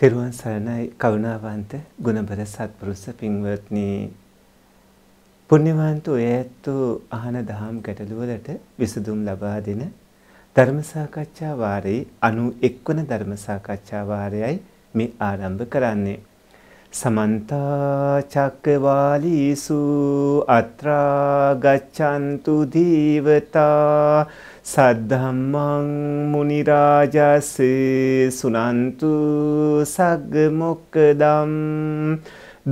තෙරුවන් සරණයි කරුණාවන්ත ගුණබර සත්පුරුෂ පින්වත්නි පුණ්‍යවන්ත ඔයැත්තු අහන දහම් ගැටලුවලට විසඳුම් ලබා දෙන ධර්ම සාකච්ඡා වාරයේ 91 වන ධර්ම සාකච්ඡා වාරයයි මේ ආරම්භ කරන්නේ සමන්තා චක්කවාලීසු අත්‍රා ගච්ඡන්තු දීවතා සද්ධම්මං මුනි රාජස් සුනන්තු සග්ග මොක්කදම්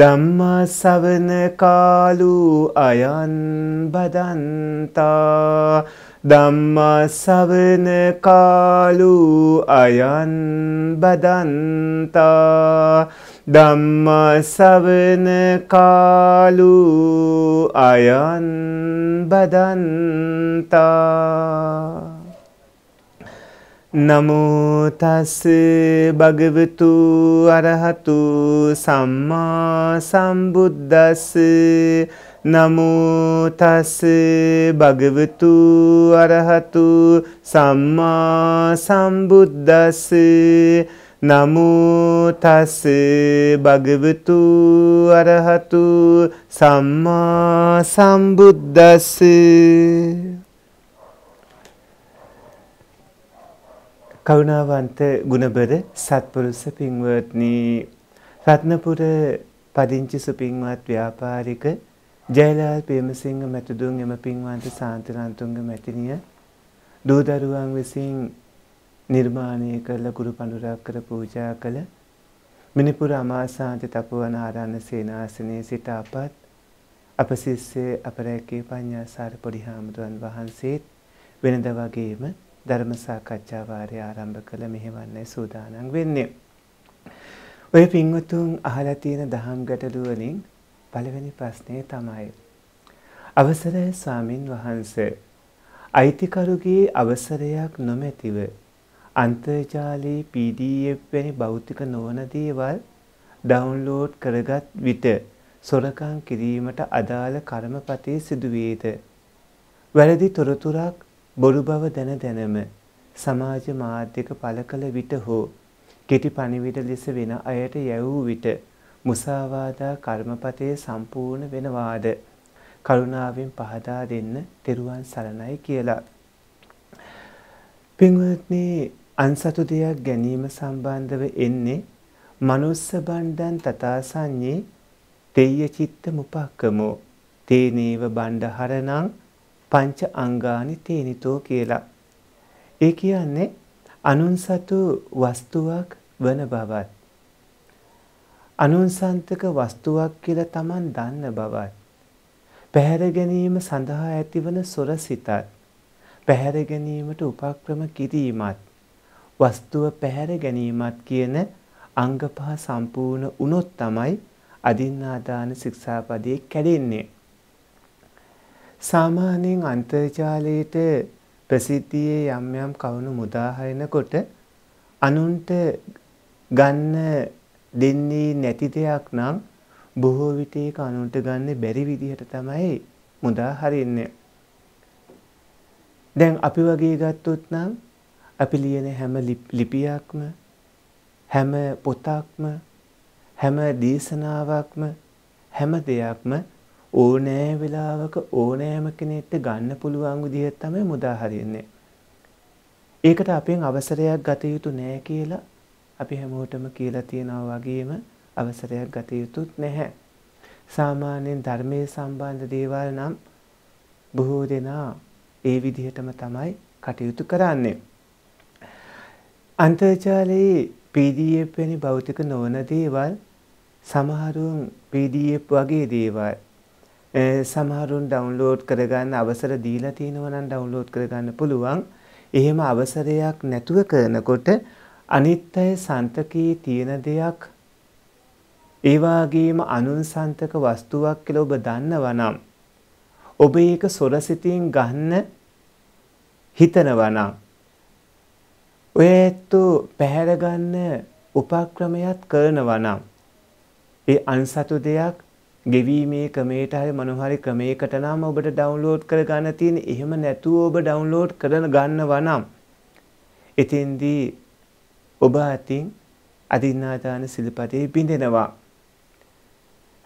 ධම්ම ශවන කාලු අයන් බදන්තා ධම්ම ශවන කාලු අයන් බදන්තා ධම්මසවන කාලු අයන් බදන්තා නමෝ තස් භගවතු අරහතු සම්මා සම්බුද්දස්ස නමෝ තස් භගවතු අරහතු සම්මා සම්බුද්දස්ස නමෝ තස් භගවතු අරහතු සම්මා සම්බුද්දස්ස කරුණාවන්ත ගුණබර සත්පුරුෂ පින්වත්නි රත්නපුර පදිංචි සුපින්වත් ව්‍යාපාරික ජයලාල් ප්‍රේමසිංහ මැතිදුන් එම පින්වන්ත සාන්තිරන්තුංග මැතිනිය දූ දරුවන් විසින් නිර්මාණය කරල ගුරු පණුරක්කර පූජා කළ මිනිපුර අමාසාන්ති තපුවන ආරන්න සේනාසනයේ සිට අපත් අප සිස්සේ අපරැකේ පඤ්ඤාසාර පොඩි හාමුදුරන් වහන්සේත් වෙනද වගේම ධර්ම සාකච්ඡා වාරය ආරම්භ කළ මෙහෙවන්නේ සූදානම් වෙන්නේ. ඔය පින්වතුන් අහලා තියෙන දහම් ගැටළු වලින් පළවෙනි ප්‍රශ්නේ තමයි අවසරයි ස්වාමින් වහන්සේ අයිතිකරුගේ අවසරයක් නොමැතිව අන්තර්ජාලයේ PDF වැනි භෞතික නොවන දේවල් ඩවුන්ලෝඩ් කරගත් විට සොරකම් කිරීමට අදාළ කර්මපතේ සිදුවේද. වැරදි තොරතුරක් බොරු බව දැන දැනම සමාජ මාධ්‍යක පළ කළ විට හෝ කෙටි පණිවිඩ ලෙස වෙන අයට යැවූ විට මුසාවාදා කර්මපතේ සම්පූර්ණ වෙනවාද කරුණාවෙන් පහදා දෙන්න තෙරුවන් සරණයි කියලා. පින්වත්නි අන්සතු දෙයක් ගැනීම සම්බන්ධව එන්නේ මනුස්ස බණ්ඩන් තථාසඤ්ඤේ තේය චිත්ත මුපක්කමෝ තේනේව බණ්ඩහරණං පංච අංගානි තේනිතෝ කියලා. ඒ කියන්නේ අනුන් සතු වස්තුවක් වන බවත් අනුන්සන්තක වස්තුවක් කියලා Taman දන්න බවත් පැහැර ගැනීම සඳහා ඇතිවන සොරසිතත් පැහැර ගැනීමට උපක්‍රම කිරීමත් වස්තුව පැහැර ගැනීමත් කියන අංග පහ සම්පූර්ණ වුණොත් තමයි අදින්නාදාන ශික්ෂාපදයේ කැඩෙන්නේ. සාමාන්‍යයෙන් අන්තර්ජාලයේට ප්‍රසිද්ධියේ යම් යම් කවුණු මුදා හරිනකොට අනුන්ට ගන්න දෙන්නේ නැති දෙයක් නම් බොහෝ විට ඒක අනුන්ට ගන්න බැරි විදිහට තමයි මුදා හරින්නේ. දැන් අපි වගේ ගත්තොත් නම් අපි ලියන හැම ලිපියක්ම හැම පොතක්ම හැම දේශනාවක්ම හැම දෙයක්ම ඕනෑ වෙලාවක ඕනෑම කෙනෙක්ට ගන්න පුළුවන් විදිහට තමයි මුදා හරින්නේ. ඒකට අපෙන් අවසරයක් ගත යුතු නෑ කියලා අපි හැමෝටම කියලා තියෙනවා වගේම අවසරයක් ගත යුතුත් නැහැ. සාමාන්‍යයෙන් ධර්මයේ සම්බන්ධ දේවල් නම් බොහෝ දෙනා ඒ විදිහටම තමයි කටයුතු කරන්නේ. අන්තර්ජාලයේ PDF වැනි භෞතික නොවන දේවල් සමහරුන් PDF වගේ දේවල් සමහරුන් ඩවුන්ලෝඩ් කරගන්න අවසර දීලා තියෙනවා නම් ඩවුන්ලෝඩ් කරගන්න පුළුවන්. එහෙම අවසරයක් නැතුව කරනකොට අනිත් අය සන්තකයේ තියෙන දෙයක් ඒ වගේම අනුන් සන්තක වස්තුවක් කියලා ඔබ දන්නවා නම් ඔබ ඒක සොරසිතින් ගන්න හිතනවා නම් ඔය ඇත්තු පැහැරගන්න උපක්‍රමයක් කරනවා නම් ඒ අන්සතු දෙයක් ගෙවීමේ ක්‍රමයට හරි මොනහරි ක්‍රමයකට නම් ඔබට ඩවුන්ලෝඩ් කරගන්න තියෙන එහෙම නැතුව ඔබ ඩවුන්ලෝඩ් කරන ගන්නවා නම් එතෙන්දී ඔබ අතින් අදින්නාදාන සිල්පදේ බිඳෙනවා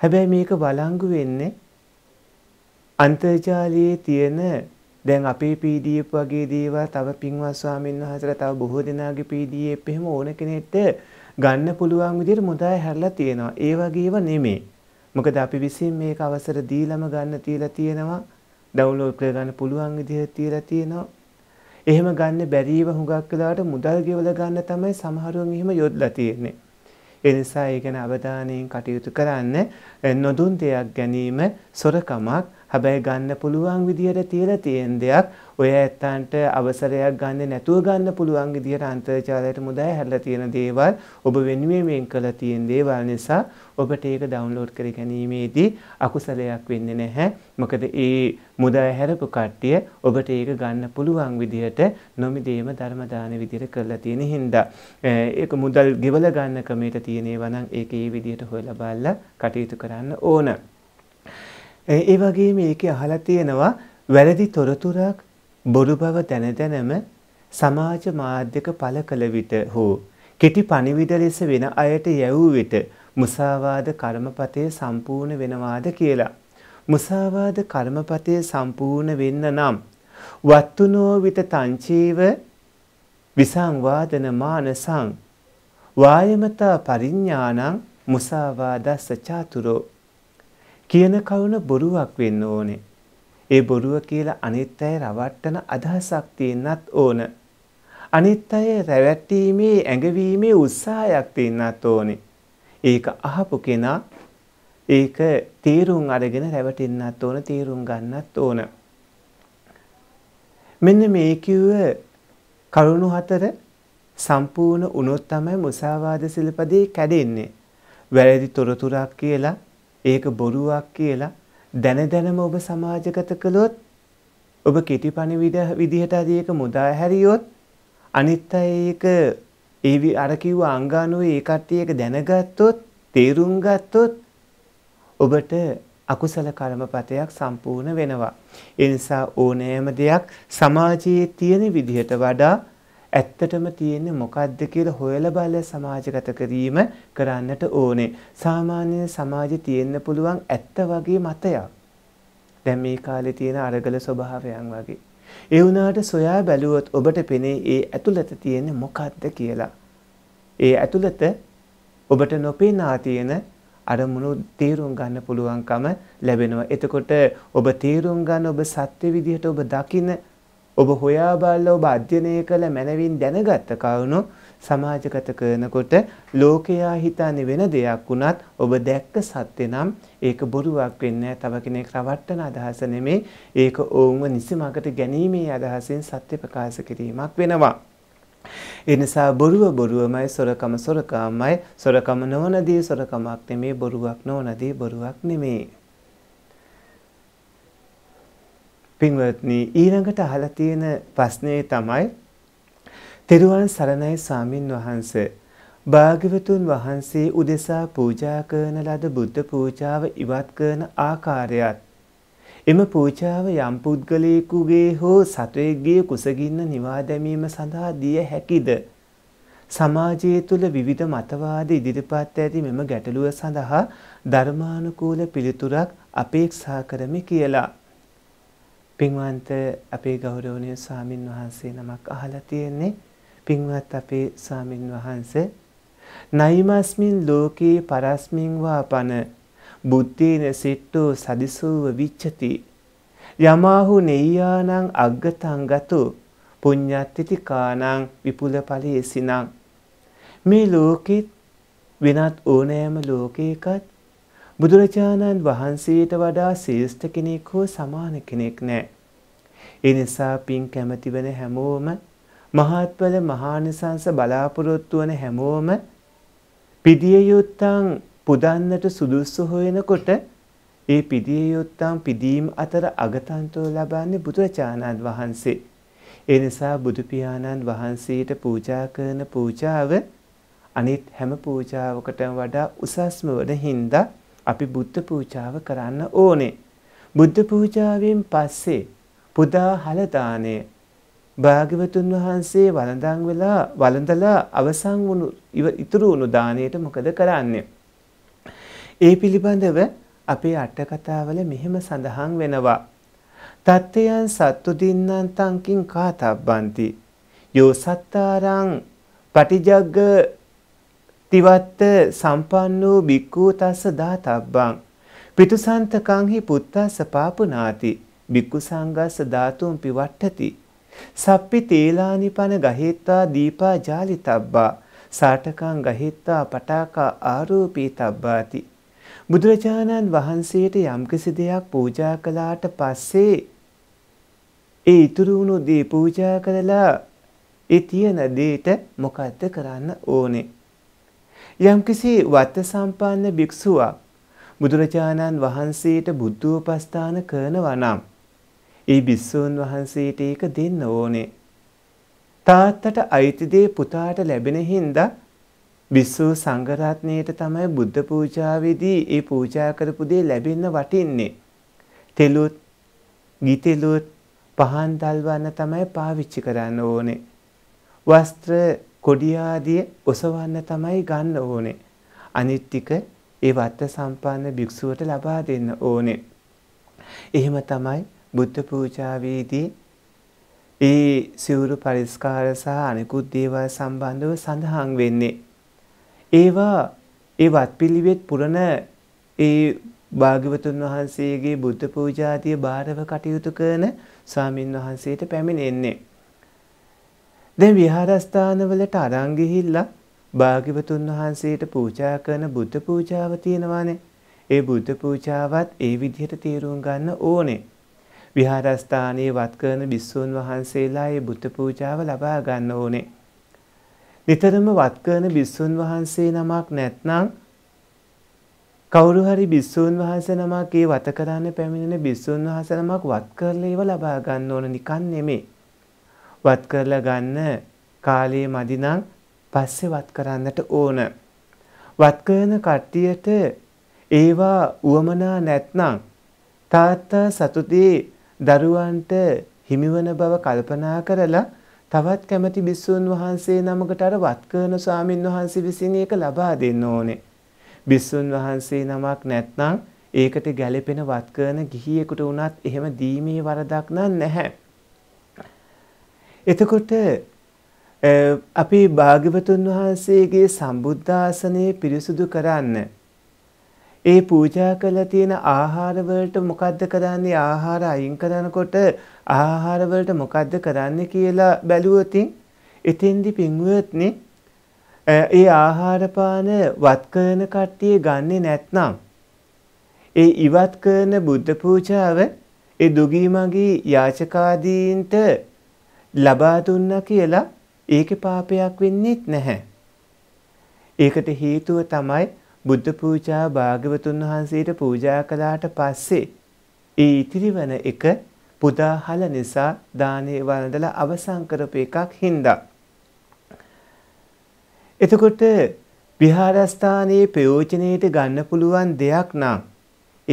හැබැයි මේක වළංගු වෙන්නේ අන්තර්ජාලයේ තියෙන දැන් අපේ පීඩීප් වගේ දේවල් තව පින්වත් ස්වාමීන් වහන්සේලා තව බොහෝ දෙනාගේ පීඩීප් එහෙම ඕන කෙනෙක්ට ගන්න පුළුවන් විදිහට මුදා හැරලා තියෙනවා. ඒ වගේව නෙමෙයි. මොකද අපි විසින් මේක අවසර දීලම ගන්න තියලා තියෙනවා. ඩවුන්ලෝඩ් කරගන්න පුළුවන් විදිහට තියලා තියෙනවා. එහෙම ගන්න බැරිව හුඟක් වෙලාවට මුදල් ගෙවලා ගන්න තමයි සමහරුන් එහෙම යොදලා තියෙන්නේ. ඒ නිසා ඒ ගැන අවධානයෙන් කටයුතු කරන්න නොදුන් දෙයක් ගැනීම සොරකමක් හැබැයි ගන්න පුළුවන් විදිහට තියලා තියෙන දෙයක් ඔය ඇත්තන්ට අවසරයක් ගන්න නැතුව ගන්න පුළුවන් විදිහට අන්තර්ජාලයට මුදා හැරලා තියෙන දේවල් ඔබ වෙනුවෙන් වෙන් කළ තියෙන දේවල් නිසා ඔබට ඒක ඩවුන්ලෝඩ් කර ගැනීමේදී අකුසලයක් වෙන්නේ නැහැ. මොකද ඒ මුදා හැරපු කට්ටිය ඔබට ඒක ගන්න පුළුවන් විදිහට නොමිදීම ධර්ම දාන විදිහට කරලා තියෙන හින්දා ඒක මුදල් ගෙවල ගන්න ක්‍රමයට තියෙනවා නම් ඒක ඒ විදිහට හොයලා බලලා කටයුතු කරන්න ඕන. ඒ වගේ මේකේ අහලා තියෙනවා වැරදි තොරතුරක් බොරු බව දැන දැනම සමාජ මාධ්‍යක පළ කළ විට හෝ කෙටි පණිවිඩ ලෙස වෙන අයට යැවූ විට මුසාවාද කර්මපතය සම්පූර්ණ වෙනවාද කියලා. මුසාවාද කර්මපතය සම්පූර්ණ වෙන්න නම් වත්තුනෝ විත තංචීව විසංවාදන මානසං වායමතා පරිඥානං මුසාවාදස්ස චාතුරෝ කියන කවුන බොරුවක් වෙන්න ඕනේ. ඒ බොරුව කියලා අනිත් අය රවට්ටන අදහසක් තියෙන්නත් ඕන. අනිත් අය රැවැටීමේ ඇඟවීමේ උත්සාහයක් තියෙන්නත් ඕනේ. ඒක අහපු කෙනා ඒක තීරුම් අරගෙන රැවටෙන්නත් ඕන තීරුම් ගන්නත් ඕන. මෙන්න මේ කිව්ව කරුණු හතර සම්පූර්ණ වුණොත් තමයි මුසාවාද සිල්පදේ කැඩෙන්නේ. වැරදි තොරතුරක් කියලා ඒක බොරුවක් කියලා දැන දැනම ඔබ සමාජගත කළොත් ඔබ කෙටිපණිවිඩ විදිහට අදී ඒක මුදා හැරියොත් අනිත් අය ඒක ඒ අර කිව්ව අංගානුවේ ඒ කට්ටිය ඒක දැනගත්තොත් තේරුම් ගත්තොත් ඔබට අකුසල කර්මපතයක් සම්පූර්ණ වෙනවා. ඒ නිසා ඕනෑම දෙයක් සමාජයේ තියෙන විදිහට වඩා ඇත්තටම තියෙන්නේ මොකද්ද කියලා හොයලා බලලා සමාජගත කිරීම කරන්නට ඕනේ. සාමාන්‍ය සමාජේ තියෙන්න පුළුවන් ඇත්ත වගේ මතයක්. දැන් මේ කාලේ තියෙන අරගල ස්වභාවයන් වගේ. ඒ වුණාට සොයා බැලුවොත් ඔබට පෙනේ ඒ ඇතුළත තියෙන්නේ මොකද්ද කියලා. ඒ ඇතුළත ඔබට නොපෙනා තියෙන අරමුණු තේරුම් ගන්න පුළුවන්කම ලැබෙනවා. එතකොට ඔබ තේරුම් ගන්න ඔබ සත්‍ය විදිහට ඔබ දකින ඔබ හොයා බලලා ඔබ අධ්‍යයනය කළ මනවින් දැනගත්ත කරුණු සමාජගත කරනකොට ලෝකයා හිතන්නේ වෙන දෙයක් වුණත් ඔබ දැක්ක සත්‍ය නම් ඒක බොරුවක් වෙන්නේ තව කෙනෙක් රවට්ටන අදහස නෙමේ ඒක ඔවුන්ව නිසිමකට ගැනීමේ අදහසින් සත්‍ය ප්‍රකාශ කිරීමක් වෙනවා. එනිසා බොරුව බොරුවමයි සොරකම සොරකමයි සොරකම නොවන දේ සොරකමක් නෙමේ බොරුවක් නොවන දේ බොරුවක් නෙමේ පින්වත්නි ඊළඟට අහලා තියෙන ප්‍රශ්නේ තමයි තෙරුවන් සරණයි ස්වාමින් වහන්ස භාග්‍යවතුන් වහන්සේ උදෙසා පූජා කරන ලද බුද්ධ පූජාව ඉවත් කරන ආකාරයත් එම පූජාව යම් පුද්ගලයෙකුගේ හෝ සතෙක්ගේ කුසගින්න නිවා දැමීම සඳහා දිය හැකිද සමාජය තුළ විවිධ මතවාද ඉදිරිපත් ඇති මෙම ගැටලුව සඳහා ධර්මානුකූල පිළිතුරක් අපේක්ෂා කරමි කියලා පින්වන්ත අපේ ගෞරවනීය සාමින් වහන්සේ නමක් අහලා තියෙන්නේ පින්වත් අපේ සාමින් වහන්සේ නයිමස්මින් ලෝකේ පරස්මින් වාපන බුද්ධේන සිට්ටෝ සදිසෝව විච්ඡති යමාහු නෙය්‍යානං අග්ගතං ගතු පුඤ්ඤත්ති කානං විපුල ඵලේසිනං මේ ලෝකෙත් වෙනත් ඕනෑම ලෝකයකත් බුදුරජාණන් වහන්සේට වඩා ශ්‍රේෂ්ඨ කෙනෙක් හෝ සමාන කෙනෙක් නැහැ. ඒ නිසා පින් කැමති වෙන හැමෝම මහත්ඵල මහානිසංස බලාපොරොත්තු වන හැමෝම පිදිය යුත්තන් පුදන්නට සුදුස්සු හොයනකොට ඒ පිදිය යුත්තන් පිදීම් අතර අගතන්තෝ ලබන්නේ බුදුරජාණන් වහන්සේ. ඒ නිසා බුදු පියාණන් වහන්සේට පූජා කරන පූජාව අනිත් හැම පූජාවකටම වඩා උසස්ම වන හින්දා අපි බුද්ධ පූජාව කරන්න ඕනේ. බුද්ධ පූජාවෙන් පස්සේ පුදා හලදානය භාග්‍යවතුන් වහන්සේ වළඳන් වෙලා වළඳලා අවසන් වුණු ඉතුරු වුණු දාණයට මොකද කරන්නේ? ඒ පිළිබඳව අපේ අට කතාවල මෙහෙම සඳහන් වෙනවා. තත්ත්වයන් සත්තු දින්නන් තංකින් කාතබ්බන්ති. යෝ සත්තාරං පටිජග්ග තිවත්ත සම්පන්න වූ බික්කූ තස්ස දාතබ්බං පිටුසන්තකංහි පුත්තස්ස පාපුනාති බික්කු සංගස්ස ධාතුම් පිවට්ටති සප්පි තේලානිපන ගහෙත්තා දීපා ජාලිතබ්බා සාටකං ගහෙත්තා පටාකා ආරෝපී තබ්බාති බුදුරජාණන් වහන්සේට යම්කිසි දෙයක් පූජා කළාට පස්සේ ඒ ඉතුරු වුණු දේ පූජා කරලා ඒ තියෙන දේට මොකද්ද කරන්න ඕනේ යම්කිසි වත්ත සම්පන්න භික්ෂුවක් බුදුරජාණන් වහන්සේට බුද්ධෝපස්ථාන කරනවා නම් ඒ භික්ෂූන් වහන්සේට ඒක දෙන්න ඕනේ. තාත්තට අයිති දේ පුතාට ලැබෙන හින්දා විස්සූ සංඝරත්නයට තමයි බුද්ධ පූජාවේදී ඒ පූජා කරපු දේ ලැබෙන්න වටින්නේ. තෙලුත් ගිතෙලුත් පහන් දල්වන්න තමයි පාවිච්චි කරන්න ඕනේ. වස්ත්‍ර කොඩියාදිය ඔසවන්න තමයි ගන්න ඕනේ. අනිත් ටික ඒ වත්ත සම්පන්න භික්ෂුවට ලබා දෙන්න ඕනේ. එහෙම තමයි බුද්ධ පූජාවේදී ඒ සිවුරු පරිස්කාර සහ අනිකුත් දේවල් සම්බන්ධව සඳහන් වෙන්නේ. ඒවා ඒ වත්පිළිවෙත් පුරණ ඒ භාග්‍යවතුන් වහන්සේගේ බුද්ධ පූජාතිය භාරව කටයුතු කරන ස්වාමින් වහන්සේට පැමිණෙන්නේ. දැන් විහාරස්ථානවලට අරන් ගිහිල්ලා භාග්‍යවතුන් වහන්සේට පූජා කරන බුද්ධ පූජාව තියෙනවානේ. ඒ බුද්ධ පූජාවත් ඒ විදිහට තීරුම් ගන්න ඕනේ. විහාරස්ථානයේ වත් කරන බිස්සුන් වහන්සේලා ඒ බුද්ධ පූජාව ලබා ගන්න ඕනේ. නිතරම වත් කරන බිස්සුන් වහන්සේ නමක් නැත්නම් කවුරු හරි බිස්සූන් වහන්සේ නමක් ඒ වත කරන්න පැමිණෙන බිස්සූන් වහන්සේ නමක් වත් කරලා ඒව ලබා ගන්න ඕන නිකන් නෙමෙයි. වත් කරලා ගන්න කාලය මදි නම් පස්සේ වත් කරන්නට ඕන. වත් කරන කට්ටියට ඒවා උවමනා නැත්නම් තාත්තා සතුටේ දරුවන්ට හිමිවන බව කල්පනා කරලා තවත් කැමති බිස්සුන් වහන්සේ නමකට අර වත් කරන ස්වාමින් වහන්සේ විසින් ඒක ලබා දෙන්න ඕනේ. බිස්සුන් වහන්සේ නමක් නැත්නම් ඒකට ගැළපෙන වත් කරන ගිහියෙකුට වුණත් එහෙම දීමේ වරදක් නැහැ. එතකොට අපි භාග්‍යවතුන් වහන්සේගේ සම්බුද්ධාසනය පිරිසුදු කරන්න ඒ පූජා කළ තියෙන ආහාර වලට මොකද්ද කරන්නේ ආහාර අයින් කරනකොට ආහාර වලට මොකද්ද කරන්නේ කියලා බැලුවොතින් එතෙන්දි පින්වත්නි ඒ ආහාර පාන වත් කරන කට්ටිය ගන්නෙ නැත්නම් ඒ ඉවත් කරන බුද්ධ පූජාව ඒ දුගී මගී යාචකාදීන්ට ලබා දුන්නා කියලා ඒකේ පාපයක් වෙන්නේත් නැහැ. ඒකට හේතුව තමයි බුද්ධ පූජා භාග්‍යවතුන් වහන්සේට පූජා කළාට පස්සේ ඒ ඉතිරිවන එක පුදාහල නිසා දානේ වළඳලා අවසන් කරපු එකක් හින්දා. එතකොට විහාරස්ථානයේ ප්‍රයෝජනයට ගන්න පුළුවන් දෙයක් නම්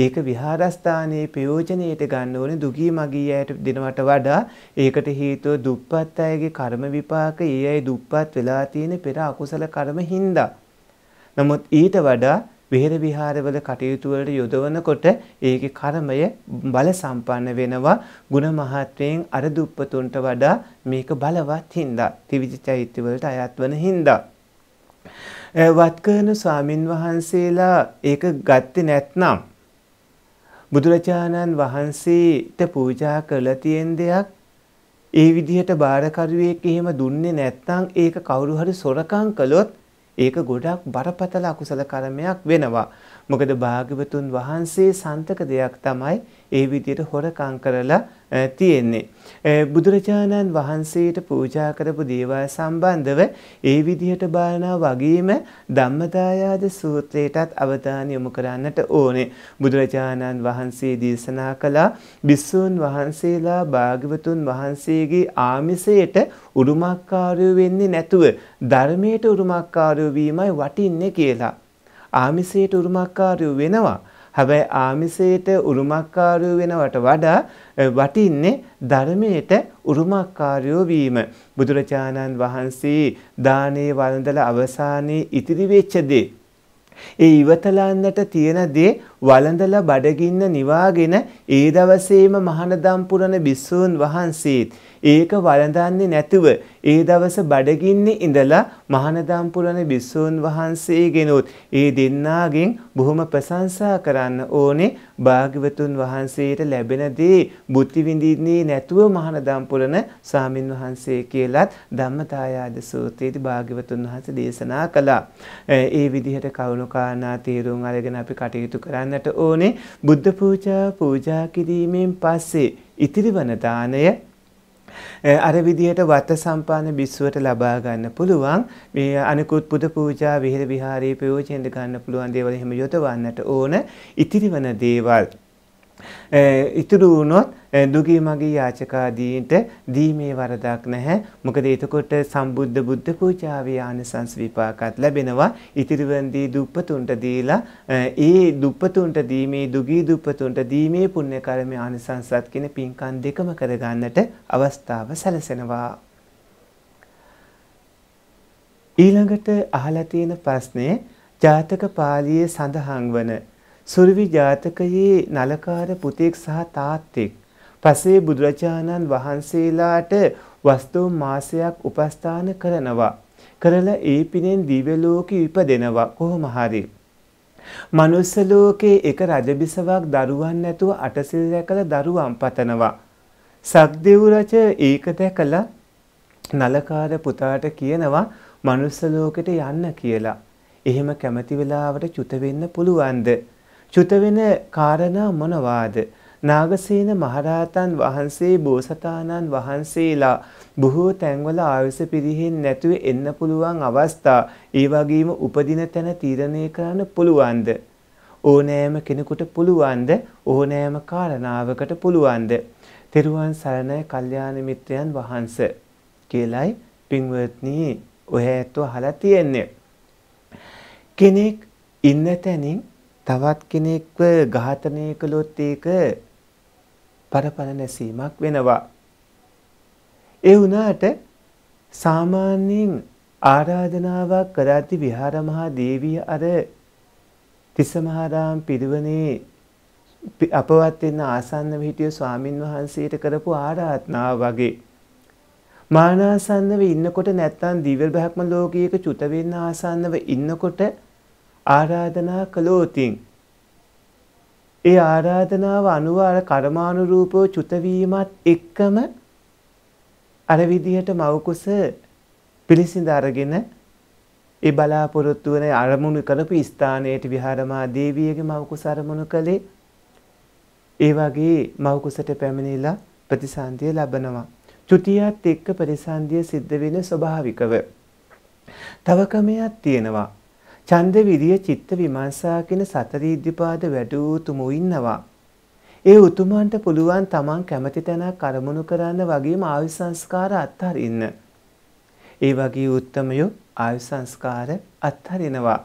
ඒක විහාරස්ථානයේ ප්‍රයෝජනයට ගන්න ඕනේ දුගී මගී අයට දෙනවට වඩා ඒකට හේතුව දුප්පත් අයගේ කර්ම විපාක ඒ අය දුප්පත් වෙලා තියෙන පෙර අකුසල කර්ම හින්දා. නමුත් ඊට වඩා විහෙර විහාරවල කටයුතු වලට යොදවනකොට ඒකේ කර්මය බල සම්පන්න වෙනවා ಗುಣ මහත්වයෙන් අර දුප්පතුන්ට වඩා මේක බලවත් හින්දා ත්‍රිවිධ චෛත්‍ය වලට අයත් වන හින්දා වත් කරන ස්වාමින් වහන්සේලා ඒක ගත්තේ නැත්නම් බුදුරජාණන් වහන්සේට පූජා කළ තියෙන දෙයක් ඒ විදිහට බාරකරුවෙක් එහෙම දුන්නේ නැත්නම් ඒක කවුරු හරි සොරකම් කළොත් ඒක ගොඩක් බරපතල අකුසල කර්මයක් වෙනවා. මොකද භාග්‍යවතුන් වහන්සේ සන්තක දෙයක් තමයි ඒ විදිහට හොරකම් කරලා තියෙන්නේ. බුදුරජාණන් වහන්සේට පූජා කරපු දේවල් සම්බන්ධව ඒ විදිහට බලනා වගේම ධම්මදායාද සූත්‍රයටත් අවධානය යොමු කරන්නට ඕනේ. බුදුරජාණන් වහන්සේ දේශනා කළා බිස්සූන් වහන්සේලා භාග්‍යවතුන් වහන්සේගේ ආමිසයට උරුමකාරයෝ වෙන්නේ නැතුව ධර්මයට උරුමකාරයෝ වීමයි වටින්නේ කියලා. ආමිසයට උරුමකාරයෝ වෙනවා. හැබැයි ආමිසයට උරුමකාරයෝ වෙනවට වඩා වටින්නේ ධර්මයට උරුමකාරයෝ වීම. බුදුරජාණන් වහන්සේ දානේ වළඳලා අවසානයේ ඉතිරි වෙච්ච දේ ඒ ඉවතලන්නට තියෙන දේ වළඳලා බඩගින්න නිවාගෙන ඒ දවසේම මහානදම් පුරන බිස්සූන් වහන්සේත් ඒක වළඳන්නේ නැතුව ඒ දවස බඩගින්නේ ඉඳලා මහානදම් පුරණ බිස්සූන් වහන්සේගෙනුත් ඒ දෙන්නාගෙන් බොහොම ප්‍රශංසා කරන්න ඕනේ භාග්‍යවතුන් වහන්සේට ලැබෙන දේ බුද්ධි විඳින්නේ නැතුව මහානදම් පුරණ සාමින් වහන්සේ කියලත් ධම්මතායාද සූත්‍රයේදී භාග්‍යවතුන් වහන්සේ දේශනා කළා. ඒ විදිහට කවුණු කාරණා තීරුම් අරගෙන අපි කටයුතු කරන්නට ඕනේ. බුද්ධ පූජා පූජා කිරීමෙන් පස්සේ ඉතිරිවන දාණය අර විදිහට වත සම්පාදන බිස්සුවට ලබා ගන්න පුළුවන්. මේ අනිකුත් පුද පූජා විහෙර විහාරයේ ප්‍රයෝජන ගන්න පුළුවන් දේවල් එහෙම යොදවන්නට ඕන. ඉතිරිවන දේවල් ඉතුරු වුණොත් දුගී මගේ යාචකාදීන්ට දීමේ වරදක් නැහැ. මොකද එතකොට සම්බුද්ධ බුද්ධ පූජාවේ ආනිසංස විපාකත් ලැබෙනවා. ඉතිරිවන් දී දුප්පතුන්ට දීලා ඒ දුප්පතුන්ට දීමේ දුගී දුප්පතුන්ට දීමේ පුණ්‍ය කර්මයේ ආනිසංසත් කියන පින්කම් දෙකම කරගන්නට අවස්ථාව සැලසෙනවා. ඊළඟට අහලා තියෙන ප්‍රශ්නේ ජාතක පාළියේ සඳහන් වන සුරවි ජාතකයේ නලකාර පුතෙක් සහ තාත්තෙක් පසේ බුදුරජාණන් වහන්සේලාට වස්තෝ මාසයක් උපස්ථාන කරනවා. කරලා ඒ පිනෙන් දිව්‍ය ලෝකෙ ඉපදෙනවා කොහොම හරි. මනුස්ස ලෝකේ එක රජබිසවක් දරුවන් නැතුව අටසිල් රැකලා දරුවන් පතනවා. සක්දෙව් රජ ඒක දැකලා නලකාර පුතාට කියනවා මනුස්ස ලෝකෙට යන්න කියලා. එහෙම කැමති වෙලාවට චුත වෙන්න පුළුවන්ද? චුත වෙන කාරණා මොනවාද? නාගසේන මහරහතන් වහන්සේ බෝසතාණන් වහන්සේලා බොහෝ තැන්වල ආයුෂ පිරිහෙන්නේ නැතුව එන්න පුළුවන් අවස්ථා ඒ වගේම උපදින තැන තීරණය කරන්න පුළුවන්ද ඕනෑම කෙනෙකුට පුළුවන්ද ඕනෑම කාරණාවකට පුළුවන්ද තෙරුවන් සරණයි කල්යාණ මිත්‍රයන් වහන්ස කියලයි පින්වත්නි ඔය ඇත්ත අහලා තියෙන්නේ කෙනෙක් ඉන්න තැනින් තවත් කෙනෙක්ව ඝාතනය කළොත් ඒක පරපර නැසීමක් වෙනවා. ඒ වුණාට සාමාන්‍යයෙන් ආරාධනාවක් කර ඇති විහාරමහා දේවිය අර තිසමහාරාම් පිරිවනේ අපවත් වෙන ආසන්නව හිටිය ස්වාමින් වහන්සේට කරපු ආරාධනාව වගේ මානාසන්නව ඉන්නකොට නැත්තම් දිව්‍ය බ්‍රහ්ම ලෝකයක චුත වෙන්න ආසන්නව ඉන්නකොට ආරාධනා කළෝතින් ඒ ආරාධනාව අනුව අර කර්මානුරූපව චුතවීමත් එක්කම අර විදිහට මවකුස පිළිසිඳ අරගෙන ඒ බලාපොරොත්තු වන අරමුණු කරපු ස්ථානයට විහාරමා දේවියගේ මවකුස අරමුණු කළේ ඒ වගේ මවකුසට පැමිණිලා ප්‍රතිසන්දිය ලබනවා. චුතියත් එක්ක ප්‍රතිසන්දිය සිද්ධ වෙන ස්වභාවිකව. තව ක්‍රමයක් තියෙනවා. ඡන්ද විරිය චිත්ත විමර්ශා කියන සතරීද්ධිපාද වැඩූ උතුමෝ ඉන්නවා. ඒ උතුමන්ට පුළුවන් තමන් කැමති තැනක් අරමුණු කරන්න වගේම ආයු සංස්කාර අත්හරින්න. ඒ වගේ උත්තමයෝ ආයු සංස්කාර අත්හරිනවා.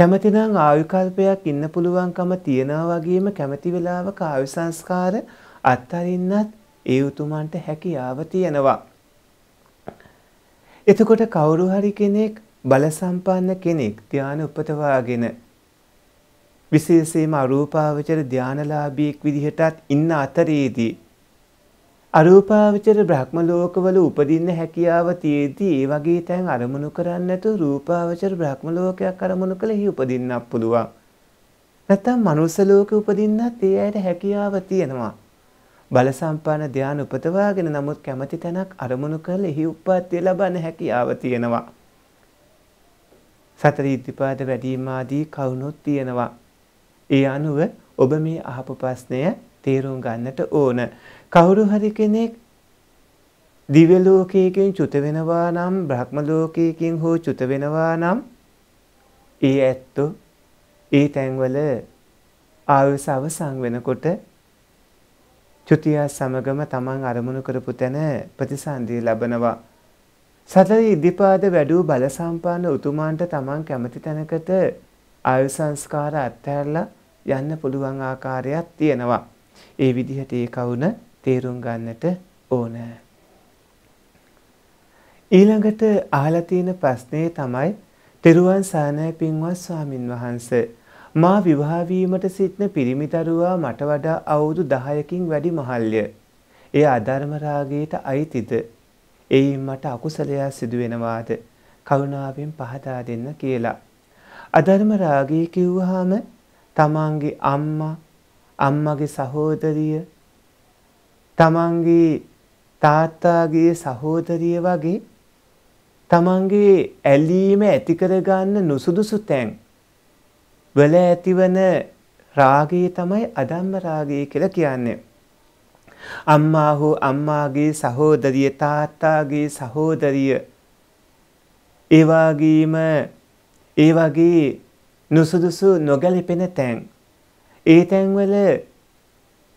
කැමතිනම් ආයුකල්පයක් ඉන්න පුළුවන්කම තියෙනවා වගේම කැමති වෙලාවක ආයු සංස්කාර අත්හරින්නත් ඒ උතුමන්ට හැකියාව තියෙනවා. එතකොට කවුරු හරි කෙනෙක් බලසම්පන්න කෙනෙක් ධාන උපතවාගෙන විශේෂයෙන්ම අරූපාවචර ධානලාභීෙක් විදිහටත් ඉන්න අතරේදී අරූපාවචර බ්‍රහ්ම ලෝකවල උපදින්න හැකියාව තියේදී ඒ වගේ තැන් අරමුණු කරන්නේ නැතුව රූපාවචර බ්‍රහ්ම ලෝකයක් අරමුණු කළ හි උපදින්නත් පුළුවන්. නැත්තම් මනුස්ස ලෝකෙ උපදින්නත් ඒ අයට හැකියාව තියෙනවා. බල සම්පන්න ධානය උපතවාගෙන නමුත් කැමැති තැනක් අරමුණු කරලා එහි උප්පත්තිය ලබන්න හැකියාව තියෙනවා. සතර ඉද්ධිපාද වැඩීම ආදී කවුනොත් තියෙනවා. ඒ අනුව ඔබ මේ අහපු ප්‍රශ්නය තේරුම් ගන්නට ඕන. කවුරු හරි කෙනෙක් දිව්‍ය ලෝකයකින් චුත වෙනවා නම් බ්‍රහ්ම ලෝකයකින් හෝ චුත වෙනවා නම් ඒ ඇත්තෝ ඒ තැන්වල ආයුෂ අවසන් වෙනකොට චුතිය සමගම තමන් අරමුණු කරපු තැන ප්‍රතිසන්දිය ලබනවා. සතර ඉදිපාද වැඩූ බල සම්පාන්න උතුමාන්ට තමන් කැමති තැනකට ආයු සංස්කාර අත්හැරලා යන්න පුළුවන් ආකාරයක් තියෙනවා. ඒ විදිහට ඒ කවුන තේරුම් ගන්නට ඕන. ඊළඟට අහලා තියෙන ප්‍රශ්නේ තමයි තෙරුවන් සානය පින්වත් ස්වාමින් වහන්සේ මා විවාහ වීමට සිටන පිරිමි දරුවා මට වඩා අවුරුදු 10කින් වැඩි මහල්ය. එය අධර්ම රාගයට අයිතිද? එයින් මට අකුසලයක් සිදු වෙනවාද? කරුණාවෙන් පහදා දෙන්න කියලා. අධර්ම රාගය කිව්වහම තමන්ගේ අම්මා, අම්මගේ සහෝදරිය, තමන්ගේ තාත්තාගේ සහෝදරිය වගේ තමන්ගේ ඇලීම ඇති කරගන්න නුසුදුසු තැන් වල ඇතිවන රාගය තමයි අධම්ම රාගය කියලා කියන්නේ. අම්මා හෝ අම්මාගේ සහෝදරිය තාත්තාගේ සහෝදරිය ඒ වගේම ඒ වගේ නුසුදුසු නොගැලපෙන තැන් ඒ තැන්වල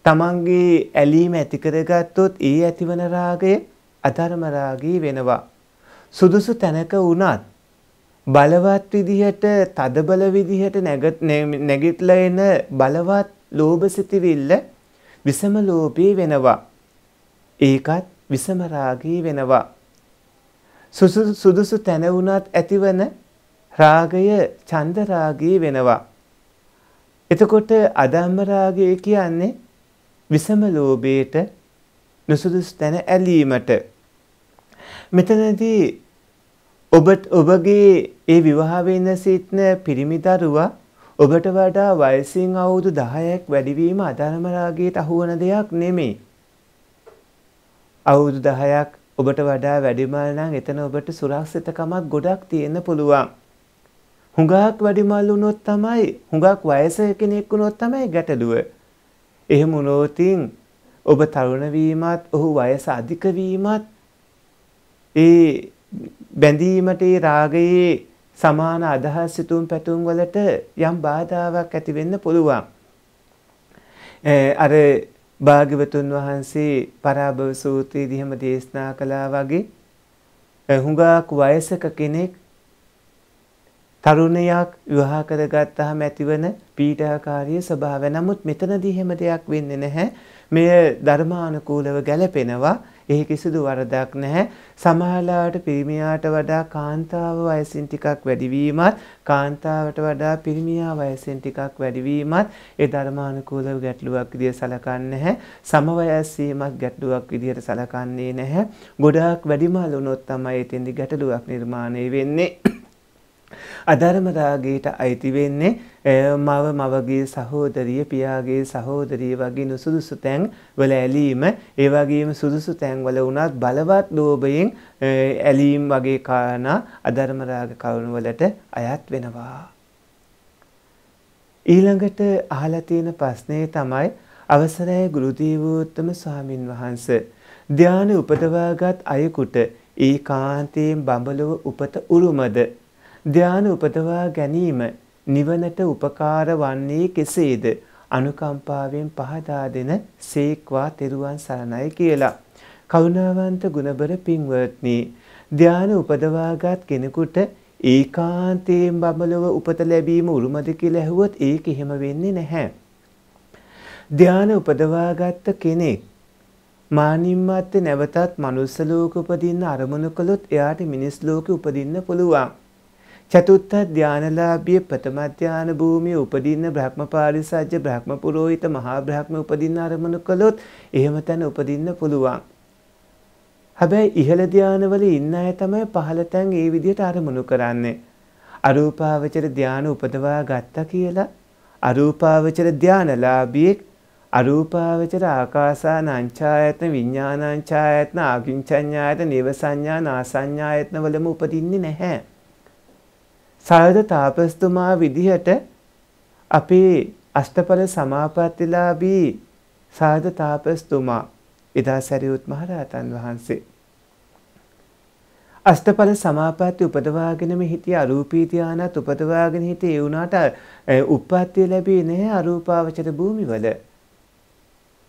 තමන්ගේ ඇලීම ඇති කරගත්තොත් ඒ ඇතිවන රාගය අධර්ම රාගී වෙනවා සුදුසු තැනක වුණත් බලවත් විදිහට තදබල විදිහට නැගිටලා එන බලවත් ලෝභ සිතිවිල්ල විසම ලෝභී වෙනවා. ඒකත් විසම රාගී වෙනවා. සුදුසු තැන වුණත් ඇතිවන රාගය ඡන්ද රාගී වෙනවා. එතකොට අදම්ම රාගය කියන්නේ විසම ලෝභයට නුසුදුසු තැන ඇලීමට. මෙතනදී ඔබට ඔබගේ ඒ විවාහ වෙන්න සිටන පිරිමි දරුවා ඔබට වඩා වයසින් අවුරුදු 10ක් වැඩිවීම අධර්මරාගයට අහුවන දෙයක් නෙමෙයි. අවුරුදු 10ක් ඔබට වඩා වැඩිමල් නම් එතන ඔබට සුරක්ෂිතකමක් ගොඩක් තියෙන්න පුළුවන්. හුඟක් වැඩිමල් වුණොත් තමයි හුඟක් වයස කෙනෙක් වුණොත් තමයි ගැටලුව. එහෙම වුණොතින් ඔබ තරුණ වීමත් ඔහු වයස අධික වීමත් ඒ බැඳීමට ඒ රාගයේ සමාන අදහස් සිතුම් පැතුම් වලට යම් බාධාවක් ඇති වෙන්න පුළුවන්. අර භාග්‍යවතුන් වහන්සේ පරාභව සූත්‍රයේදී හැම දේශනා කළා වගේ හුඟක් වයසක කෙනෙක් තරුණයක් විවාහ කරගත්තාම ඇතිවන පීඩාකාරී ස්වභාවය. නමුත් මෙතනදී හැම දෙයක් වෙන්නේ නැහැ. මෙය ධර්මානුකූලව ගැලපෙනවා. එහි කිසිදු වරදක් නැහැ. සමහරලාට පිරිමියාට වඩා කාන්තාව වයසින් ටිකක් වැඩිවීමත් කාන්තාවට වඩා පිරිමියා වයසින් ටිකක් වැඩිවීමත් ඒ ධර්මානුකූල ගැටලුවක් විදියට සැලකන්නේ නැහැ. සම වයස් වීමක් ගැටලුවක් විදියට සැලකන්නේ නැහැ. ගොඩාක් වැඩිමල් වුණොත් තමයි එතෙන්දි ගැටලුවක් නිර්මාණය වෙන්නේ. අධර්ම රාගයට අයිති වෙන්නේ මව මවගේ සහෝදරිය පියාගේ සහෝදරිය වගේ නුසුදුසු තැන් වල ඇලීම ඒ වගේම සුදුසු තැන් වල වුණත් බලවත් ලෝභයෙන් ඇලීම් වගේ කාරණා අධර්ම රාග කරුණු වලට අයත් වෙනවා ඊළඟට අහලා තියෙන ප්‍රශ්නේ තමයි අවසරයි ගුරුදේවෝත්තම ස්වාමින් වහන්සේ ධානය උපදවාගත් අයෙකුට ඒකාන්තයෙන් බඹලව උපත උරුමද ධ්‍යාන උපදවා ගැනීම නිවනට උපකාර වන්නේ කෙසේද? අනුකම්පාවෙන් පහදා දෙන සේක්වා තෙරුවන් සරණයි කියලා. කරුණාවන්ත ගුණබර පින්වත්නි, ධ්‍යාන උපදවාගත් කෙනෙකුට ඒකාන්තයෙන් බබලව උපත ලැබීම උරුමද කියලා ඇහුවොත් ඒක එහෙම වෙන්නේ නැහැ. ධ්‍යාන උපදවාගත් කෙනෙක් මානිම්මත් නැවතත් මනුස්ස ලෝක උපදින්න අරමුණු කළොත් එයාට මිනිස් ලෝකෙ උපදින්න පුළුවන්. චතුත්ථ ධානලාභිය ප්‍රථම ධාන භූමියේ උපදින්න බ්‍රහ්මපාරිසජ්ජ බ්‍රහ්ම පුරෝහිත මහා බ්‍රහ්ම උපදින්න අරමුණු කළොත් එහෙම තැන උපදින්න පුළුවන්. හැබැයි ඉහළ ධානවල ඉන්න අය තමයි පහළ තැන් ඒ විදිහට අරමුණු කරන්නේ. අරූපාවචර ධාන උපදවා ගත්තා කියලා අරූපාවචර ධානලාභියෙක් අරූපාවචර ආකාසාන අංචායතන විඥානාංචායතන ආකින්චඤ්ඤායතන නිවසඤ්ඤා නාසඤ්ඤායතන වලම උපදින්නේ නැහැ. සයද තාපස්තුමා විදිහට අපේ අෂ්ටඵල සමාපත්තිලාභී සාද තාපස්තුමා එදා සැරියුත් මහරහතන් වහන්සේ අෂ්ටඵල සමාපatti උපදවාගෙනම හිටිය අරූපී ධානත් උපදවාගෙන හිටියේ වුණාට උප්පත්තිය ලැබී නැහැ අරූපාවචර භූමිවල.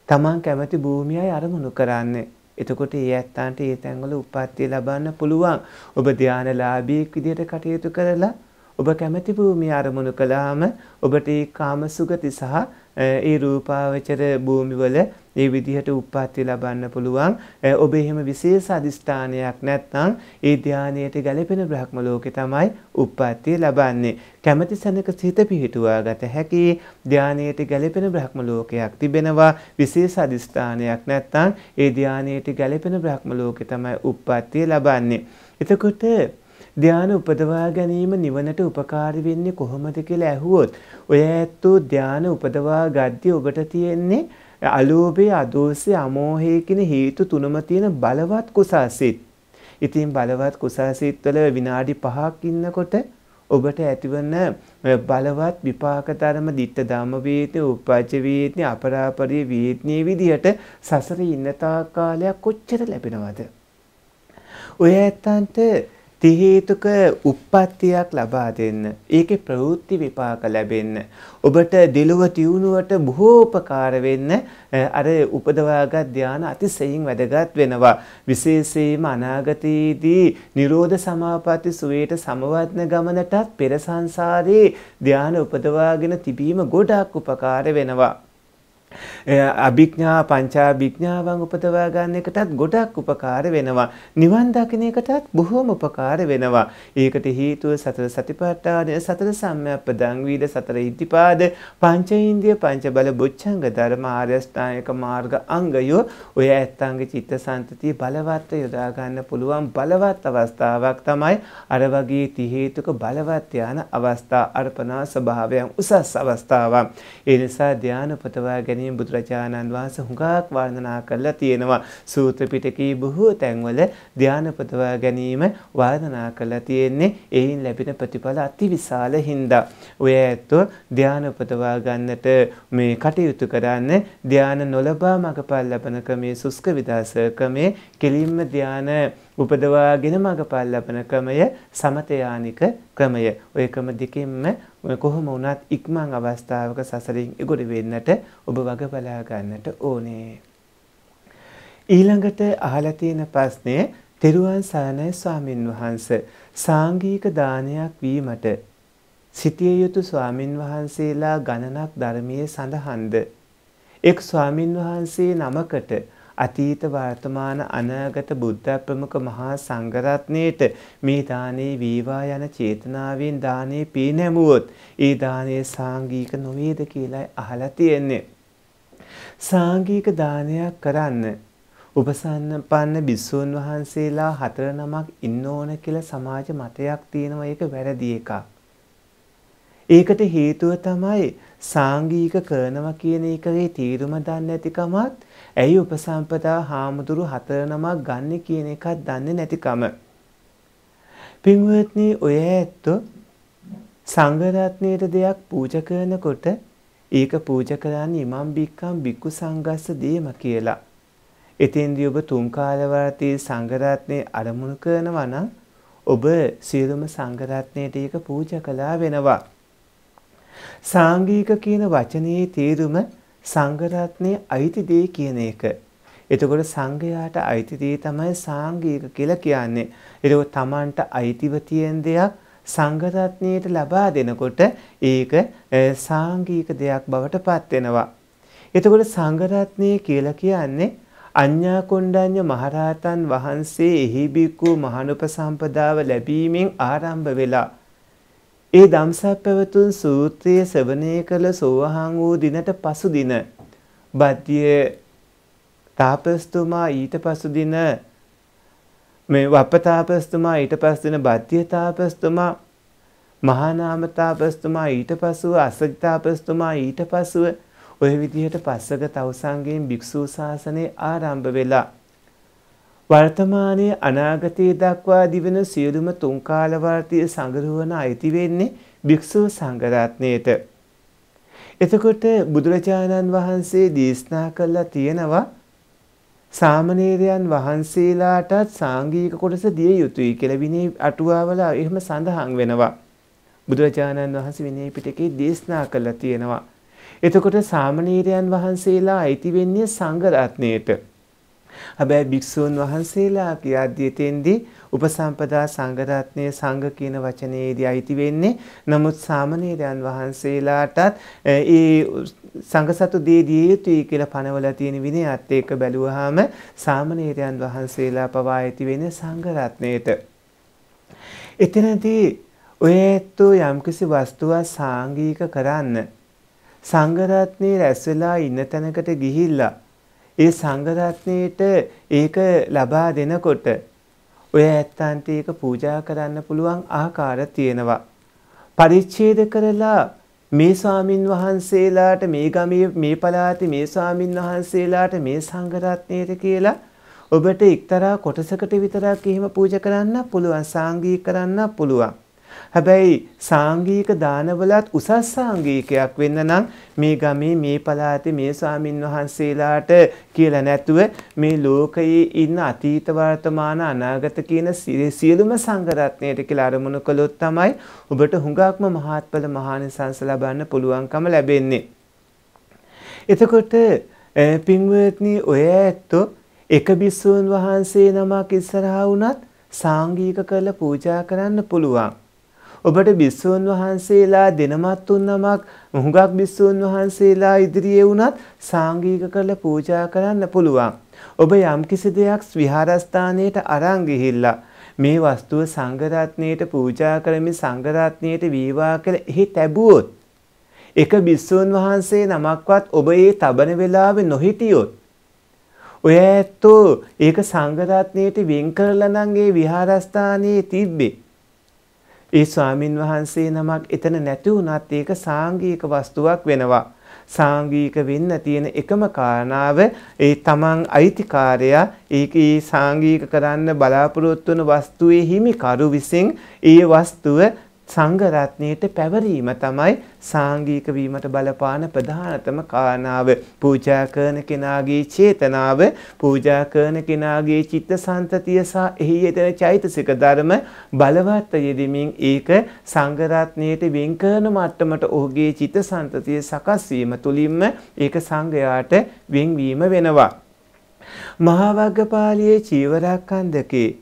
තමන් කැමති භූමියයි අරමුණු කරන්නේ. එතකොට ඒ ඇත්තාන්ට ඒ තැන්වල උප්පත්තිය ලබන්න පුළුවන්. ඔබ ධානලාභීෙක් විදියට කටයුතු කරලා ඔබ කැමැති භූමිය අරමුණු කළාම ඔබට ඒ කාමසුගති සහ ඒ රූපාවචර භූමිවල ඒ විදිහට උප්පත්ති ලබන්න පුළුවන්. ඔබ එහෙම විශේෂ අදිස්ථානයක් නැත්නම් ඒ ධානයට ගැලපෙන බ්‍රහ්ම ලෝකේ තමයි උප්පත්ති ලබන්නේ. කැමැති සැනක සිත පිහිටුවා ගත හැකි ධානයට ගැලපෙන බ්‍රහ්ම ලෝකයක් තිබෙනවා. විශේෂ අදිස්ථානයක් නැත්නම් ඒ ධානයට ගැලපෙන බ්‍රහ්ම ලෝකේ තමයි උප්පත්ති ලබන්නේ. එතකොට ධ්‍යාන උපදවා ගැනීම නිවනට උපකාරි වෙන්නේ කොහොමද කියලා ඇහුවොත් ඔය ඇත්තෝ ධ්‍යාන උපදවා ගද්දී ඔබට තියෙන්නේ අලෝභය, අදෝසය, අමෝහය කියන හේතු තුනම තියෙන බලවත් කුසාසිත. ඉතින් බලවත් කුසාසිත වල විනාඩි 5ක් ඉන්නකොට ඔබට ඇතිවන බලවත් විපාක ධර්ම ditta ධම්ම වේතේ උපජ්ජ වේතේ අපරාපරිය වේතේ විදිහට සසරේ ඉන්න තාක් කාලයක් කොච්චර ලැබෙනවද ඔය ඇත්තන්ට තිහේතුක උප්පත්තියක් ලබා දෙන්න. ඒකේ ප්‍රවෘත්ති විපාක ලැබෙන්න. ඔබට දෙලොව තියුණුවට බොහෝ උපකාර වෙන්න අර උපදවාගත් ධාන අතිශයින් වැදගත් වෙනවා. විශේෂයෙන්ම අනාගතයේදී Nirodha Samapatti සුවේට සමවත්න ගමනටත් පෙර සංසාරේ ධාන උපදවාගෙන තිබීම ගොඩක් උපකාර වෙනවා. අභිඥා පංචාභිඥාවන් උපදවා ගන්න එකටත් ගොඩක් උපකාර වෙනවා. නිවන් දකින එකටත් බොහෝම උපකාර වෙනවා. ඒකට හේතුව සතර සතිපට්ඨාන, සතර සම්‍යප්පදං වීද, සතර ඉද්ධිපාද, පංචේන්ද්‍රිය, පංචබල බොච්ඡංග ධර්ම ආර්යස්ථායක මාර්ග අංගයෝ ඔය ඇත්තන්ගේ චිත්තසංතතිය බලවත් යොදා ගන්න පුළුවන් බලවත් අවස්ථාවක් තමයි අර වගේ ති හේතුක බලවත් යන අවස්ථා අර්පණා ස්වභාවයන් උසස් අවස්ථාවක්. ඒ නිසා ධානය උපදවා ගැනීම මේ බුදුරජාණන් වහන්සේ හුඟක් වර්ණනා කරලා තියෙනවා. සූත්‍ර පිටකයේ බොහෝ තැන්වල ධානය පොතවා ගැනීම වර්ණනා කරලා තියෙන්නේ එයින් ලැබෙන ප්‍රතිඵල අතිවිශාල හින්දා. ඔය ඇත්තෝ ධානය පොතවා ගන්නට මේ කටයුතු කරන්න ධාන නොලබා මගපල් ලබන ක්‍රමයේ සුස්ක විදාස ක්‍රමයේ කෙලින්ම ධාන උපදවාගෙන මගපල් ලබන ක්‍රමය සමතයානික ක්‍රමය. ඔය ක්‍රම දෙකෙන්ම කොහොම වුණත් ඉක්මන් අවස්ථාවක සසරින් ඉගොඩ වෙන්නට ඔබ වග බලා ගන්නට ඕනේ. ඊළඟට අහලා තියෙන ප්‍රශ්නේ තෙරුවන් සරණයි ස්වාමින් වහන්ස සාංගික දානයක් වීමට සිටිය යුතු ස්වාමින් වහන්සේලා ගණනක් ධර්මයේ සඳහන්ද එක් ස්වාමින් වහන්සේ නමකට අතීත වර්තමාන අනාගත බුද්ධ ප්‍රමුඛ මහා සංඝරත්නයේට මේ දානේ වේවා යන චේතනාවෙන් දානේ පීනැමුවොත් ඒ දානේ සාංගික නොවේද කියලායි අහලා තියෙන්නේ. සාංගික දානයක් කරන්න උපසන්නපන්න බිස්සූන් වහන්සේලා හතර නමක් ඉන්න ඕන කියලා සමාජ මතයක් තියෙනවා ඒක වැරදි එකක්. ඒකට හේතුව තමයි සාංගික කරනවා කියන එකේ තීරුම දන්නේ නැතිකමත් ඇයි උපසම්පදා හාමුදුරු හතර නමක් ගන්න කියන එකත් දන්නේ නැතිකම. පින්වත්නි ඔය ඇත්තෝ සංඝරත්නයට දෙයක් පූජ කරනකොට ඒක පූජ කරන්නේ ඉමම් බික්කම් බික්කු සංඝස්ස දේම කියලා. එතෙන්දී ඔබ තුන් කාලවර්තී සංඝරත්නය අරමුණු කරනවා නම් ඔබ සියලුම සංඝරත්නයට ඒක පූජ කළා වෙනවා. සාංගික කියන වචනේ තේරුම සංඝරත්නයේ අයිති දේ කියන එක. එතකොට සංඝයාට අයිති දේ තමයි සාංගික කියලා කියන්නේ. එතකොට Tamanට අයිතිව තියෙන දෙයක් සංඝරත්නයට ලබා දෙනකොට ඒක සාංගික දෙයක් බවට පත් වෙනවා. එතකොට සංඝරත්නය කියලා කියන්නේ අඤ්ඤා කොණ්ඩඤ්ඤ මහරහතන් වහන්සේ එහි බිකු මහනුපසම්පදාව ලැබීමෙන් ආරම්භ වෙලා ඒ ධම්සප්පවතුන් සූත්‍රය ශ්‍රවණය කළ සෝවහන් වූ දිනට පසු දින බද්ධිය තාපස්තුමා ඊට පසු දින මේ වප්ප තාපස්තුමා ඊට පසු දින බද්ධිය තාපස්තුමා මහානාම තාපස්තුමා ඊට පසුව අසජ තාපස්තුමා ඊට පසුව ඔය විදිහට පස්සක තවුසන්ගෙන් භික්ෂූ ශාසනය ආරම්භ වෙලා වර්තමානයේ අනාගතයේ දක්වා දිවෙන සියලුම තුන් කාලවර්තිය සංගරුවන අයිති වෙන්නේ භික්ෂුව සංඝරත්නයට. එතකොට බුදුරජාණන් වහන්සේ දේශනා කළා තියෙනවා සාමණේරයන් වහන්සේලාටත් සාංගික කොටස දිය යුතුයි කියලා විනය අටුවාවල එහෙම සඳහන් වෙනවා. බුදුරජාණන් වහන්සේ විනය පිටකේ දේශනා කළා තියෙනවා. එතකොට සාමණේරයන් වහන්සේලා අයිති වෙන්නේ සංඝරත්නයට. හැබැයි භික්ෂූන් වහන්සේලා කියද්දී එතෙන්දී උපසම්පදා සංඝරත්නය සංඝ කියන වචනේදී අයිති වෙන්නේ. නමුත් සාමණේරයන් වහන්සේලාටත් ඒ සංඝසතු දේ දිය යුතුයි කියලා පනවලා තියෙන විනයත් එක්ක බැලුවාම සාමණේරයන් වහන්සේලා පවා ඇති වෙන සංඝරත්නයට. එතනදී ඔය ඇත්තෝ යම්කිසි වස්තුවක් සාංගික කරන්න සංඝරත්නයේ රැස් වෙලා ඉන්න තැනකට ගිහිල්ලා ඒ සංඝරත්නයට ඒක ලබා දෙනකොට ඔය ඇත්තන්ට ඒක පූජා කරන්න පුළුවන් ආකාර තියෙනවා. පරිච්ඡේද කරලා මේ ස්වාමින් වහන්සේලාට මේ ගමේ මේ පළාතේ මේ ස්වාමින් වහන්සේලාට මේ සංඝරත්නයට කියලා ඔබට එක්තරා කොටසකට විතරක් එහෙම පූජා කරන්න පුළුවන් සාංගී කරන්න පුළුවන්. හැබැයි සාංගික දානවලත් උසස් සාංගිකයක් වෙන්න නම් මේ ගමේ මේ පළාතේ මේ ස්වාමින් වහන්සේලාට කියලා නැතුව මේ ලෝකයේ ඉන්න අතීත වර්තමාන අනාගත කියන සියලුම සංගරත්නයට කියලා අරමුණු කළොත් තමයි ඔබට හුඟක්ම මහත්ඵල මහානිසංස ලබන්න පුළුවන්කම ලැබෙන්නේ. එතකොට පින්වත්නි ඔය ඇත්තෝ එක බිස්සූන් වහන්සේ නමක් ඉස්සරහා වුණත් සාංගික කරලා පූජා කරන්න පුළුවන්. ඔබට භිස්සූන් වහන්සේලා දෙනමත් තුන් නමක් හුඟක් භිස්සූන් වහන්සේලා ඉදිරියේ වුණත් සාංගීක කරලා පූජා කරන්න පුළුවන්. ඔබ යම්කිසි දෙයක් විහාරස්ථානයට අරන් ගිහිල්ලා මේ වස්තුව සංඝරත්නයට පූජා කරමින් සංඝරත්නයට වේවා කියලා එහි තැබුවොත් එක භිස්සූන් වහන්සේ නමක්වත් ඔබ ඒ තබන වෙලාවේ නොහිටියොත් ඔය ඇත්තෝ ඒක සංඝරත්නයට වෙන් කරලා නම් ඒ විහාරස්ථානයේ තිබ්බේ ඒ ස්වාමින් වහන්සේ නමක් එතන නැති වුණත් ඒක සාංගික වස්තුවක් වෙනවා. සාංගික වෙන්න තියෙන එකම කාරණාව ඒ තමන් අයිතිකාරයා ඒකේ සාංගික කරන්න බලාපොරොත්තු වන වස්තුවේ හිමිකරු විසින් ඒ වස්තුව සංඝරත්නයට පැවරීම තමයි සාංගික වීමට බලපාන ප්‍රධානතම කාරණාව. පූජා කරන කෙනාගේ චේතනාව, පූජා කරන කෙනාගේ චිත්තසංතතිය සහ එහි යෙදෙන චෛතසික ධර්ම බලවත් යෙදෙමින් ඒක සංඝරත්නයට වෙන් කරන මට්ටමට ඔහුගේ චිත්තසංතතිය සකස් වීම තුලින්ම ඒක සංඝයාට වෙන්වීම වෙනවා. මහා වග්ගපාලියේ චීවරාකන්දකේ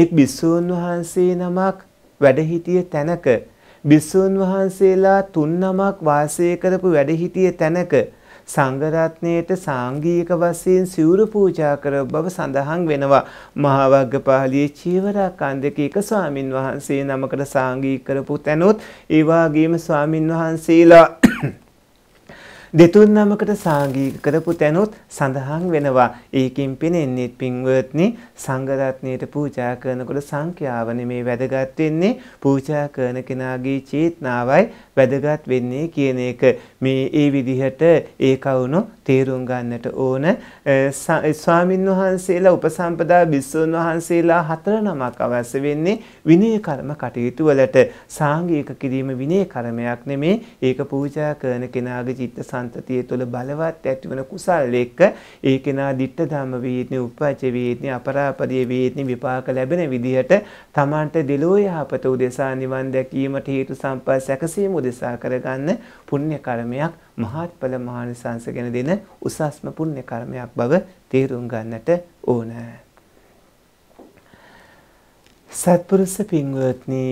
එක් බිස්සූන් වහන්සේ නමක් වැඩහිටිය තැනක බිස්සුන් වහන්සේලා තුන් නමක් වාසය කරපු වැඩහිටිය තැනක සංඝරත්නයට සාංගීක වශයෙන් සිවුරු පූජා කර බව සඳහන් වෙනවා මහා වග්ගපාලියේ චීවරාකන්දක එක ස්වාමින් වහන්සේ නමකට සාංගීක කරපු තැනොත් ඒ වගේම ස්වාමින් වහන්සේලා දෙතුන් නමකට සාංගික කරපු තැනුත් සඳහන් වෙනවා. ඒකින් පෙනෙන්නේ පින්වත්නි සංඝරත්නයට පූජා කරනකොට සංඛ්‍යාව නෙමේ වැදගත් වෙන්නේ පූජා කරන කෙනාගේ චේතනාවයි වැදගත් වෙන්නේ කියන එක. මේ ඒ විදිහට ඒ කවුණු තේරුම් ගන්නට ඕන ස්වාමින් වහන්සේලා උපසම්පදා භික්ෂුන් වහන්සේලා හතර නමක් අවශ්‍ය වෙන්නේ විනය කර්ම කටයුතු වලට සාංගික කිරීම විනය කර්මයක් නෙමේ ඒක පූජා කරන කෙනාගේ චිත්ත සන්තතිය තුළ බලවත් ඇතිවන කුසල් එක්ක ඒ කෙනා ditta ධම්ම වේදනේ උපජ්ජ වේදනේ අපරාපරිය වේදනේ විපාක ලැබෙන විදිහට Tamanට දෙලෝ යහපත උදෙසා නිවන් දැකීමට හේතු සම්පත් සැකසීම උදෙසා කරගන්න පුණ්‍ය කර්මයක් මහත්ඵල මහානිසංස ගැන දෙන උසස්ම පුණ්‍ය කර්මයක් බව තේරුම් ගන්නට ඕන. සත්පුරුෂ පින්වත්නි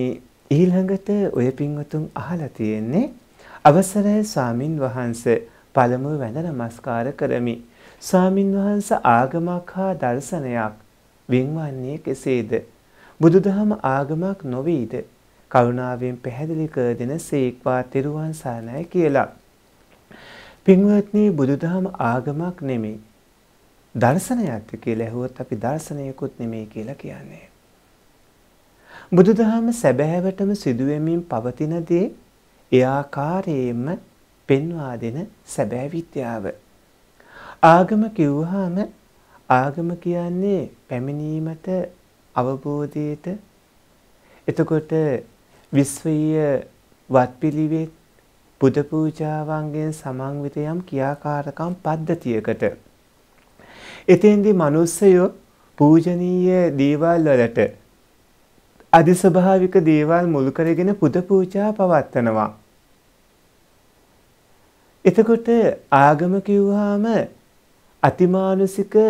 ඊළඟට ඔය පින්වතුන් අහලා තියෙන්නේ අවසරයි ස්වාමින් වහන්සේ පළමුව වැඳ නමස්කාර කරමි. ස්වාමින් වහන්සේ ආගමක් හා දර්ශනයක් වින්වන්නේ කෙසේද? බුදුදහම ආගමක් නොවේද? කරුණාවෙන් පැහැදිලි කර දෙන සේක්වා තෙරුවන් සරණයි කියලා. පින්වත්නි බුදුදහම ආගමක් නෙමෙයි. දර්ශනයක්ද කියලා ඇහුවොත් අපි දර්ශනයකුත් නෙමෙයි කියලා කියන්නේ. බුදුදහම සැබෑවටම සිදුවෙමින් පවතින දේ ඒ ආකාරයෙන්ම පෙන්වා දෙන සැබෑ විද්‍යාව. ආගම කිව්වහම ආගම කියන්නේ පැමිණීමට අවබෝධයට එතකොට විශ්වීය වත්පිළිවෙත් බුද්ධ පූජාවන්ගෙන් සමන්විත යම් ක්‍රියාකාරකම් පද්ධතියකට එතෙන්දී මිනිස්සයෝ පූජනීය දේවල් වලට අධිස්වභාවික දේවල් මුල් කරගෙන බුද්ධ පූජා පවත්වනවා එතකොට ආගම කිව්වහම අතිමානුසික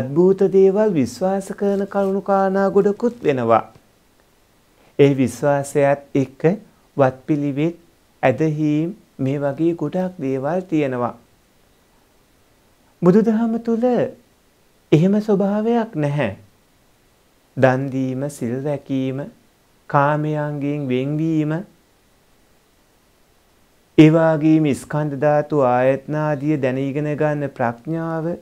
අద్භූත දේවල් විශ්වාස කරන කරුණු කාරණා ගොඩකුත් වෙනවා ඒ විශ්වාසයත් එක්ක වත්පිළිවෙත් ඇදහිම් මේ වගේ ගොඩක් දේවල් තියෙනවා. බුදුදහම තුල එහෙම ස්වභාවයක් නැහැ. දන් දීම, සිල් රැකීම, කාමයන්ගෙන් වෙන්වීම, ඒ වගේම ස්කන්ධ ධාතු ආයතන ආදී දැන ඉගෙන ගන්න ප්‍රඥාව,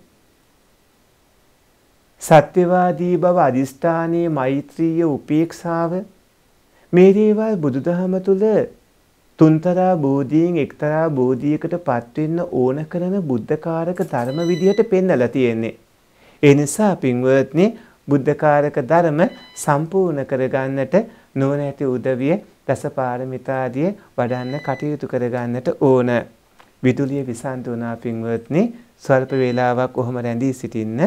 සත්‍යවාදී බව, අදිස්ථානීය මෛත්‍රිය, උපේක්ෂාව මේ දේවල් බුදුදහම තුල තුන්තරා බෝධියෙන් එක්තරා බෝධියකට පත්වෙන්න ඕන කරන බුද්ධකාරක ධර්ම විදිහට පෙන්වලා තියෙන්නේ. ඒ නිසා පින්වත්නි බුද්ධකාරක ධර්ම සම්පූර්ණ කරගන්නට නුවණැති උදවිය දසපාරමිතාදිය වඩන්න කටයුතු කරගන්නට ඕන. විදුලිය විසන්තුනා පින්වත්නි ස්වල්ප වේලාවක් ඔහම රැඳී සිටින්න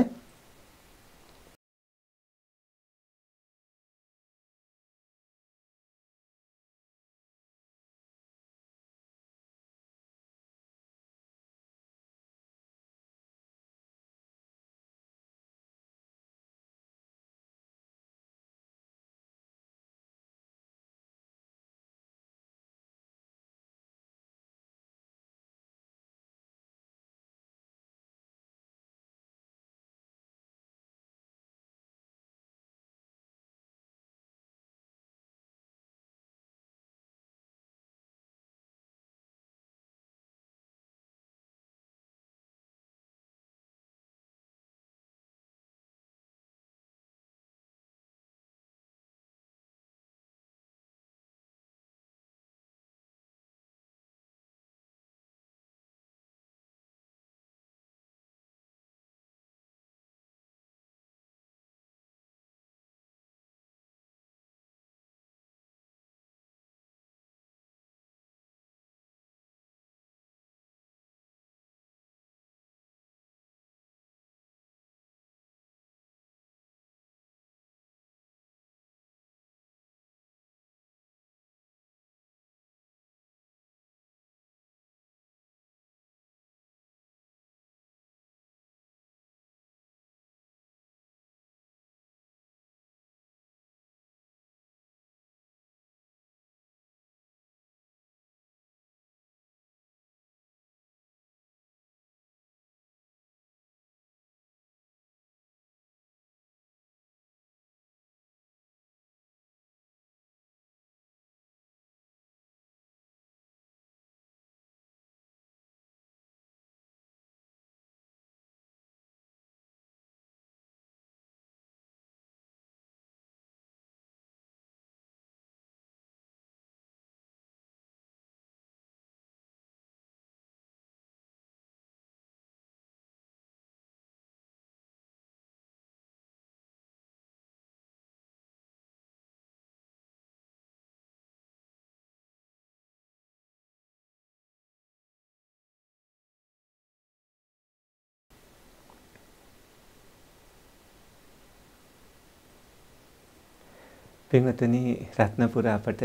පින්වතුනි රත්නපුර අපට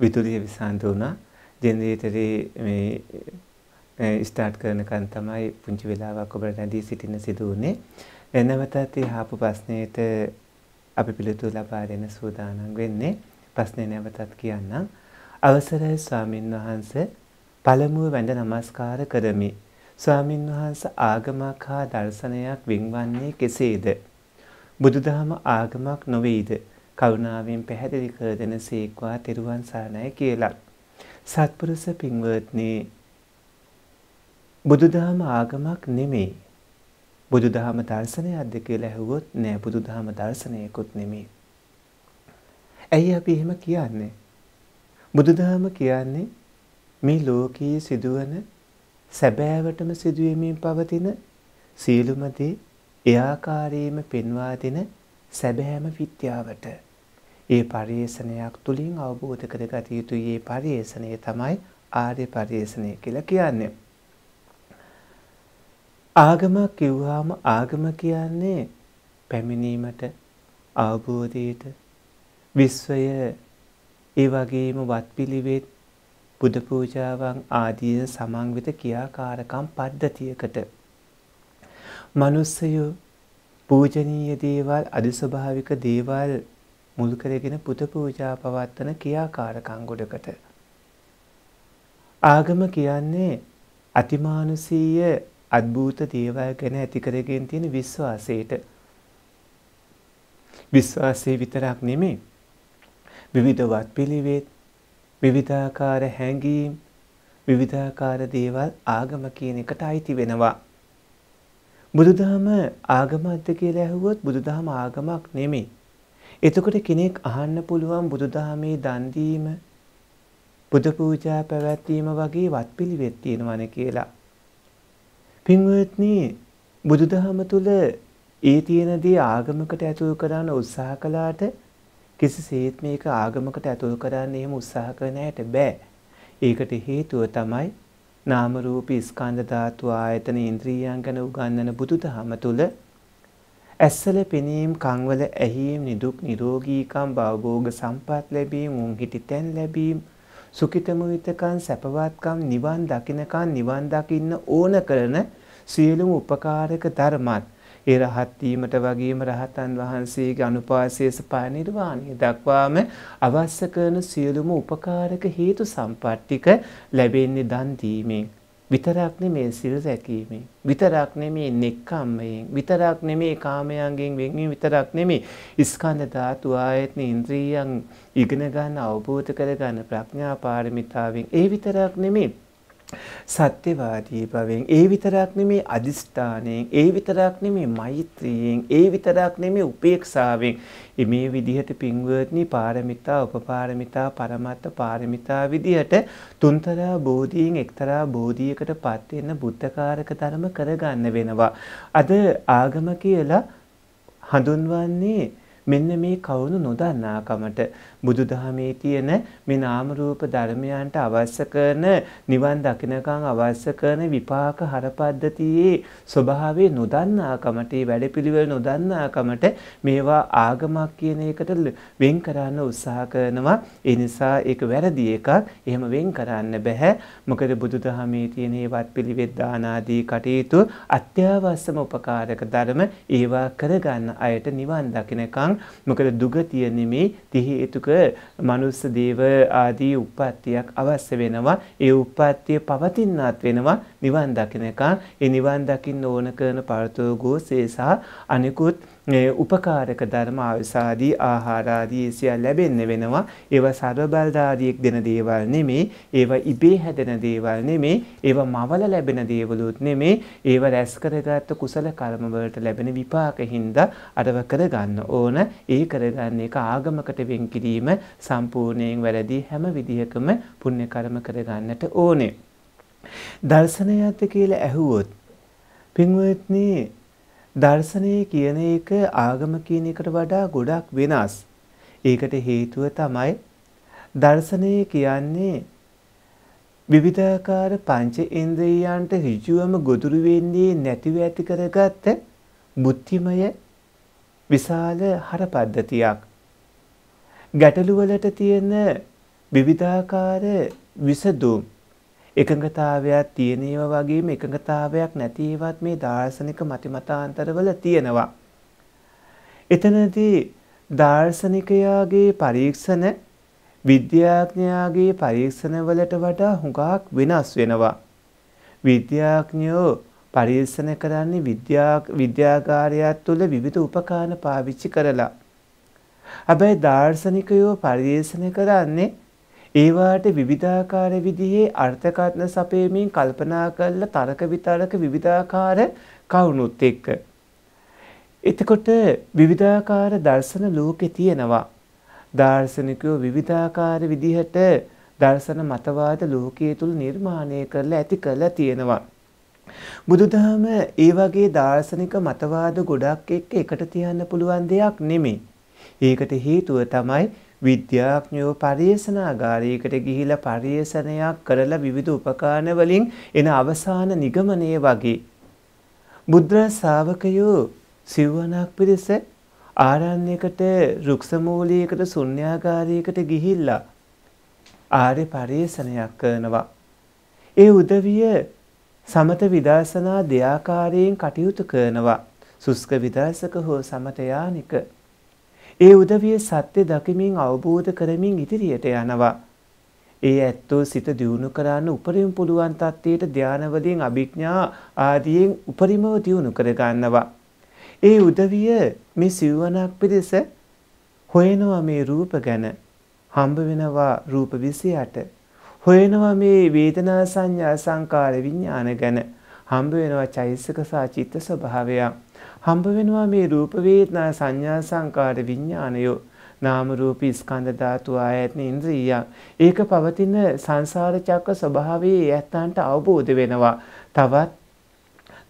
විදුලිය විසන්ත වුණා. ජෙනරේටරේ මේ ස්ටාර්ට් කරනකන් තමයි පුංචි වෙලාවක් ඔබට නැදී සිටින්න සිදු වුණේ. නැවතත් ආපු ප්‍රශ්නෙට අපි පිළිතුරු ලබා දෙන සූදානම් වෙන්නේ. ප්‍රශ්නේ නැවතත් කියන්නම්. අවසරයි ස්වාමින් වහන්සේ පළමුව වැඳ නමස්කාර කරමි. ස්වාමින් වහන්සේ ආගමක් හා දර්ශනයක් වින්වන්නේ කෙසේද? බුදුදහම ආගමක් නොවේද? කරුණාවෙන් පැහැදිලි කර දෙන සීක්වා තෙරුවන් සරණයි කියලා. සත්පුරුෂ පින්වත්නි බුදුදහම ආගමක් නෙමෙයි. බුදුදහම දර්ශනයක්ද කියලා ඇහුවොත් නෑ බුදුදහම දර්ශනයකුත් නෙමෙයි. ඇයි අපි එහෙම කියන්නේ? බුදුදහම කියන්නේ මේ ලෝකයේ සිදුවන සැබෑවටම සිදුවීමෙන් පවතින සියලුම දේ එයාකාරයේම පෙන්වා දෙන සැබෑම විද්‍යාවට ඒ පරිේෂණයක් තුළින් අවබෝධ කරගත යුතු ඒ පරිේෂණය තමයි ආර්ය පරිේෂණය කියලා කියන්නේ. ආගම කිව්වාම ආගම කියන්නේ පැමිණීමට අවබෝධයට විශ්වය ඒ වගේම වත්පිළිවෙත් බුද පූජාවන් ආදිය සමන්විත ක්‍රියාකාරකම් පද්ධතියකට මනුස්සයෝ පූජනීය දේවල් අධිස්වභාවික දේවල් මුල් කරගෙන පුත පූජා පවත්වන ක්‍රියාකාරකම් ගොඩකට ආගම කියන්නේ අතිමානුසීය අද්භූත දේවල් ගැන ඇති කරගෙන තියෙන විශ්වාසයට විශ්වාසය විතරක් නෙමෙයි විවිධ වත්පිළිවෙත් විවිධාකාර හැඟීම් විවිධාකාර දේවල් ආගම කියන එකට අයිති වෙනවා බුදුදහම ආගමක්ද කියලා ඇහුවොත් බුදුදහම ආගමක් නෙමෙයි. එතකොට කෙනෙක් අහන්න පුළුවන් බුදුදහමේ දන් දීම බුදු පූජා පැවැත්වීම වගේ වත්පිළිවෙත් තියෙනවනේ කියලා. පින්වත්නි බුදුදහම තුල ඒ තියෙන දේ ආගමකට ඇතුල් කරන්න උත්සාහ කළාට කිසිසේත් මේක ආගමකට ඇතුල් කරන්න එහෙම උත්සාහ කරන ඇයට බෑ. ඒකට හේතුව තමයි නාම රූප ස්කන්ධ ධාතු ආයතන ඉන්ද්‍රියයන් ගැන උගන්වන බුදුදහම තුල ඇස්සල පෙනීම කන්වල ඇහිීම නිදුක් නිරෝගීකම් භවභෝග සම්පත් ලැබීම උන් හිටිතෙන් ලැබීම සුඛිතම විතකන් සැපවත්කම් නිවන් දකින්නකන් නිවන් දකින්න ඕන කරන සියලුම උපකාරක ධර්මත් ඒ රහත් වීමට වගේම රහතන් වහන්සේගේ අනුපාසයේ සපා නිර්වාණය දක්වාම අවශ්‍ය කරන සියලුම උපකාරක හේතු සම්පත්තික ලැබෙන්නේ දන් දීමෙන් විතරක් නෙමේ සිල් රැකීමෙන් විතරක් නෙමේ නෙක්ඛම්මයෙන් විතරක් නෙමේ කාමයන්ගෙන් වෙන්වීම විතරක් නෙමේ ස්කන්ධ ධාතු ආයතන ඉන්ද්‍රියයන් ඉගෙන ගන්න අවබෝධ කර ගන්න ප්‍රඥා පාරමිතාවෙන් ඒ විතරක් නෙමේ සත්‍යවාදී බවෙන් ඒ විතරක් නෙමේ අදිස්ථානයෙන් ඒ විතරක් නෙමේ මෛත්‍රියෙන් ඒ විතරක් නෙමේ උපේක්ෂාවෙන් මේ විදිහට පින්වත්නි පාරමිතා උපපාරමිතා පරමත්ත පාරමිතා විදිහට තුන්තරා බෝධියෙන් එක්තරා බෝධියකට පත් වෙන බුද්ධකාරක ධර්ම කරගන්න වෙනවා අද ආගම කියලා හඳුන්වන්නේ මෙන්න මේ කවුණු නොදන්නාකමට බුදුදහමේ තියෙන මේ නාම රූප ධර්මයන්ට අවශ්‍ය කරන නිවන් දකිනකම් අවශ්‍ය කරන විපාක හරපද්ධතියේ ස්වභාවය නොදන්නාකමට ඒ වැඩපිළිවෙල නොදන්නාකමට මේවා ආගමක් කියන එකට වෙන් කරන්න උත්සාහ කරනවා ඒ නිසා ඒක වැරදි එකක් එහෙම වෙන් කරන්න බෑ මොකද බුදුදහමේ තියෙන ඒවත් පිළිවෙත් දාන ආදී කටයුතු අත්‍යවශ්‍යම උපකාරක ධර්ම ඒවා කරගන්න අයට නිවන් දකිනකම් පුළුවන්. මොකද දුගතිය නෙමේ තිහේතුක මනුස්ස දේව ආදී උප්පත්තියක් අවශ්‍ය වෙනවා. ඒ උප්පත්තිය පවතින්නත් වෙනවා නිවන් දකිනකම්. ඒ නිවන් දකින්න ඕන කරන පරතෝ ගෝසේ සහ අනිකුත් උපකාරක ධර්ම ආවිසාදී ආහාරාදී සිය ලැබෙන්න වෙනවා. ඒවා ਸਰව බලධාරියෙක් දෙන දේවල් නෙමේ. ඒවා ඉබේ හැදෙන දේවල් නෙමේ. ඒවා මවල ලැබෙන දේවලුත් නෙමේ. ඒවා රැස් කරගත් කුසල කර්ම වලට ලැබෙන විපාකින්ද අරව කරගන්න ඕන. ඒ කරගන්න එක ආගමකට වෙන් කිරීම සම්පූර්ණයෙන් වැරදි හැම විදිහකම පුණ්‍ය කර්ම කරගන්නට ඕනේ. දර්ශනයත් කියලා ඇහුවොත් පින්වත්නි දර්ශනය කියන එක ආගම කියන එකට වඩා ගොඩක් වෙනස්. ඒකට හේතුව තමයි දර්ශනය කියන්නේ විවිධාකාර පංච ඉන්ද්‍රියයන්ට ඍජුවම ගොදුරු වෙන්නේ නැතිව ඇති කරගත්ත බුද්ධිමය විශාල හර පද්ධතියක්. ගැටලුවලට තියෙන විවිධාකාර විසදුම් එකඟතාවයක් තියෙන ඒවා වගේම එකඟතාවයක් නැති ඒවත් මේ දාර්ශනික මතිමතාන්තරවල තියෙනවා. එතනදී දාර්ශනිකයාගේ පරීක්ෂණ විද්‍යාඥයාගේ පරීක්ෂණවලට වඩා හුඟක් වෙනස් වෙනවා. විද්‍යාඥයෝ පරීක්ෂණ කරන්නේ විද්‍යාගාරයක් තුළ විවිධ උපකාරණ පාවිච්චි කරලා. හැබැයි දාර්ශනිකයෝ පරීක්ෂණ කරන්නේ ඒවාට විවිධාකාර විදිහේ අර්ථකථන සපයමින් කල්පනා කරලා තරක විතරක විවිධාකාර කවුණුත් එක්ක. එතකොට විවිධාකාර දර්ශන ලෝකේ තියෙනවා. දාර්ශනිකයෝ විවිධාකාර විදිහට දර්ශන මතවාද ලෝකයේ තුල නිර්මාණය කරලා ඇති කරලා තියෙනවා. බුදුදහම ඒ වගේ දාර්ශනික මතවාද ගොඩක් එක්ක එකට තියන්න පුළුවන් දෙයක් නෙමෙයි. ඒකට හේතුව තමයි විද්‍යාඥයෝ පරිේශනාගාරයකට ගිහිලා පරිේශනයක් කරලා විවිධ උපකරණ වලින් එන අවසාන නිගමනය වගේ බුද්ධ ශ්‍රාවකයෝ සිවණක් පිරිස ආරණ්‍යයකට රුක්ෂමූලයකට ශුන්‍යාගාරයකට ගිහිල්ලා ආර්ය පරිේශනයක් කරනවා ඒ උදවිය සමත විදර්ශනා දෙආකාරයෙන් කටයුතු කරනවා සුස්ක විදර්ශක හෝ සමත යානික ඒ උදවිය සත්‍ය දකිමින් අවබෝධ කරමින් ඉදිරියට යනවා. ඒ ඇත්තෝ සිත දියුණු කරන්න උපරිම පුළුවන් තත්ත්වයට ධානවලින් අභිඥා ආදියෙන් උපරිමව දියුණු කරගන්නවා. ඒ උදවිය මේ සිව්වනක් පිරිස හොයනවා මේ රූප ගැන හම්බ වෙනවා රූප 28. හොයනවා මේ වේදනා සංඥා සංකාර විඥාන ගැන හම්බ වෙනවා චෛසික සාචිත්ත ස්වභාවයක්. හම්බ වෙනවා මේ රූප වේදනා සංඥා සංකාර විඥානයෝ නාම රූප ස්කන්ධ ධාතු ආයතන ඉන්ද්‍රියයන් ඒක පවතින සංසාර චක්‍ර ස්වභාවයේ ඇත්තන්ට අවබෝධ වෙනවා තවත්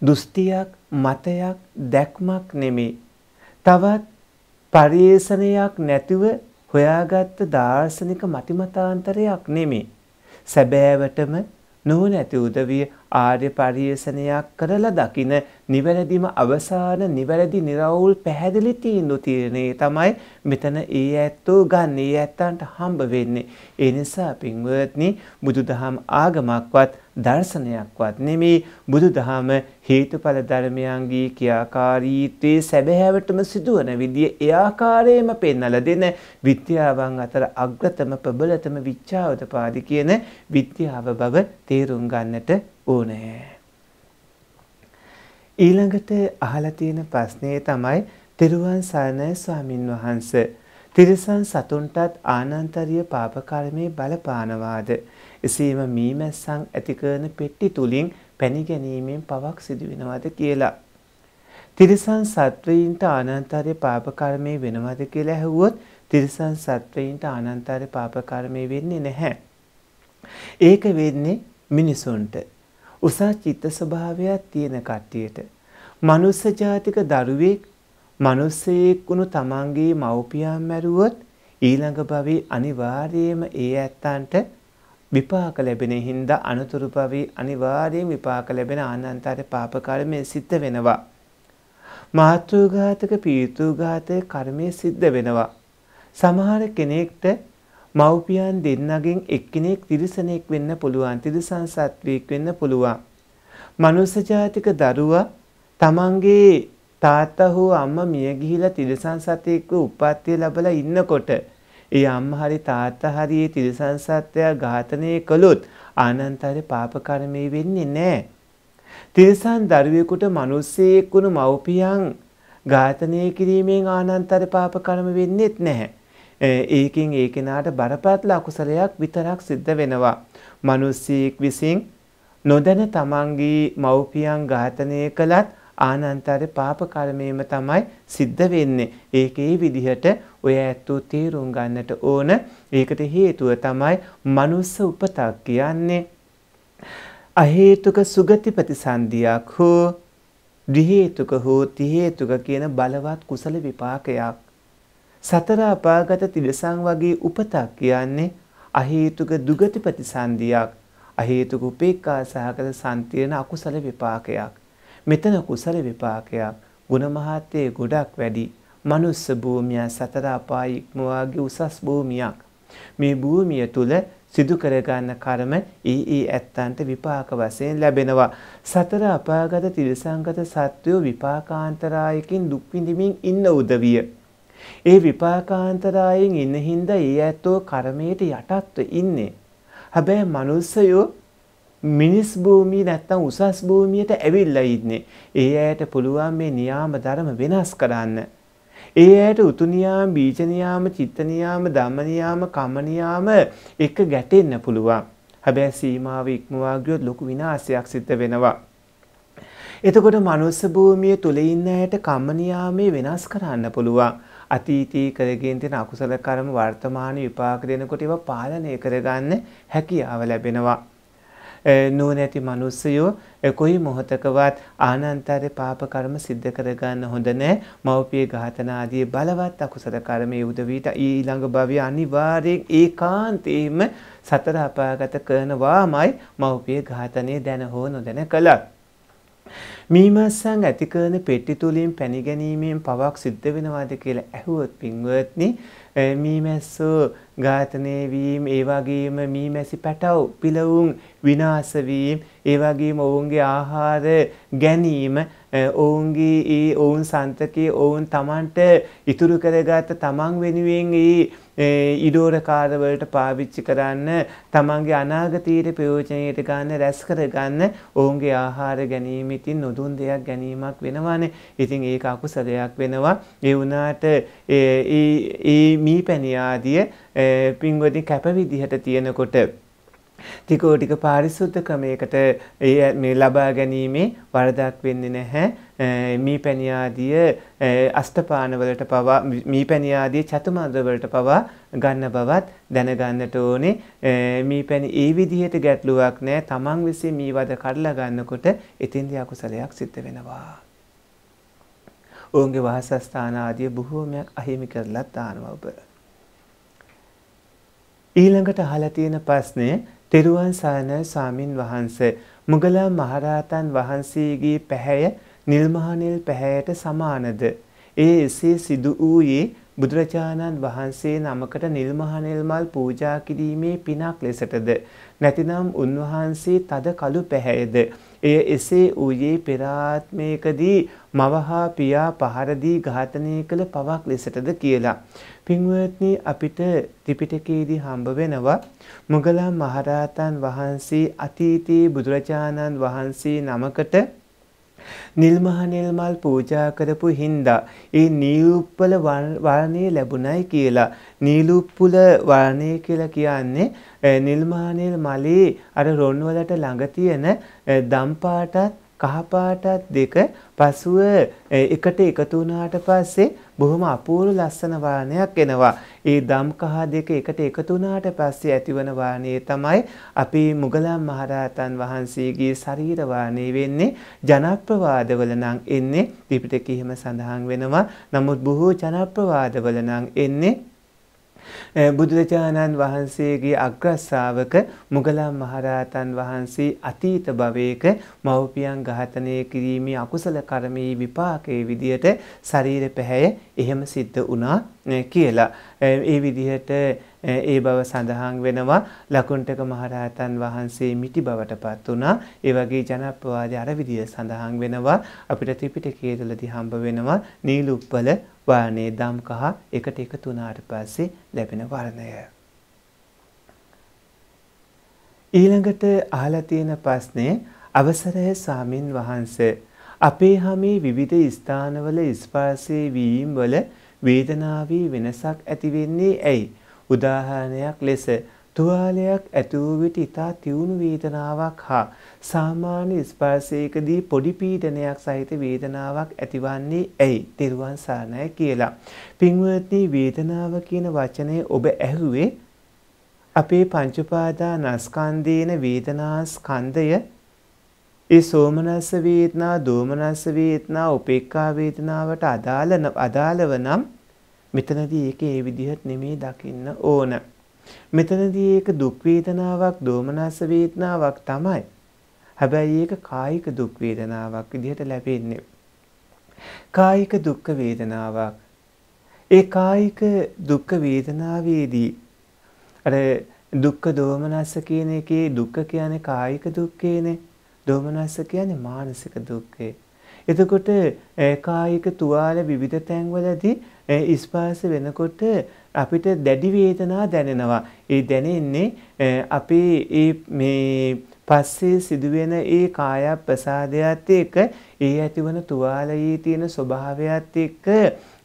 දුස්තියක් මතයක් දැක්මක් නෙමේ තවත් පරිේෂණයක් නැතිව හොයාගත්ත දාර්ශනික මතිමතාන්තරයක් නෙමේ සැබෑවටම නොනැති උදවිය ආර්ය පරිේෂණයක් කරලා දකින නිවැරදිම අවසාන නිවැරදි නිරවුල් පැහැදිලි තීන්දුව තීරණේ තමයි මෙතන ඒ ඇත්තෝ ගන්න ඒ ඇත්තන්ට හම්බ වෙන්නේ. ඒ නිසා පින්වත්නි බුදුදහම් ආගමක්වත් දර්ශනයක්වත් නෙමේ බුදුදහම හේතුඵල ධර්මයන්ගේ ක්‍රියාකාරීත්වයේ සැබෑවටම සිදුවන විදිය ඒ ආකාරයෙන්ම පෙන්වලා දෙන විද්‍යාවන් අතර අග්‍රතම ප්‍රබලතම විචාවතපාදි කියන විද්‍යාව බව තේරුම් ගන්නට ඕනේ. ඊළඟට අහලා තියෙන ප්‍රශ්නේ තමයි තෙරුවන් සරණයි ස්වාමින් වහන්සේ තිරිසන් සතුන්ටත් ආනන්තරීය පාප කර්මයේ බලපානවාද? එසේම මීමැස්සන් ඇති කරන පෙට්ටි තුලින් පැණි ගැනීමෙන් පවක් සිදුවෙනවද කියලා. තිරිසන් සත්වයින්ට අනන්තර්ය පාප කර්මය වෙනවද කියලා ඇහුවොත් තිරිසන් සත්වයින්ට අනන්තර්ය පාප කර්මය වෙන්නේ නැහැ. ඒක වෙන්නේ මිනිසුන්ට. උසා චිත්ත ස්වභාවයක් තියෙන කට්ටියට. මනුස්ස ජාතික දරුවෙක් මනුස්සයෙක් වුණු තමන්ගේ මව්පියන් මැරුවොත් ඊළඟ භවී අනිවාර්යයෙන්ම ඒ ඇත්තන්ට විපාක ලැබෙන හින්දා අනතුරු පවී අනිවාර්යෙන් විපාක ලැබෙන ආනන්තර පාප කර්මය සිද්ධ වෙනවා. මාතෘඝාතක පීතෘඝාතක කර්මය සිද්ධ වෙනවා. සමහර කෙනෙක්ට මව්පියන් දෙන්නගෙන් එක්කෙනෙක් තිරිසනෙක් වෙන්න පුළුවන් තිරිසන් සත්වයෙක් වෙන්න පුළුවන්. මනුස්ස ජාතික දරුවා තමන්ගේ තාත්තා හෝ අම්මා මිය ගිහිලා තිරිසන් සතෙක්ව උපත්ති ලැබලා ඉන්නකොට ඒ අම්මා හරි තාත්තා හරි ඒ තිරිසන් සත්වයා ඝාතනය කළොත් ආනන්තර පාප කර්මය වෙන්නේ නැහැ. තිරිසන් දරුවෙකුට මිනිස්සෙක් වුණු මව්පියන් ඝාතනය කිරීමෙන් ආනන්තර පාප කර්ම වෙන්නේත් නැහැ. ඒකින් ඒ කෙනාට බරපතල අකුසලයක් විතරක් සිද්ධ වෙනවා. මිනිස්සෙක් විසින් නොදැන තමන්ගේ මව්පියන් ඝාතනය කළත් ආනන්තර පාප කර්මයේම තමයි සිද්ධ වෙන්නේ. ඒකේ විදිහට ඔය ඇත්තෝ තේරුම් ගන්නට ඕන ඒකට හේතුව තමයි මනුස්ස උපතක් කියන්නේ අහේතුක සුගති ප්‍රතිසන්දියක් හෝ ද්විහේතුක හෝ තිහේතුක කියන බලවත් කුසල විපාකයක් සතර අපාගත තිරසං වගේ උපතක් කියන්නේ අහේතුක දුගති ප්‍රතිසන්දියක් අහේතුක උපේක්ඛා සහගත සම්තිරණ අකුසල විපාකයක් මෙතන කුසල විපාකයක් ගුණ මහත්යේ ගොඩක් වැඩි මනුස්ස භූමිය සතර අපාය ඉක්මවාගේ උසස් භූමියක්. මේ භූමිය තුල සිදු කරගන්න කර්ම ඊ ඊ ඇත්තන්ට විපාක වශයෙන් ලැබෙනවා. සතර අපාගත තිරසංගත සත්වෝ විපාකාන්තරායකින් දුක් විඳිමින් ඉන්න උදවිය. ඒ විපාකාන්තරායෙන් ඉන්න හින්දා ඒ ඇත්තෝ කර්මයට යටත්ව ඉන්නේ. හැබැයි මනුස්සයෝ මිනිස් භූමිය නැත්තම් උසස් භූමියට ඇවිල්ලා ඉන්නේ. ඒ ඇයට පුළුවන් මේ නියාම ධර්ම වෙනස් කරන්න. ඒ ඇයට උතු නියාම, බීජ නියාම, චිත්ත නියාම, ධම්ම නියාම, කම්ම නියාම එක ගැටෙන්න පුළුවන්. හැබැයි සීමාව ඉක්මවා ගියොත් ලොකු විනාශයක් සිද්ධ වෙනවා. එතකොට මනුස්ස භූමිය තුල ඉන්න ඇයට කම්ම නියාමයේ වෙනස් කරන්න පුළුවන්. අතීතී කරගෙන තියෙන අකුසල කර්ම වර්තමාන විපාක දෙනකොට ඒවා පාලනය කරගන්න හැකියාව ලැබෙනවා. නුවණැති මිනිස්සයෝ කොයි මොහතකවත් ආනන්තරේ පාප කර්ම සිද්ධ කරගන්න හොඳ නැහැ. මව්පිය ඝාතන ආදී බලවත් අකුසල කර්මයේ උදවිත ඊළඟ භවය අනිවාර්යෙන් ඒකාන්තයෙන්ම සතර අපාගත කරනවාමයි මව්පිය ඝාතනයේ දැන හෝ නොදැන කළා. මීමස්සන් ඇති කරන පෙට්ටි තුලින් පැනි ගැනීමෙන් පවක් සිද්ධ වෙනවාද කියලා ඇහුවොත් පින්වත්නි මීමැස්සෝ ඝාතනයවීම් ඒවාගේම මීමැසි පැටව් පිලවුන් විනාසවීම් ඒවාගේම ඔවුන්ගේ ආහාර ගැනීම ඔවුන්ගේ ඒ ඔවුන් සන්තකේ ඔවුන් තමන්ට ඉතුරු කරගත්ත තමන් වෙනුවෙන් ඒ ඉඩෝරකාරවලට පාවිච්චි කරන්න තමන්ගේ අනාගතීර ප්‍රයෝජනයට ගන්න රැස් කරගන්න ඔවුන්ගේ ආහාර ගැනීම ඉතින් නොදුන් දෙයක් ගැනීමක් වෙනවානේ ඉතින් ඒක අකුසලයක් වෙනවා ඒ වුණාට ඒ මී පැණියාදිය පින්වදින් කැප විදිහට තියෙනකොට ටිකෝටික පාරිශුද්ධකමයකට මේ ලබා ගැනීමේ වරදක් වෙන්නේ නැහැ මී පැණියාදිය අස්ථපානවලට පවා මී පැණියාදිය චතුමන්දවලට පවා ගන්න බවත් දැනගන්නට ඕනේ මී පැණි ඒ විදිහට ගැටලුවක් නෑ තමන් විසින් මී වද කඩලා ගන්නකොට එතින්දී අකුසලයක් සිද්ධ වෙනවා. ඔවුන්ගේ වාසස්ථාන ආදිය බොහෝමයක් අහිමි කරලත් දානවා ඔබ. ඊළඟට අහලා තියෙන ප්‍රශ්නේ තෙරුවන් සරණයි ස්වාමින් වහන්ස මුගලා මහරහතන් වහන්සේගේ පැහැය නිල්මහනිල් පැහැයට සමානද ඒ එසේ සිදු වූයේ බුදුරජාණන් වහන්සේ නමකට නිල්මහනිල් මල් පූජා කිරීමේ පිනක් ලෙසටද නැතිනම් උන්වහන්සේ තද කළු පැහැයද එය එසේ වූයේ පෙරාත්මයකදී මවහා පියා පහරදී ඝාතනය කළ පවක් ලෙසටද කියලා. පින්වත්නි අපිට ත්‍රිපිටකයේදී හම්බ වෙනවා මොගලන් මහරහතන් වහන්සේ අතීතයේ බුදුරජාණන් වහන්සේ නමකට නිල්මහ නිල්මල් පූජා කරපු හින්දා ඒ නීලුප්පල වර්ණය ලැබුණයි කියලා. නීලුප්පුල වර්ණය කියලා කියන්නේ නිල්මහ නිල් මලේ අර රොන් වලට ළඟ තියෙන දම්පාටත් කහපාටත් දෙක පසුව එකට එකතු වුණාට පස්සේ බොහොම අපූරු ලස්සන වානයක් එනවා. ඒ දම්කහ දෙක එකට එකතු වුණාට පස්සේ ඇතිවන වානේ තමයි අපේ මුගලන් මහරහතන් වහන්සේගේ ශරීර වානේ වෙන්නේ. ජනප්‍රවාදවල නම් එන්නේ ත්‍රිපිටකයේම සඳහන් වෙනවා. නමුත් බොහෝ ජනප්‍රවාදවල නම් එන්නේ බුදුරජාණන් වහන්සේගේ අග්‍රස්සාවක මුගලන් මහරහතන් වහන්සේ අතීත භවයක මව්පියන් ඝාතනය කිරීමේ අකුසල කර්මයේ විපාකයේ විදියට ශරීර පැහැය එහෙම සිද්ධ වුණා කියලා. ඒ විදිහට ඒ බව සඳහන් වෙනවා ලකුණ්ටක මහරහතන් වහන්සේ මිටි බවට පත් වුණා. ඒ වගේ ජනප්‍රවාද අර විදිය සඳහන් වෙනවා. අපිට ත්‍රිපිටකයේ තුලදී හම්බ වෙනවා නීලුප්පල වානේ දම්කහ එකට එකතු වුණාට පස්සේ ලැබෙන වර්ණය. ඊළඟට අහලා තියෙන ප්‍රශ්නේ අවසරය සාමින් වහන්සේ අපේ හැමේ විවිධ ස්ථානවල ස්පර්ශයේ වීම වල වේදනාවේ වෙනසක් ඇති වෙන්නේ ඇයි? උදාහරණයක් ලෙස තුවාලයක් ඇති වූ විට ඉතා තියුණු වේදනාවක් හා සාමාන්‍ය ස්පර්ශයකදී පොඩි පීඩනයක් සහිත වේදනාවක් ඇතිවන්නේ ඇයි? තිරුවන් සානය කියලා. පින්වත්නි වේදනාව කියන වචනය ඔබ ඇහුවේ අපේ පංච උපාදානස්කන්ධේන වේදනාස්කන්ධය ඒ සෝමනස්ස වේදනා, දෝමනස්ස වේදනා, උපේක්ඛා වේදනාවට අදාළ අදාළව නම් මෙතනදී ඒක ඒ විදිහට නෙමේ දකින්න ඕන. මෙතනදී ඒක දුක් වේදනාවක්, දෝමනස වේදනාවක් තමයි. හැබැයි ඒක කායික දුක් වේදනාවක් විදිහට ලැබෙන්නේ. කායික දුක් වේදනාවක්. ඒ කායික දුක් වේදනාවේදී අර දුක්ඛ දෝමනස්ස කියන එකේ දුක්ඛ කියන්නේ කායික දුක්ඛේනේ. දෝමනස්ස කියන්නේ මානසික දුක්ඛේ. එතකොට කායික තුවාල විවිධ තැන්වලදී ස්පර්ශ වෙනකොට අපිට දැඩි වේදනා දැනෙනවා. ඒ දැනෙන්නේ අපේ ඒ මේ පස්සේ සිදුවෙන ඒ කාය ප්‍රසාදයත් එක්ක ඒ ඇතිවන තුවාලයේ තියෙන ස්වභාවයත් එක්ක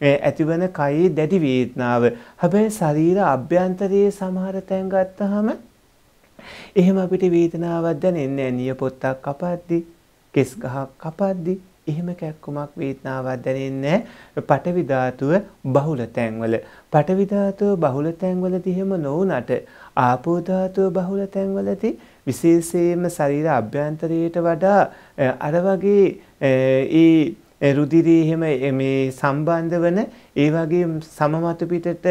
ඇතිවන කයේ දැඩි වේදනාව. හැබැයි ශරීර අභ්‍යන්තරයේ සමහර තැන් ගත්තාම එහෙම අපිට වේදනාවක් දැනෙන්නේ නැහැ. නියපොත්තක් කපද්දි, කෙස් ගහක් කපද්දි එහෙම කැක්කුමක් වේදනාවක් දැනෙන්නේ පටවි ධාතුව බහුල තැන්වල. පටවි ධාතුව බහුල තැන්වලදී එහෙම නොවුනට ආපෝ ධාතුව බහුල තැන්වලදී විශේෂයෙන්ම ශරීර අභ්‍යන්තරයට වඩා අර වගේ ඒ රුධිරී එහෙම මේ සම්බන්ධ වන ඒ වගේ සමමතු පිටට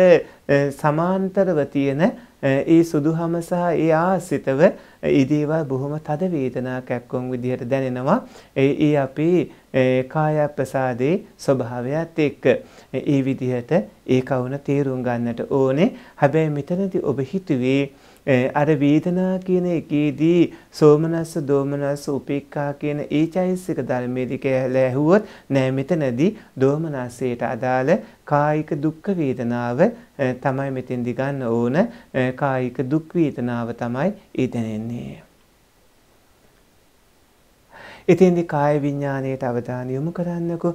සමාන්තරව තියෙන ඒ සුදුහම සහ ඒ ආසිතව ඒ දේවල් බොහොම තද වේදනා කැක්කොම් විදිහට දැනෙනවා. ඒ අපේ කාය ප්‍රසාදේ ස්වභාවයත් එක්ක ඒ විදිහට ඒ කවුන තේරුම් ගන්නට ඕනේ. හැබැයි මෙතනදී ඔබ හිතුවේ අර වේදනා කියන එකේදී සෝමනස්ස දෝමනස්ස උපේක්ඛා කියන ඒ චෛසික ධර්මයේදී කියලා ඇහුවොත් නෑ මෙතනදී දෝමනස්සයට අදාළ කායික දුක් වේදනාව තමයි මෙතෙන්දි ගන්න ඕන කායික දුක් වේදනාව තමයි ඊතනෙන්නේ ඉතින්දි කාය විඤ්ඥානයට අවධාන යොමු කරන්නකු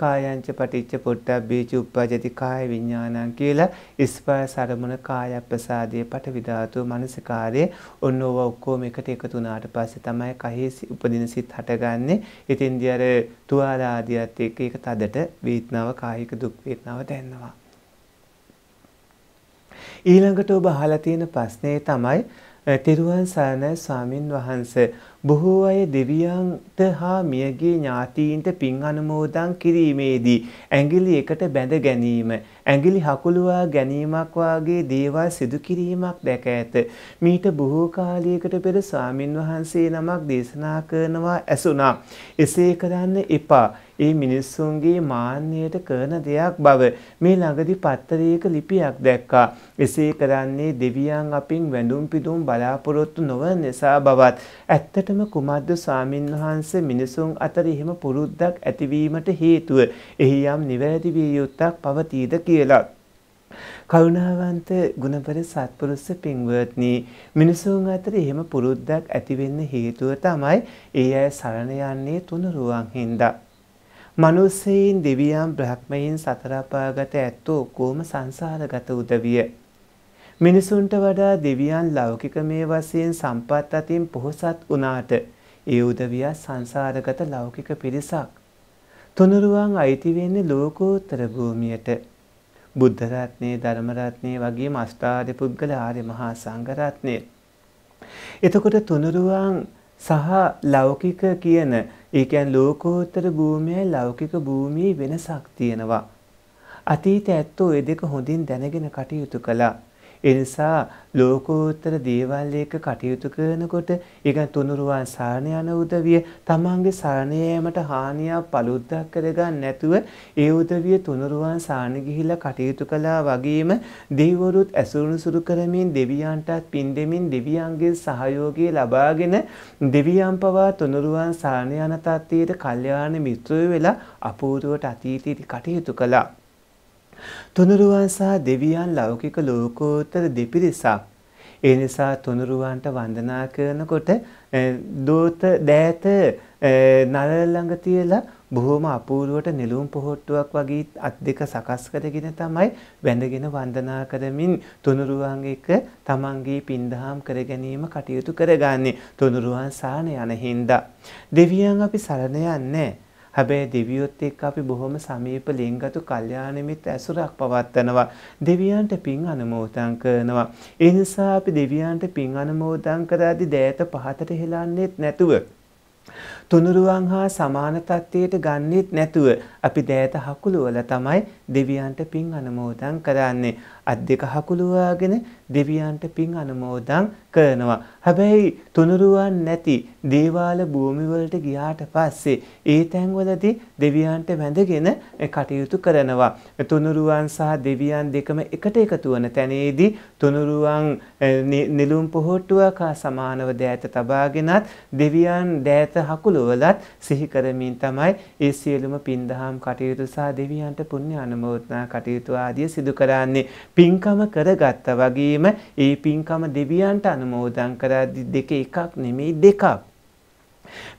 කායංච පටිච්ච පොට්ටක් බීච උප්පාජති කාය විඤ්ඥානන් කියලා ඉස්පාය සරමුණ කායප්‍රසාදය පට විධාතු මනසිකාරය ඔන්න ඕව ඔක්කෝම එකට එකතුනාට පස්සේ තමයි කහේ උපදින සිත් හටගන්නේ ඉතින්දියර තුවාලාදියත් එක එක තදට වීත්නාව කාහික දුක්වේත්නාව දැන්නවා. ඊළඟට ඔබ අහලා තියෙන ප්‍රශ්නේ තමයි තෙරුවන් සරණයි ස්වාමින් වහන්සේ බොහෝ අය දෙවියන්ට හා මියගේ ඥාතීන්ට පින් අනුමෝදන් කිරීමේදී ඇඟිලි එකට බැඳ ගැනීම ඇඟිලි හකුලුවා ගැනීමක් වාගේ දේවල් සිදු කිරීමක් දැක ඇත මීට බොහෝ කාලයකට පෙර ස්වාමින් වහන්සේ නමක් දේශනා කරනවා ඇසුණා එසේ කරන්න එපා ඒ මිනිස්සුන්ගේ මාන්නයට කරන දෙයක් බව මේ ළඟදි පත්තරයක ලිපියක් දැක්කා. එසේ කරන්නේ දෙවියන් අපින් වැඳුම් පිදුම් බලාපොරොත්තු නොවන නිසා බවත් ඇත්තටම කුමද්ද ස්වාමින්වහන්සේ මිනිසුන් අතර එහෙම පුරුද්දක් ඇතිවීමට හේතුව එහි යම් නිවැරදි විය යුත්තක් පවතීද කියලා. කරුණාවන්ත ගුණපර සත්පුරුෂ පින්වත්නි මිනිසුන් අතර එහෙම පුරුද්දක් ඇතිවෙන්න හේතුව තමයි ඒ අය සරණ යන්නේ තුනුරුවන් හින්දා මනුස්සයින් දෙවියන් බ්‍රහ්මයින් සතරපාගත ඇත්තෝ ඔක්කෝම සංසාරගත උදවිය. මිනිසුන්ට වඩා දෙවියන් ලෞකික මේ වසයෙන් සම්පත් අතින් පොහොසත් වනාට ඒ උදවියා සංසාරගත ලෞකික පිරිසක්. තුනුරුවන් අයිතිවෙන්නේ ලෝකෝත්තර භූමියට. බුද්ධරත්නය ධර්මරත්නය වගේ මස්ථාරය පුද්ගල ආර්ය මහා සංගරත්නය. එතකොට තුනුරුවන් සහ ලෞකික කියන ඒ කියන්නේ ලෝකෝත්තර භූමියයි ලෞකික භූමියේ වෙනසක් තියෙනවා. අතීත ඇත්තෝ ඒ දෙක හොඳින් දැනගෙන කටයුතු කළා. එනිසා ලෝකෝත්තර දේවල් එක කටයුතු කරනකොට ඒක තුනුරුවන් සාරණ යන උදවිය තමන්ගේ සාරණ යෑමට හානියක් පළුද්දක් කරගන්න නැතුව ඒ උදවිය තුනුරුවන් සාරණ ගිහිලා කටයුතු කළා වගේම දෙවිවරුත් ඇසුරුණු සුරු කරමින් දෙවියන්ටත් පින් දෙමින් දෙවියන්ගේ සහයෝගය ලබාගෙන දෙවියන් පවා තුනුරුවන් සාරණ යන තත්ත්වයට කල්යාණ මිත්‍රයෝ වෙලා අපූර්වට අතීතයේදී කටයුතු කළා තුනුරුවන් සහ දෙවියන් ලෞකික ලෝකෝත්තර දෙපිරිසක්. ඒ නිසා තුනුරුවන්ට වන්දනා කරනකොට දෝත දෑත නළල ළඟ තියලා බොහොම අපූර්වට නෙළුම් පොහොට්ටුවක් වගේ අත් දෙක සකස් කරගෙන තමයි වැඳගෙන වන්දනා කරමින් තුනුරුවන් එක තමන්ගේ පින්දහම් කර ගැනීම කටයුතු කරගන්නේ තුනුරුවන් සාන යන හින්දා දෙවියන් අපි සරණ යන්නේ හැබැයි දෙවියොත් එක්ක අපි බොහොම සමීප ලිංගතු කල්යාණ මිත් ඇසුරක් පවත්වනවා. දෙවියන්ට පින් අනුමෝදන් කරනවා. ඒ නිසා අපි දෙවියන්ට පින් අනුමෝදන් කරද්දී දෑත පහතට හෙලන්නේත් නැතුව තුනුරුවන් හා සමාන තත්ත්වයට ගන්නෙත් නැතුව අපි දෑත හකුළුවල තමයි දෙවියන්ට පින් අනුමෝදන් කරන්නේ. අත් දෙක හකුලුවාගෙන දෙවියන්ට පින් අනුමෝදන් කරනවා. හැබැයි තුනුරුවන් නැති දේවාල භූමිවලට ගියාට පස්සේ ඒ තැන්වලදී දෙවියන්ට වැඳගෙන කටයුතු කරනවා. තුනුරුවන් සහ දෙවියන් දෙකම එකට එකතු වන තැනේදී තුනුරුවන් නිලුම් පොහොට්ටුවක් හා සමානව දෑත තබාගෙනත් දෙවියන් දෑත හකුලුවලත් සිහි කරමින් තමයි ඒ සියලුම පින්දහම් කටයුතු සහ දෙවියන්ට පුණ්‍ය අනුමෝදන් කර්මෝත්නා කටයුතු ආදිය සිදු කරන්නේ පින්කම කරගත්තා වගේම ඒ පින්කම දෙවියන්ට අනුමෝදන් කරද්දි දෙක එකක් නෙමෙයි දෙකක්.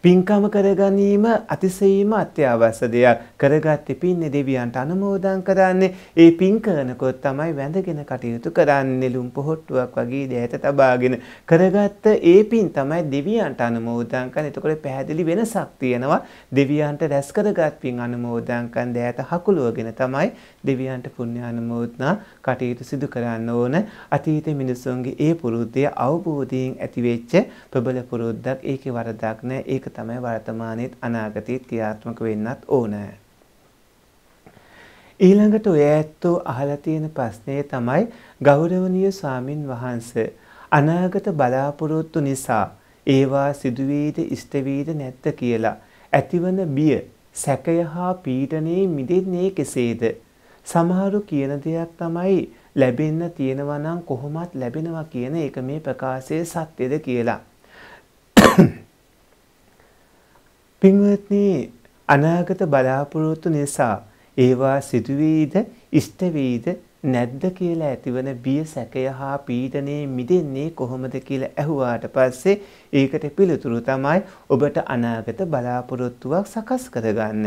පින්කම කරගැනීම අතිශයින්ම අත්‍යවශ්‍ය දෙයක්. කරගත්තේ පින්නේ දෙවියන්ට අනුමෝදන් කරන්නේ ඒ පින් කරනකොත් තමයි වැඳගෙන කටයුතු කරන්නේ ලුම් පොහට්ටුවක් වගේ දෑත තබාගෙන කරගත්ත ඒ පින් තමයි දෙවියන්ට අනුමෝදන් කරන්නේ. එතකොට පැහැදිලි වෙනසක් තියෙනවා. දෙවියන්ට රැස් කරගත් පින් අනුමෝදන් කරන දෑත හකුලුවගෙන තමයි දෙවියන්ට පුණ්‍ය අනුමෝදනා කටයුතු සිදු කරන්න ඕන. අතීත මිනිසුන්ගේ ඒ පුරුද්දේ අවබෝධයෙන් ඇතිවෙච්ච ප්‍රබල පුරුද්දක් ඒකේ වරදක් නෑ. ඒක තමයි වර්තමානයේත් අනාගතයේත් ක්‍රියාත්මක වෙන්නත් ඕනෑ. ඊළඟට ඔය ඇත්තෝ අහලා තියෙන ප්‍රශ්නේ තමයි ගෞරවනීය ස්වාමින් වහන්සේ අනාගත බලාපොරොත්තු නිසා ඒවා සිදුවේද ඉෂ්ට වේද නැත්ද කියලා ඇතිවන බිය සැකය හා පීඩනයේ මිදෙන්නේ කෙසේද සමහරු කියන දෙයක් තමයි ලැබෙන්න තියෙනවා නම් කොහොමත් ලැබෙනවා කියන එක මේ ප්‍රකාශයේ සත්‍යද කියලා පින්වත්නි අනාගත බලාපොරොත්තු නිසා ඒවා සිදුවේද ඉෂ්ට වේද නැද්ද කියලා ඇතිවන බිය සැකය හා පීඩනයේ මිදෙන්නේ කොහොමද කියලා ඇහුවාට පස්සේ ඒකට පිළිතුරු තමයි ඔබට අනාගත බලාපොරොත්තුවක් සකස් කරගන්න.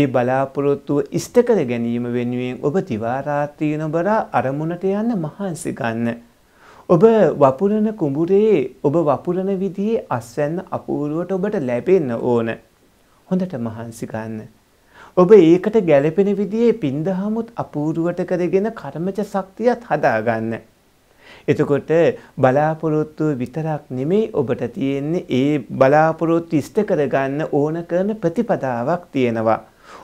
ඒ බලාපොරොත්තුව ඉෂ්ට කර ගැනීම වෙනුවෙන් ඔබ දිවා රාත්‍රී නොබරා අරමුණට යන්න මහන්සි ගන්න. ඔබ වපුරන කුඹුරේ ඔබ වපුරන විදිහේ අස්වැන්න අපූර්වට ඔබට ලැබෙන්න ඕන. හොඳට මහන්සි ගන්න. ඔබ ඒකට ගැලපෙන විදිහේ පින්දහමුත් අපූරුවට කරගෙන කර්මජ ශක්තියත් හදාගන්න. එතකොට බලාපොරොත්තු විතරක් නෙමෙයි ඔබට තියෙන්නේ ඒ බලාපොරොත්තු ඉෂ්ට කරගන්න ඕන කරන ප්‍රතිපදාවක් තියෙනවා.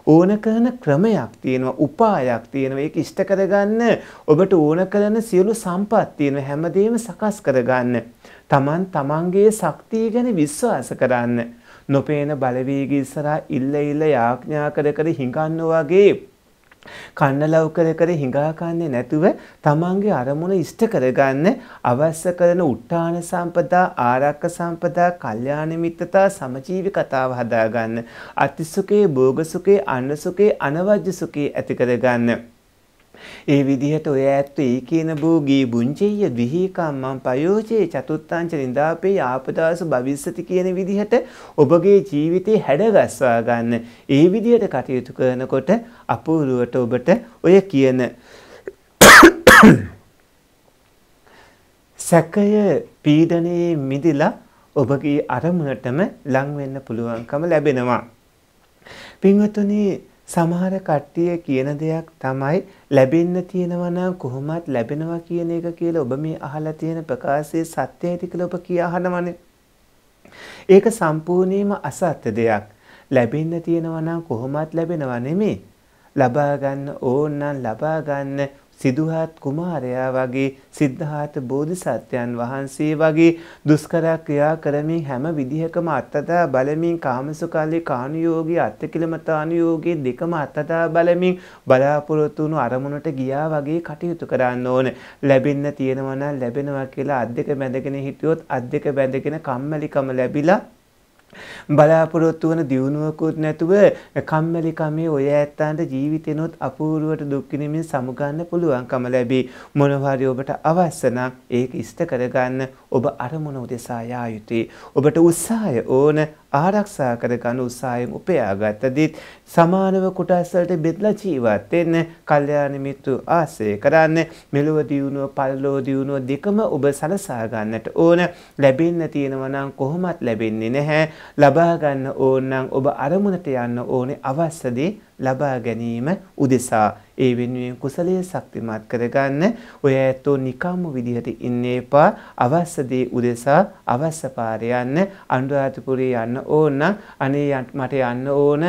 ඕන කරන ක්‍රමයක් තියෙනවා උපායක් තියෙනවා ඒක ඉෂ්ට කරගන්න ඔබට ඕන කරන සියලු සම්පත් තියෙනවා හැමදේම සකස් කරගන්න. Taman tamanගේ ශක්තිය ගැන විශ්වාස කරන්න. නොපේන බලවේගී ඉස්සරහා ඉල්ල ඉල්ල යාඥා කර කර හිඟන්න වගේ කන්න ලෞකර කර හිඟාකන්නේ නැතුව තමන්ගේ අරමුණ ඉෂ්ට කරගන්න අවශ්‍ය කරන උට්ටාන සම්පදා ආරක්ක සම්පදා කල්යාණ මිත්‍රතා සමජීවි කතාව හදාගන්න අතිසුකේ භෝගසුකේ අන්නසුකේ අනවජ්‍ය සුකේ ඇති කරගන්න ඒ විදිහට ඔය ඇත්ත ඒ කියන භූගී බුංචෙය විහිකම්මං පයෝජේ චතුත්ථංච නිදාපේ ආපදාස භවිස්සති කියන විදිහට ඔබගේ ජීවිතේ හැඩගස්වා ගන්න. ඒ විදිහට කටයුතු කරනකොට අපූර්වට ඔබට ඔය කියන සැකය පීඩනයේ මිදිලා ඔබගේ අරමුණටම ලං වෙන්න පුළුවන්කම ලැබෙනවා. පින්වතුනි සමහර කට්ටිය කියන දෙයක් තමයි ලැබෙන්න තියෙනවා නම් කොහොමත් ලැබෙනවා කියන එක කියලා ඔබ මේ අහලා තියෙන ප්‍රකාශයේ සත්‍යයිද කියලා ඔබ කියහනවනේ. ඒක සම්පූර්ණයෙන්ම අසත්‍ය දෙයක්. ලැබෙන්න තියෙනවා නම් කොහොමත් ලැබෙනවා නෙමෙයි. ලබා ගන්න ඕන නම් ලබා ගන්න සිදුහත් කුමාරයා වගේ සිද්ධාර්ථ බෝධිසත්වයන් වහන්සේ වගේ දුෂ්කර ක්‍රියා කරමින් හැම විදිහකම අත්තදා බලමින් කාමසුකල්ලි කානුයෝගී අත්තිකිලමතානුයෝගී දෙකම අත්තදා බලමින් බලාපොරොත්තු වුණු අරමුණට ගියා වගේ කටයුතු කරන්න ඕන. ලැබෙන්න තියෙනවා නම් ලැබෙනවා කියලා අත් දෙක බැඳගෙන හිටියොත් අත් දෙක බැඳගෙන කම්මැලිකම ලැබිලා බලාපොරොත්තු වන දියුණුවකුත් නැතුව කම්මැලි කමේ ඔය ඇත්තන්ට ජීවිතේනොත් අපූර්වට දුක් විඳින්මින් සමුගන්න පුළුවන්කම ලැබී මොනවා හරි ඔබට අවශ්‍ය නම් ඒක ඉෂ්ට කරගන්න ඔබ අරමුණ උදෙසා යා යුතුයි. ඔබට උත්සාහය ඕන ආරක්ෂා කරගන්න උත්සාහයෙන් උපයාගත්තදීත් සමානව කොටස්වලට බෙදලා ජීවත් වෙන්න කල්යාණ මිත්‍රු ආශ්‍රය කරන්න මෙලොව දියුණුව පරලොව දියුණුව දෙකම ඔබ සලසා ගන්නට ඕන ලැබෙන්න තියෙනවා නම් කොහොමත් ලැබෙන්නේ නැහැ ලබා ගන්න ඕන නම් ඔබ අරමුණට යන්න ඕනේ අවශ්‍ය දේ ලබා ගැනීම උදෙසා ඒ වෙනුවෙන් කුසලයේ ශක්තිමත් කරගන්න ඔය ඇත්තෝ නිකම්ම විදිහට ඉන්න එපා අවශ්‍ය දේ උදෙසා අවශ්‍ය පාර යන්න අනුරාධපුරේ යන්න ඕන අනේ මට යන්න ඕන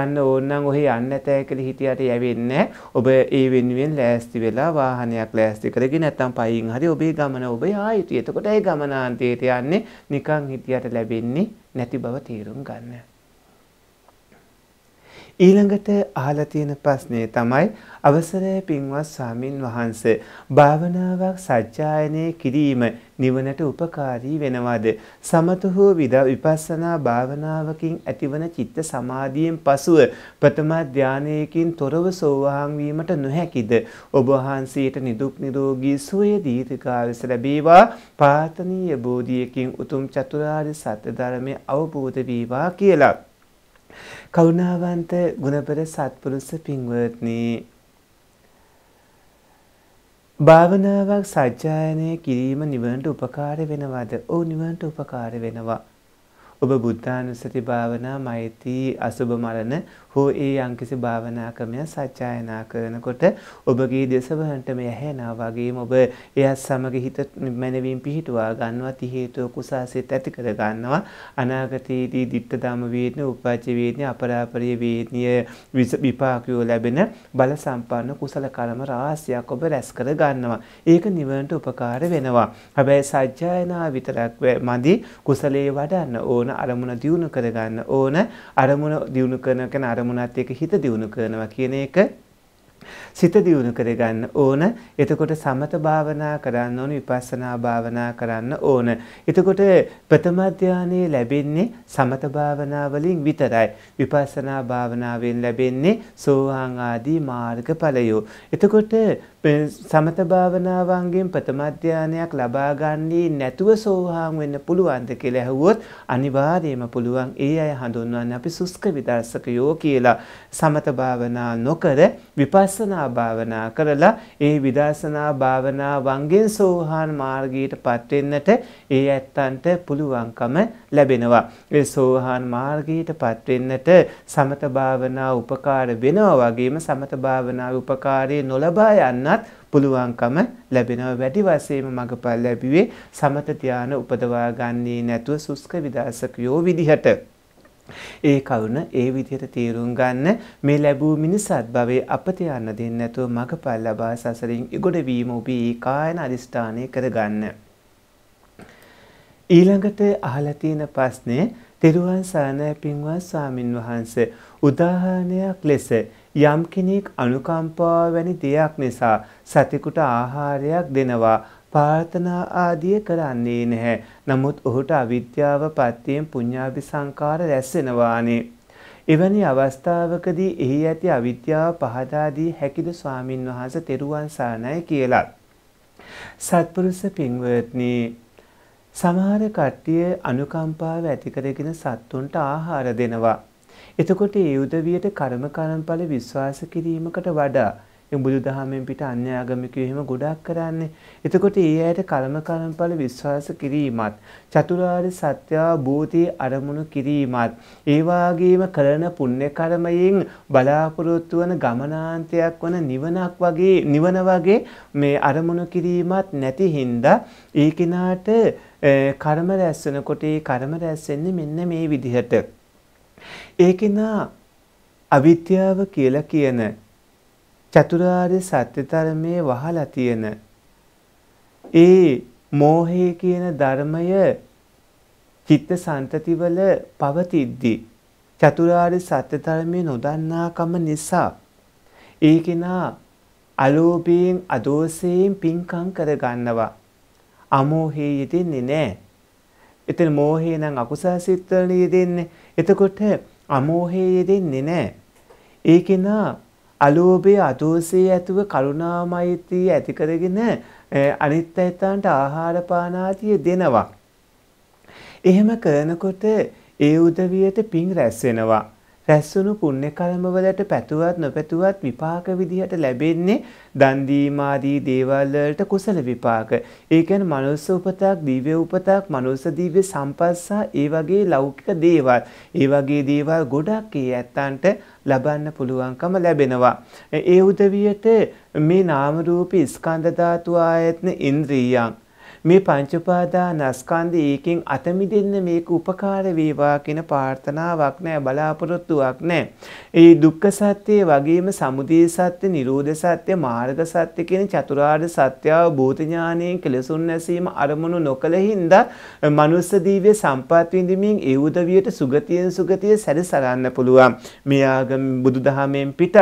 යන්න ඕන නම් ඔහේ යන්න තෑ කියලා හිතියට යවෙන්නේ ඔබ ඒ වෙනුවෙන් ලෑස්ති වෙලා වාහනයක් ලෑස්ති කරගෙන නැත්නම් පයින් හරි ඔබේ ගමන ඔබ ආයිතු එතකොට ඒ ගමනාන්තයට යන්නේ නිකං හිතියට ලැබෙන්නේ නැති බව තේරුම් ගන්න. ඊළඟට අහලා තියෙන ප්‍රශ්නේ තමයි අවසරය පින්වත් ස්වාමින් වහන්සේ භාවනාවක් සජ්ජායනය කිරීම නිවනට උපකාරී වෙනවද සමත හෝ විපස්සනා භාවනාවකින් ඇතිවන චිත්ත සමාධියෙන් පසුව ප්‍රථම ධානයකින් තොරව සෝවාන් වීමට නොහැකිද ඔබ වහන්සේට නිදුක් නිරෝගී සුවය දීර්ඝායස ලැබේවා ප්‍රාර්ථනීය බෝධියකින් උතුම් චතුරාර්ය සත්‍ය ධර්මය අවබෝධ වේවා කියලා කරුණාවන්ත ගුණපර සත්පුරුෂ පින්වත්නි භාවනාවක් සජ්ජායනය කිරීම නිවනට උපකාර වෙනවද? ඔව් නිවනට උපකාර වෙනවා. ඔබ බුද්ධානුස්සති භාවනා, මෛත්‍රී, අසුබ මරණ, හෝ ඒ යම්කිසි භාවනා ක්‍රමයක් සත්‍යයනා කරනකොට ඔබගේ දේශවහන්ට මේ ඇහෙනා වගේම ඔබ එයත් සමග හිත මනවින් පිහිටුවා ගන්නවා ති හේතුව කුසාසිත ඇති කර ගන්නවා අනාගතයේදී ditta dhamma වේදන උපාච්ච වේදන අපරාපරිය වේදනිය විපාකයෝ ලැබෙන බල සම්පන්න කුසල කර්ම රාශියක් ඔබ රැස් කර ගන්නවා ඒක නිවනට උපකාර වෙනවා හැබැයි සජ්ජායනා විතරක් මදි කුසලයේ වඩන්න ඕන අරමුණ දියුණු කරගන්න ඕන අරමුණ දියුණු කරන කෙනා අරමුණත් එක්ක හිත දියුණු කරනවා කියන එක සිත දියුණු කරගන්න ඕන. එතකොට සමත භාවනා කරන්න ඕන, විපස්සනා භාවනා කරන්න ඕන. එතකොට ප්‍රථම ධානයේ ලැබෙන්නේ සමත භාවනා වලින් විතරයි. විපස්සනා භාවනාවෙන් ලැබෙන්නේ සෝවාන් ආදී මාර්ගඵලයෝ. එතකොට සමත භාවනාවන්ගෙන් ප්‍රථම ධානයක් ලබා ගන්නේ නැතුව සෝහාන් වෙන්න පුළුවන්ද කියලා ඇහුවොත් අනිවාර්යයෙන්ම පුළුවන්. ඒ අය හඳුන්වන්නේ අපි සුස්ක විදර්ශකයෝ කියලා. සමත භාවනා නොකර විපස්සනා භාවනා කරලා ඒ විදර්ශනා භාවනාවන්ගෙන් සෝහාන් මාර්ගයටපත් වෙන්නට ඒ ඇත්තන්ට පුළුවන්කම ලැබෙනවා. ඒ සෝහාන් මාර්ගයටපත් වෙන්නට සමත භාවනාව උපකාර වෙනවා වගේම සමත භාවනාවේ උපකාරය නොලබා යන්න වුණත් පුළුවන්කම ලැබෙනවා වැඩි වශයෙන්ම මගපල් ලැබුවේ සමත ධානය උපදවා ගන්නේ නැතුව සුස්ක විදාසකයෝ විදිහට ඒ කරුණ ඒ විදිහට තීරුම් ගන්න මේ ලැබූ මිනිසත් භවයේ අපත යන්න දෙන්නේ නැතුව මගපල් ලබා සසරින් ඉගොඩ වීම ඔබේ ඒකායන අදිස්ථානය කරගන්න. ඊළඟට අහලා තියෙන ප්‍රශ්නේ තෙරුවන් සරණයි පින්වත් ස්වාමින් වහන්සේ උදාහරණයක් ලෙස යම් කෙනෙක් අනුකම්පාව වැනි දෙයක් නිසා සතෙකුට ආහාරයක් දෙනවා ප්‍රාර්ථනා ආදිය කරන්නේ නැහැ. නමුත් ඔහුට අවිද්‍යාව පත්‍යයෙන් පුඤ්ඤාභි සංකාර රැස්වෙනවානේ. එවැනි අවස්ථාවකදී එහි ඇති අවිද්‍යාව පහදා දී හැකිද ස්වාමින් වහන්සේ තෙරුවන් සරණයි කියලා. සත්පුරුෂ පින්වත්නි සමහර කට්ටිය අනුකම්පාව ඇති කරගෙන සත්තුන්ට ආහාර දෙනවා. එතකොට ඒ උදවියට කර්ම කර්මඵල විශ්වාස කිරීමකට වඩා මේ බුදුදහමෙන් පිට අන්‍ය ආගමිකයෝ එහෙම ගොඩක් කරන්නේ. එතකොට ඒ අයට කර්ම කර්මඵල විශ්වාස කිරීමත් චතුරාර්ය සත්‍ය භූතී අරමුණු කිරීමත් ඒ වාගේම කරන පුණ්‍ය කර්මයෙන් බලාපොරොත්තු වන ගමනාන්තයක් වන නිවනක් වගේ නිවන වගේ මේ අරමුණු කිරීමත් නැති හින්දා ඒ කිනාට කර්ම රැස් වෙනකොට ඒ කර්ම රැස් වෙන්නේ මෙන්න මේ විදිහට. ඒකෙනා අවිද්‍යාව කියලා කියන චතුරාර්ය සත්‍ය ධර්මයේ වහලා තියෙන ඒ මෝහය කියන ධර්මය චිත්ත සන්තතිවල පවතිද්දී චතුරාර්ය සත්‍ය ධර්මයේ නොදන්නාකම නිසා ඒකෙනා අලෝභයෙන් අදෝසයෙන් පින්කම් කරගන්නවා අමෝහයේ යෙදෙන්නේ නැහැ එතන මෝහය නම් අකුසල් සිත්වල යෙදෙන්නේ එතකොට අමෝහයේ දෙන්නේ නැහැ. ඒ කෙනා අලෝභයේ අදෝසයේ ඇතුව කරුණාමෛත්‍රී ඇති කරගෙන අනිත් අයතන්ට ආහාර පාන ආදී දෙනවා. එහෙම කරනකොට ඒ උදවියට පින් රැස් වෙනවා. රැස්සුණු පුණ්‍ය කර්මවලට පැතුවත් නොපැතුවත් විපාක විදිහට ලැබෙන්නේ දන් දීමාදී දේවල් වලට කුසල විපාක. ඒ කියන්නේ මනුස්ස උපතක්, දිව්‍ය උපතක්, මනුස්ස දිව්‍ය සම්පස්සා ඒ වගේ ලෞකික දේවල්. ඒ වගේ දේවල් ගොඩක් ඒ ඇත්තන්ට ලබන්න පුළුවන්කම ලැබෙනවා. ඒ උදවියට මේ නාම රූපී ස්කන්ධ ධාතු ආයතන ඉන්ද්‍රියයන් මේ පංචඋපාදානස්කන්ධ ඒකෙන් අත මිදෙන්න මේක උපකාර වේවා කියන ප්‍රාර්ථනාවක් නැහැ බලාපොරොත්තුවක් නැහැ. ඒ දුක්ඛ සත්‍ය වගේම සමුදය සත්‍ය, නිරෝධ සත්‍ය, මාර්ග සත්‍ය කියන චතුරාර්ය සත්‍ය අවබෝධ ඥානයෙන් කෙලසුන් නැසීම අරමුණු නොකළ හින්දා මනුස්ස දිව්‍ය සම්පත් විඳින්මින් ඒ උදවියට සුගතියෙන් සුගතිය සැරිසරන්න පුළුවන්. මේ ආගම බුදුදහමෙන් පිටත්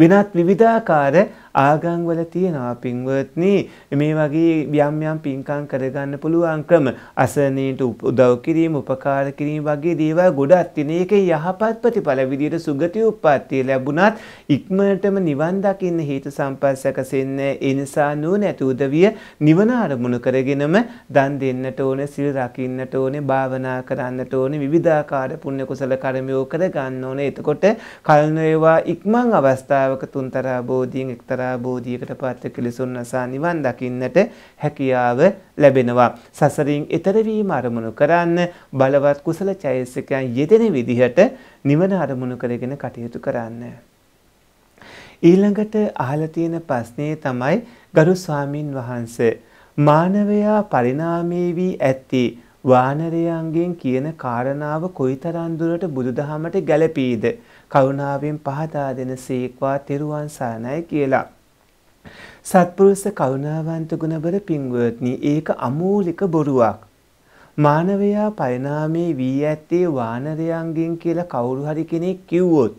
වෙනත් විවිධාකාර ආගම් වල තියෙනවා පින්වත්නි මේ වගේ යම් යම් පින්කම් කරගන්න පුළුවන් ක්‍රම අසනීට උදව් කිරීම උපකාර කිරීම වගේ දේවල් ගොඩක් තියෙන ඒකේ යහපත් ප්‍රතිඵල විදියට සුගති උප්පත්තිය ලැබුණත් ඉක්මනටම නිවන් දකින්න හේතු සම්පස්සකසෙන්න ඒ නිසා නුවණැති උදවිය නිවන අරමුණු කරගෙනම දන් දෙන්නට ඕනේ සිල් රකින්නට ඕනේ භාවනා කරන්නට ඕනේ විවිධාකාර පුණ්‍ය කුසල කර්මයෝ කර ගන්න ඕනේ එතකොට කල්නේවා ඉක්මන් අවස්ථාවක තුන්තරා බෝධියෙන් එක්තරා අවබෝධයකට පත්ව කෙලෙසුන් නසා නිවන් දකින්නට හැකියාව ලැබෙනවා. සසරින් එතරවීම අරමුණු කරන්න බලවත් කුසල චෛසිකයන් යෙදෙන විදිහට නිවන අරමුණු කරගෙන කටයුතු කරන්න. ඊළඟට අහලා තියෙන ප්‍රශ්නේ තමයි ගරු ස්වාමින් වහන්සේ මානවයා පරිණාමයේ වී ඇත්තේ වානරයන්ගෙන් කියන කාරණාව කොයිතරම් දුරට බුදුදහමට ගැළපීද කරුණාවෙන් පහදා දෙන සීක්වා තෙරුවන් සරණයි කියලා සත්පුරුෂ කරුණාවන්ත ගුණබර පින්වත්නි ඒක අමූලික බොරුවක්. මානවයා පරිණාමේ වී ඇත්තේ වානරයන්ගෙන් කියලා කවුරු හරි කෙනෙක් කිව්වොත්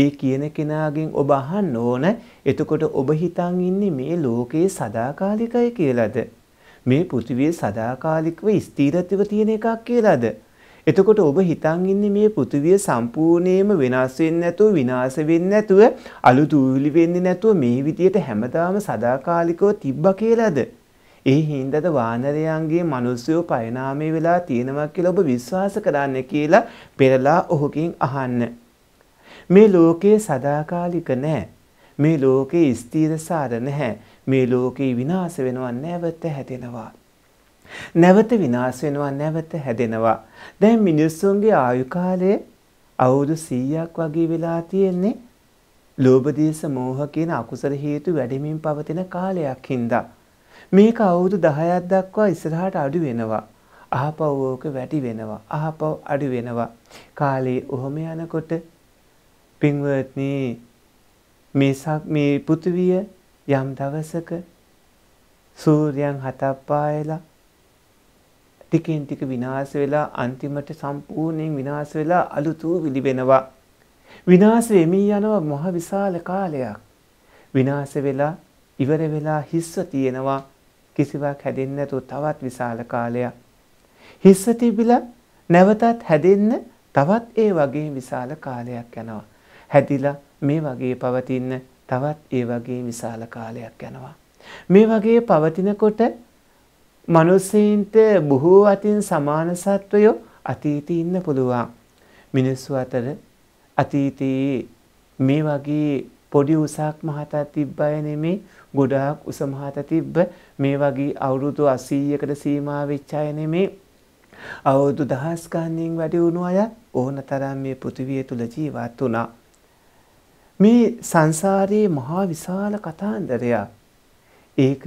ඒ කියන කෙනාගෙන් ඔබ අහන්න ඕන එතකොට ඔබ හිතන් ඉන්නේ මේ ලෝකේ සදාකාලිකයි කියලාද මේ පෘථිවිය සදාකාලිකව ස්ථිරත්වව තියෙන එකක් කියලාද එතකොට ඔබ හිතන් ඉන්නේ මේ පෘථිවිය සම්පූර්ණයෙන්ම වෙනස් වෙන්නේ නැතුව විනාශ වෙන්නේ නැතුව අලුත් ඌවිලි වෙන්නේ නැතුව මේ විදියට හැමදාම සදාකාලිකව තිබ්බා කියලාද? ඒ හින්දාද වානරයන්ගේ මිනිස්සුයෝ පරිණාමය වෙලා තියෙනවා කියලා ඔබ විශ්වාස කරන්නේ කියලා පෙරලා ඔහුගෙන් අහන්න. මේ ලෝකයේ සදාකාලික නැහැ. මේ ලෝකයේ ස්ථිරසාර නැහැ. මේ ලෝකේ විනාශ වෙනව නැවත හැදෙනවා. නැවත විනාශ වෙනවා නැවත හැදෙනවා. දැන් මිනිස්සුන්ගේ ආයු කාලය අවුරුදු 100ක් වගේ වෙලා තියෙන්නේ ලෝභ දේශ මෝහ කියන අකුසල හේතු වැඩිමින් පවතින කාලයක් හින්දා. මේක අවුරුදු 10ක් දක්වා ඉස්සරහට අඩු වෙනවා. ආපහු ඕක වැඩි වෙනවා. ආපහු අඩු වෙනවා. කාලේ ඔහම යනකොට පින්වත්නි මේ මේ පෘථිවිය යම් දවසක සූර්යයන් හතක් පායලා ටිකෙන් ටික විනාශ වෙලා අන්තිමට සම්පූර්ණයෙන් විනාශ වෙලා අලුත් වූ විලි වෙනවා. විනාශ වෙමින් යනවා මහ විශාල කාලයක්. විනාශ වෙලා ඉවර වෙලා හිස්ස තියෙනවා. කිසිවක් හැදෙන්නේ නැතුව තවත් විශාල කාලයක්. හිස්ස තිබිලා නැවතත් හැදෙන්න තවත් ඒ වගේ විශාල කාලයක් යනවා. හැදිලා මේ වගේ පවතින්න තවත් ඒ වගේ විශාල කාලයක් යනවා. මේ වගේ පවතිනකොට මිනිස්සීන්ට බොහෝ අතින් සමාන සත්වයෝ අතීතේ ඉන්න පුළුවන්. මිනිස්සු අතර අතීතයේ මේ වගේ පොඩි උසක් මහතා තිබ්බය නෙමේ ගොඩාක් උස මහතා තිබ්බ මේ වගේ අවුරුදු 80කට සීමා වෙච්ච අය නෙමේ අවුරුදු දහස් ගණන් වැඩි වුණු අය ඕනතරම් මේ පෘථිවිය තුල ජීවත් වුණා. මේ සංසාරයේ මහා විශාල කතාන්දරයක්. ඒක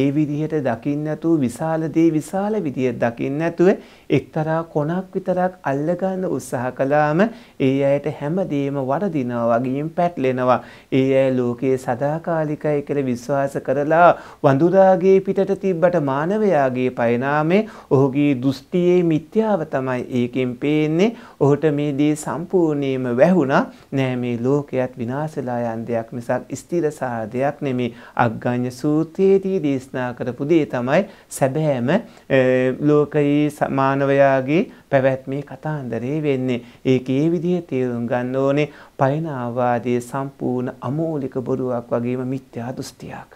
ඒ විදිහට දකින්න නැතුව විශාල දේ විශාල විදියට දකින්න නැතුව එක්තරා කොනක් විතරක් අල්ල ගන්න උත්සාහ කළාම ඒ අයට හැමදේම වරදිනවා වගේම පැටලෙනවා. ඒ අය ලෝකයේ සදාකාලිකයි කියලා විශ්වාස කරලා වඳුරාගේ පිටට තිබ්බට මානවයාගේ පරිණාමය ඔහුගේ දෘෂ්ටියේ මිත්‍යාව තමයි ඒකෙන් පේන්නේ. ඔහුට මේ දේ සම්පූර්ණයෙන්ම වැහුණා. නෑ මේ ලෝකයක් විනාශලා යන දෙයක් මිසක් ස්ථිරසාර දෙයක් නෙමේ. අග්ගඤ්‍ය සූත්‍ර සූත්‍රයේදී දේශනා කරපු දේ තමයි සැබෑම ලෝකයේ මානවයාගේ පැවැත්මේ කතාන්දරේ වෙන්නේ. ඒක ඒ විදිහේ තේරුම් ගන්න ඕනේ පයනාවාදී සම්පූර්ණ අමෝලික බොරුවක් වගේම මිත්‍යා දෘෂ්ටියක්.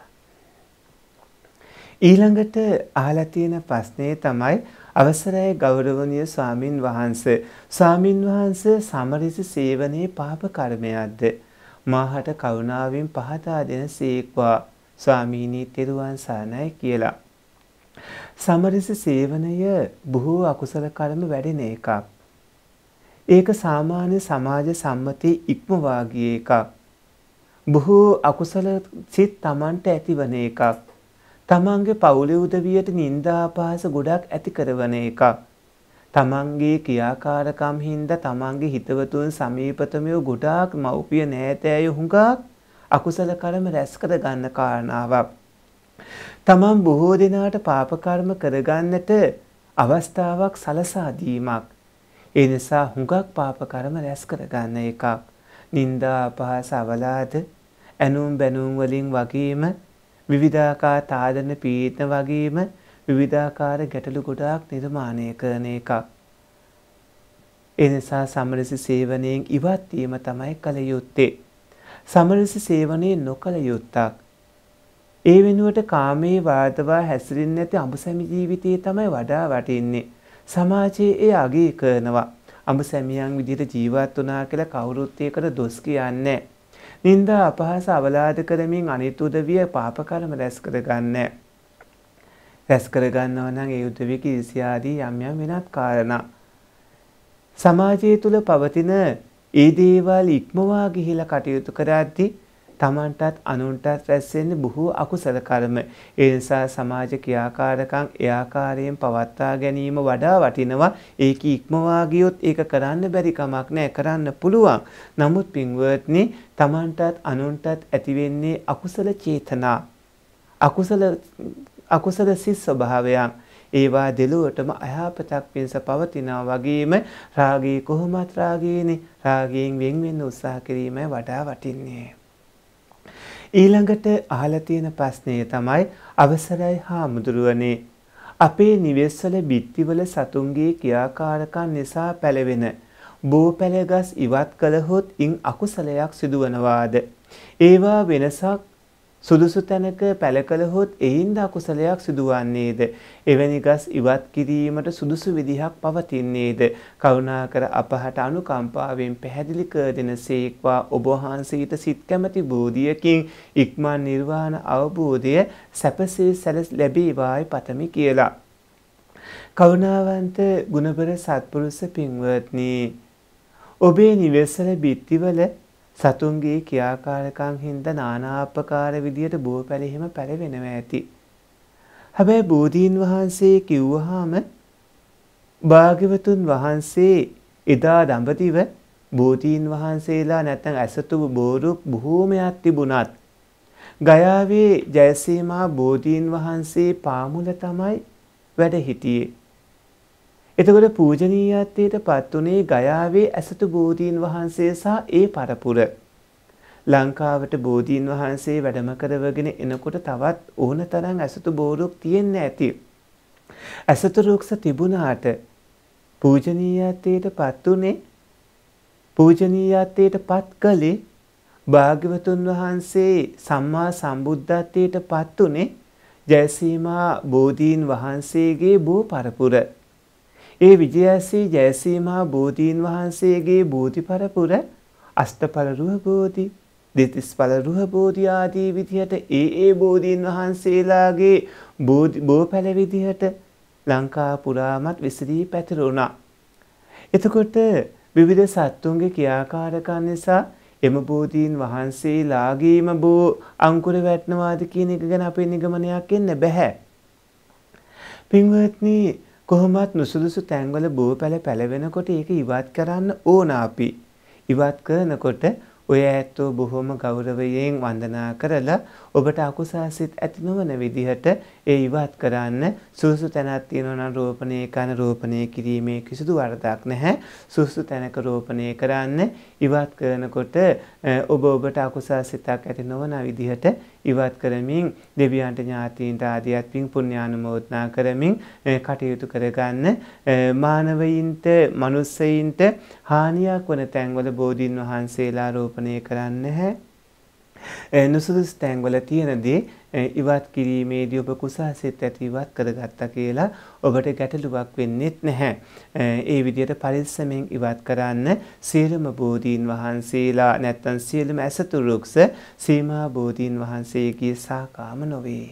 ඊළඟට අහලා තියෙන ප්‍රශ්නේ තමයි අවසරයි ගෞරවනීය ස්වාමින් වහන්සේ. ස්වාමින් වහන්සේ සමරිස සේවනයේ පාප කර්මයක්ද? මාහට කරුණාවෙන් පහදා දෙන සීක්වා ස්වාමීනී තෙරුවන් සරණයි කියලා. සමරස සේවනය බොහෝ අකුසල කර්ම වැඩෙන එකක්. ඒක සාමාන්‍ය සමාජ සම්මතයේ ඉක්මවා ගිය එකක්. බොහෝ අකුසල සිත් Tamanට ඇතිවන එකක්. Tamanගේ පවුලේ උදවියට නිന്ദාපාස ගොඩක් ඇති කරන එකක්. තමන්ගේ ක්‍රියාකාරකම් හින්දා තමන්ගේ හිතවතුන් සමීපතමයෝ ගොඩාක් මව්පිය නෑතෑය හුඟක් අකුසල කර්ම රැස් කර ගන්න කාරණාවක්. තමන් බොහෝ දෙනාට පාප කර්ම කරගන්නට අවස්ථාවක් සලසා දීමක්. ඒ නිසා හුඟක් පාප කර්ම රැස් කරගන්න එකක්. නිന്ദා අපහාස අවලාද ඇනුම් බැනුම් වලින් වගේම විවිධාකාර තාදන පීඩන වගේම විවිධාකාර ගැටලු ගොඩාක් නිර්මාණය කරන එකක්. එනිසා සමරසි සේවනයෙන් ඉවත් වීම තමයි කළ යුත්තේ. සමරස සේවනයේ නොකළ යුත්තක්. ඒ වෙනුවට කාමයේ වාදවා හැසිරෙන්නේ නැති අඹසැමි ජීවිතයේ තමයි වඩා වටින්නේ. සමාජයේ ඒ අගය කරනවා. අඹසැමියන් විදිහට ජීවත් වුණා කියලා කවුරුත් ඒකට දොස් කියන්නේ නින්දා අපහාස අවලාද කරමින් අනිත් උදවිය පාප කර්ම රැස් කරගන්නේ. රැස් කරගන්නව නම් ඒ උදවිය කිසියාදී යම් යම් වෙනත් කාරණා. සමාජය තුල පවතින ඒ දේවල් ඉක්මවා ගිහිලා කටයුතු කරද්දී තමන්ටත් අනුන්ටත් රැස්වෙන්න බොහෝ අකුසල කර්ම. ඒ නිසා සමාජ ක්‍රියාකාරකම් එයාකාරයෙන් පවත්වා ගැනීම වඩා වටිනවා. ඒක ඉක්මවා ගියොත් ඒක කරන්න බැරි කමක් නෑ කරන්න පුළුවන්. නමුත් පින්වත්නි තමන්ටත් අනුන්ටත් ඇතිවෙන්නේ අකුසල චේතනා. අකුසල අකුසල සිත් ස්වභාවයන්. ඒවා දෙලුවටම අයහපතක් පිණිස පවතිනා වගේම රාගී කොහොමත් රාගීනේ රාගයෙන් වෙන් වෙන්න උත්සාහ කිරීමයි වඩා වටින්නේ. ඊළඟට අහලා තියෙන ප්‍රශ්නය තමයි අවසරයි හාමුදුරුවනේ අපේ නිවෙස්වල බිත්තිවල සතුන්ගේ ක්‍රියාකාරකම් නිසා පැලවෙන බෝපැලගස් ඉවත් කළහොත් ඉන් අකුසලයක් සිදුවනවාද ඒවා වෙනසක් සුදුසු තැනක පැළ කළහොත් එයින්ද අකුසලයක් සිදුවන්නේද. එවැනි ගස් ඉවත් කිරීමට සුදුසු විදිහක් පවතින්නේද. කරුණාකර අපහට අනුකම්පාවෙන් පැහැදිලි කර දෙන සේක්වා ඔබහන්සේට සිත් කැමති බෝධියකින් ඉක්මන් නිර්වාණ අවබෝධය සැපසේ සැලස් ලැබේවායි පතමි කියලා. කරුණාවන්ත ගුණබර සත්පුරුෂ පින්වත්නී. ඔබේ නිවෙසල බිත්තිවල සතුන්ගේ ක්‍රියාකාරකම් හින්දා නානාපකාර විදියට බෝ පැලෙහිම පැලවෙනවා ඇති. හැබැයි බෝධීන් වහන්සේ කිව්වහම භාග්‍යවතුන් වහන්සේ එදා දඹදිව බෝධීන් වහන්සේලා නැත්නම් ඇසතු බෝරු බොහෝමයක් තිබුණත් ගයාවේ ජයසීමා බෝධීන් වහන්සේ පාමුල තමයි වැඩ හිටියේ. එතකොට පූජනීයත්වයට පත් වුණේ ගයාවේ ඇසතු බෝධීන් වහන්සේ සහ ඒ පරපුර. ලංකාවට බෝධීන් වහන්සේ වැඩම කරවගෙන එනකොට තවත් ඕන තරම් ඇසතු බෝරුක් තියෙන්න ඇති. ඇසතු රුක්ස තිබුණාට පූජනීයත්වයට පත් වුණේ පූජනීයත්වයට පත් කළේ භාග්‍යවතුන් වහන්සේ සම්මා සම්බුද්ධත්වයට පත් වුණේ ජයසීමා බෝධීන් වහන්සේගේ බෝ පරපුර. ඒ විජයසී ජයසී මහා බෝධීන් වහන්සේගේ බෝධි පරපුර අෂ්ටඵලරුහ බෝධි දෙතිස්ඵලරුහ බෝධි ආදී විදිහට ඒ ඒ බෝධීන් වහන්සේලාගේ බෝපැල විදිහට ලංකා පුරාමත් විසිරී පැතිරුණා. එතකොට විවිධ සත්තුන්ගේ ක්‍රියාකාරකම් නිසා එම බෝධීන් වහන්සේලාගේම බෝ අංකුර වැටනවාද කියන එක ගැන අපේ නිගමනයක් එන්න බැහැ. පින්වත්නි කොහොමත් නුසුදුසු තැන්වල බෝපැල පැලවෙනකොට ඒක ඉවත් කරන්න ඕන අපි. ඉවත් කරනකොට ඔය ඇත්තෝ බොහොම ගෞරවයෙන් වන්දනා කරලා ඔබට අකුසාසිත ඇති නොවන විදිහට ඒ ඉවත් කරන්න සුසු තැනක් තියෙනවා රෝපණය කරන රෝපණය කිරීමේ කිසිදු වරදක් නැහැ සුසු තැනක රෝපණය කරන්න ඉවත් කරනකොට ඔබ ඔබට අකුසාසිතක් ඇති නොවන විදිහට ඉවත් කරමින් දෙවියන්ට ඥාතීන්ට ආදියත් පින් පුණ්‍යානුමෝදනා කරමින් කටයුතු කරගන්න මානවයින්ට මනුස්සයින්ට හානියක් වන තැන්වල බෝධීන් වහන්සේලා රෝපණය කරන්න හැ Eh, නුසුදුසු තැන්වල තියෙන දේ eh, ඉවත් කිරීමේදී ඔබ කුසාසිත ඇති ඉවත් කරගත්තා කියලා ඔබට ගැටලුවක් වෙන්නේත් නැහැ. Eh, ඒ විදිහට පරිස්සමෙන් ඉවත් කරන්න සියලුම බෝධීන් වහන්සේලා නැත්තම් සියලුම ඇසතුරුක්ස සීමා බෝධීන් වහන්සේගේ සාකාම නොවේ.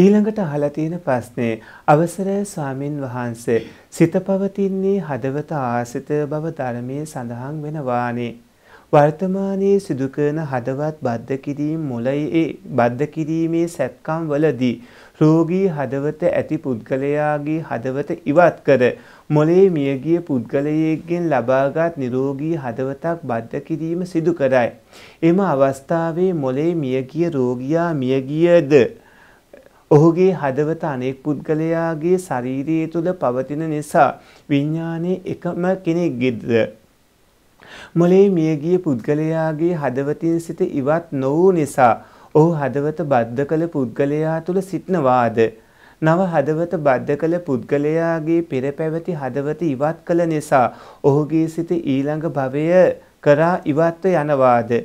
ඊළඟට අහලා තියෙන ප්‍රශ්නේ අවසර ස්වාමින් වහන්සේ සිත පවතින්නේ හදවත ආසිත බව ධර්මයේ සඳහන් වෙනවානේ වර්තමානයේ සිදුකරන හදවත් බද්ධ කිරීම මොලයේ බද්ධ කිරීමේ සැත්කම් වලදී රෝගී හදවත ඇති පුද්ගලයාගේ හදවත ඉවත් කර මොලේ මියගිය පුද්ගලයෙක්ගෙන් ලබාගත් නිරෝගී හදවතක් බද්ධ කිරීම සිදු කරයි. එම අවස්ථාවේ මොලේ මියගිය රෝගියා මියගියද ඔහුගේ හදවත අනෙක් පුද්ගලයාගේ ශරීරයේ තුළ පවතින නිසා විඤ්ඥානය එකම කෙනෙක් ගෙද්ද. මොලේ මියගිය පුද්ගලයාගේ හදවතින් සිට ඉවත් නොවූ නිසා ඔහු හදවත බද්ධ කළ පුද්ගලයා තුළ සිටනවාද නව හදවත බද්ධ කළ පුද්ගලයාගේ පෙර පැවති හදවත ඉවත් කළ නිසා ඔහුගේ සිට ඊළඟ භවය කරා ඉවත්ව යනවාද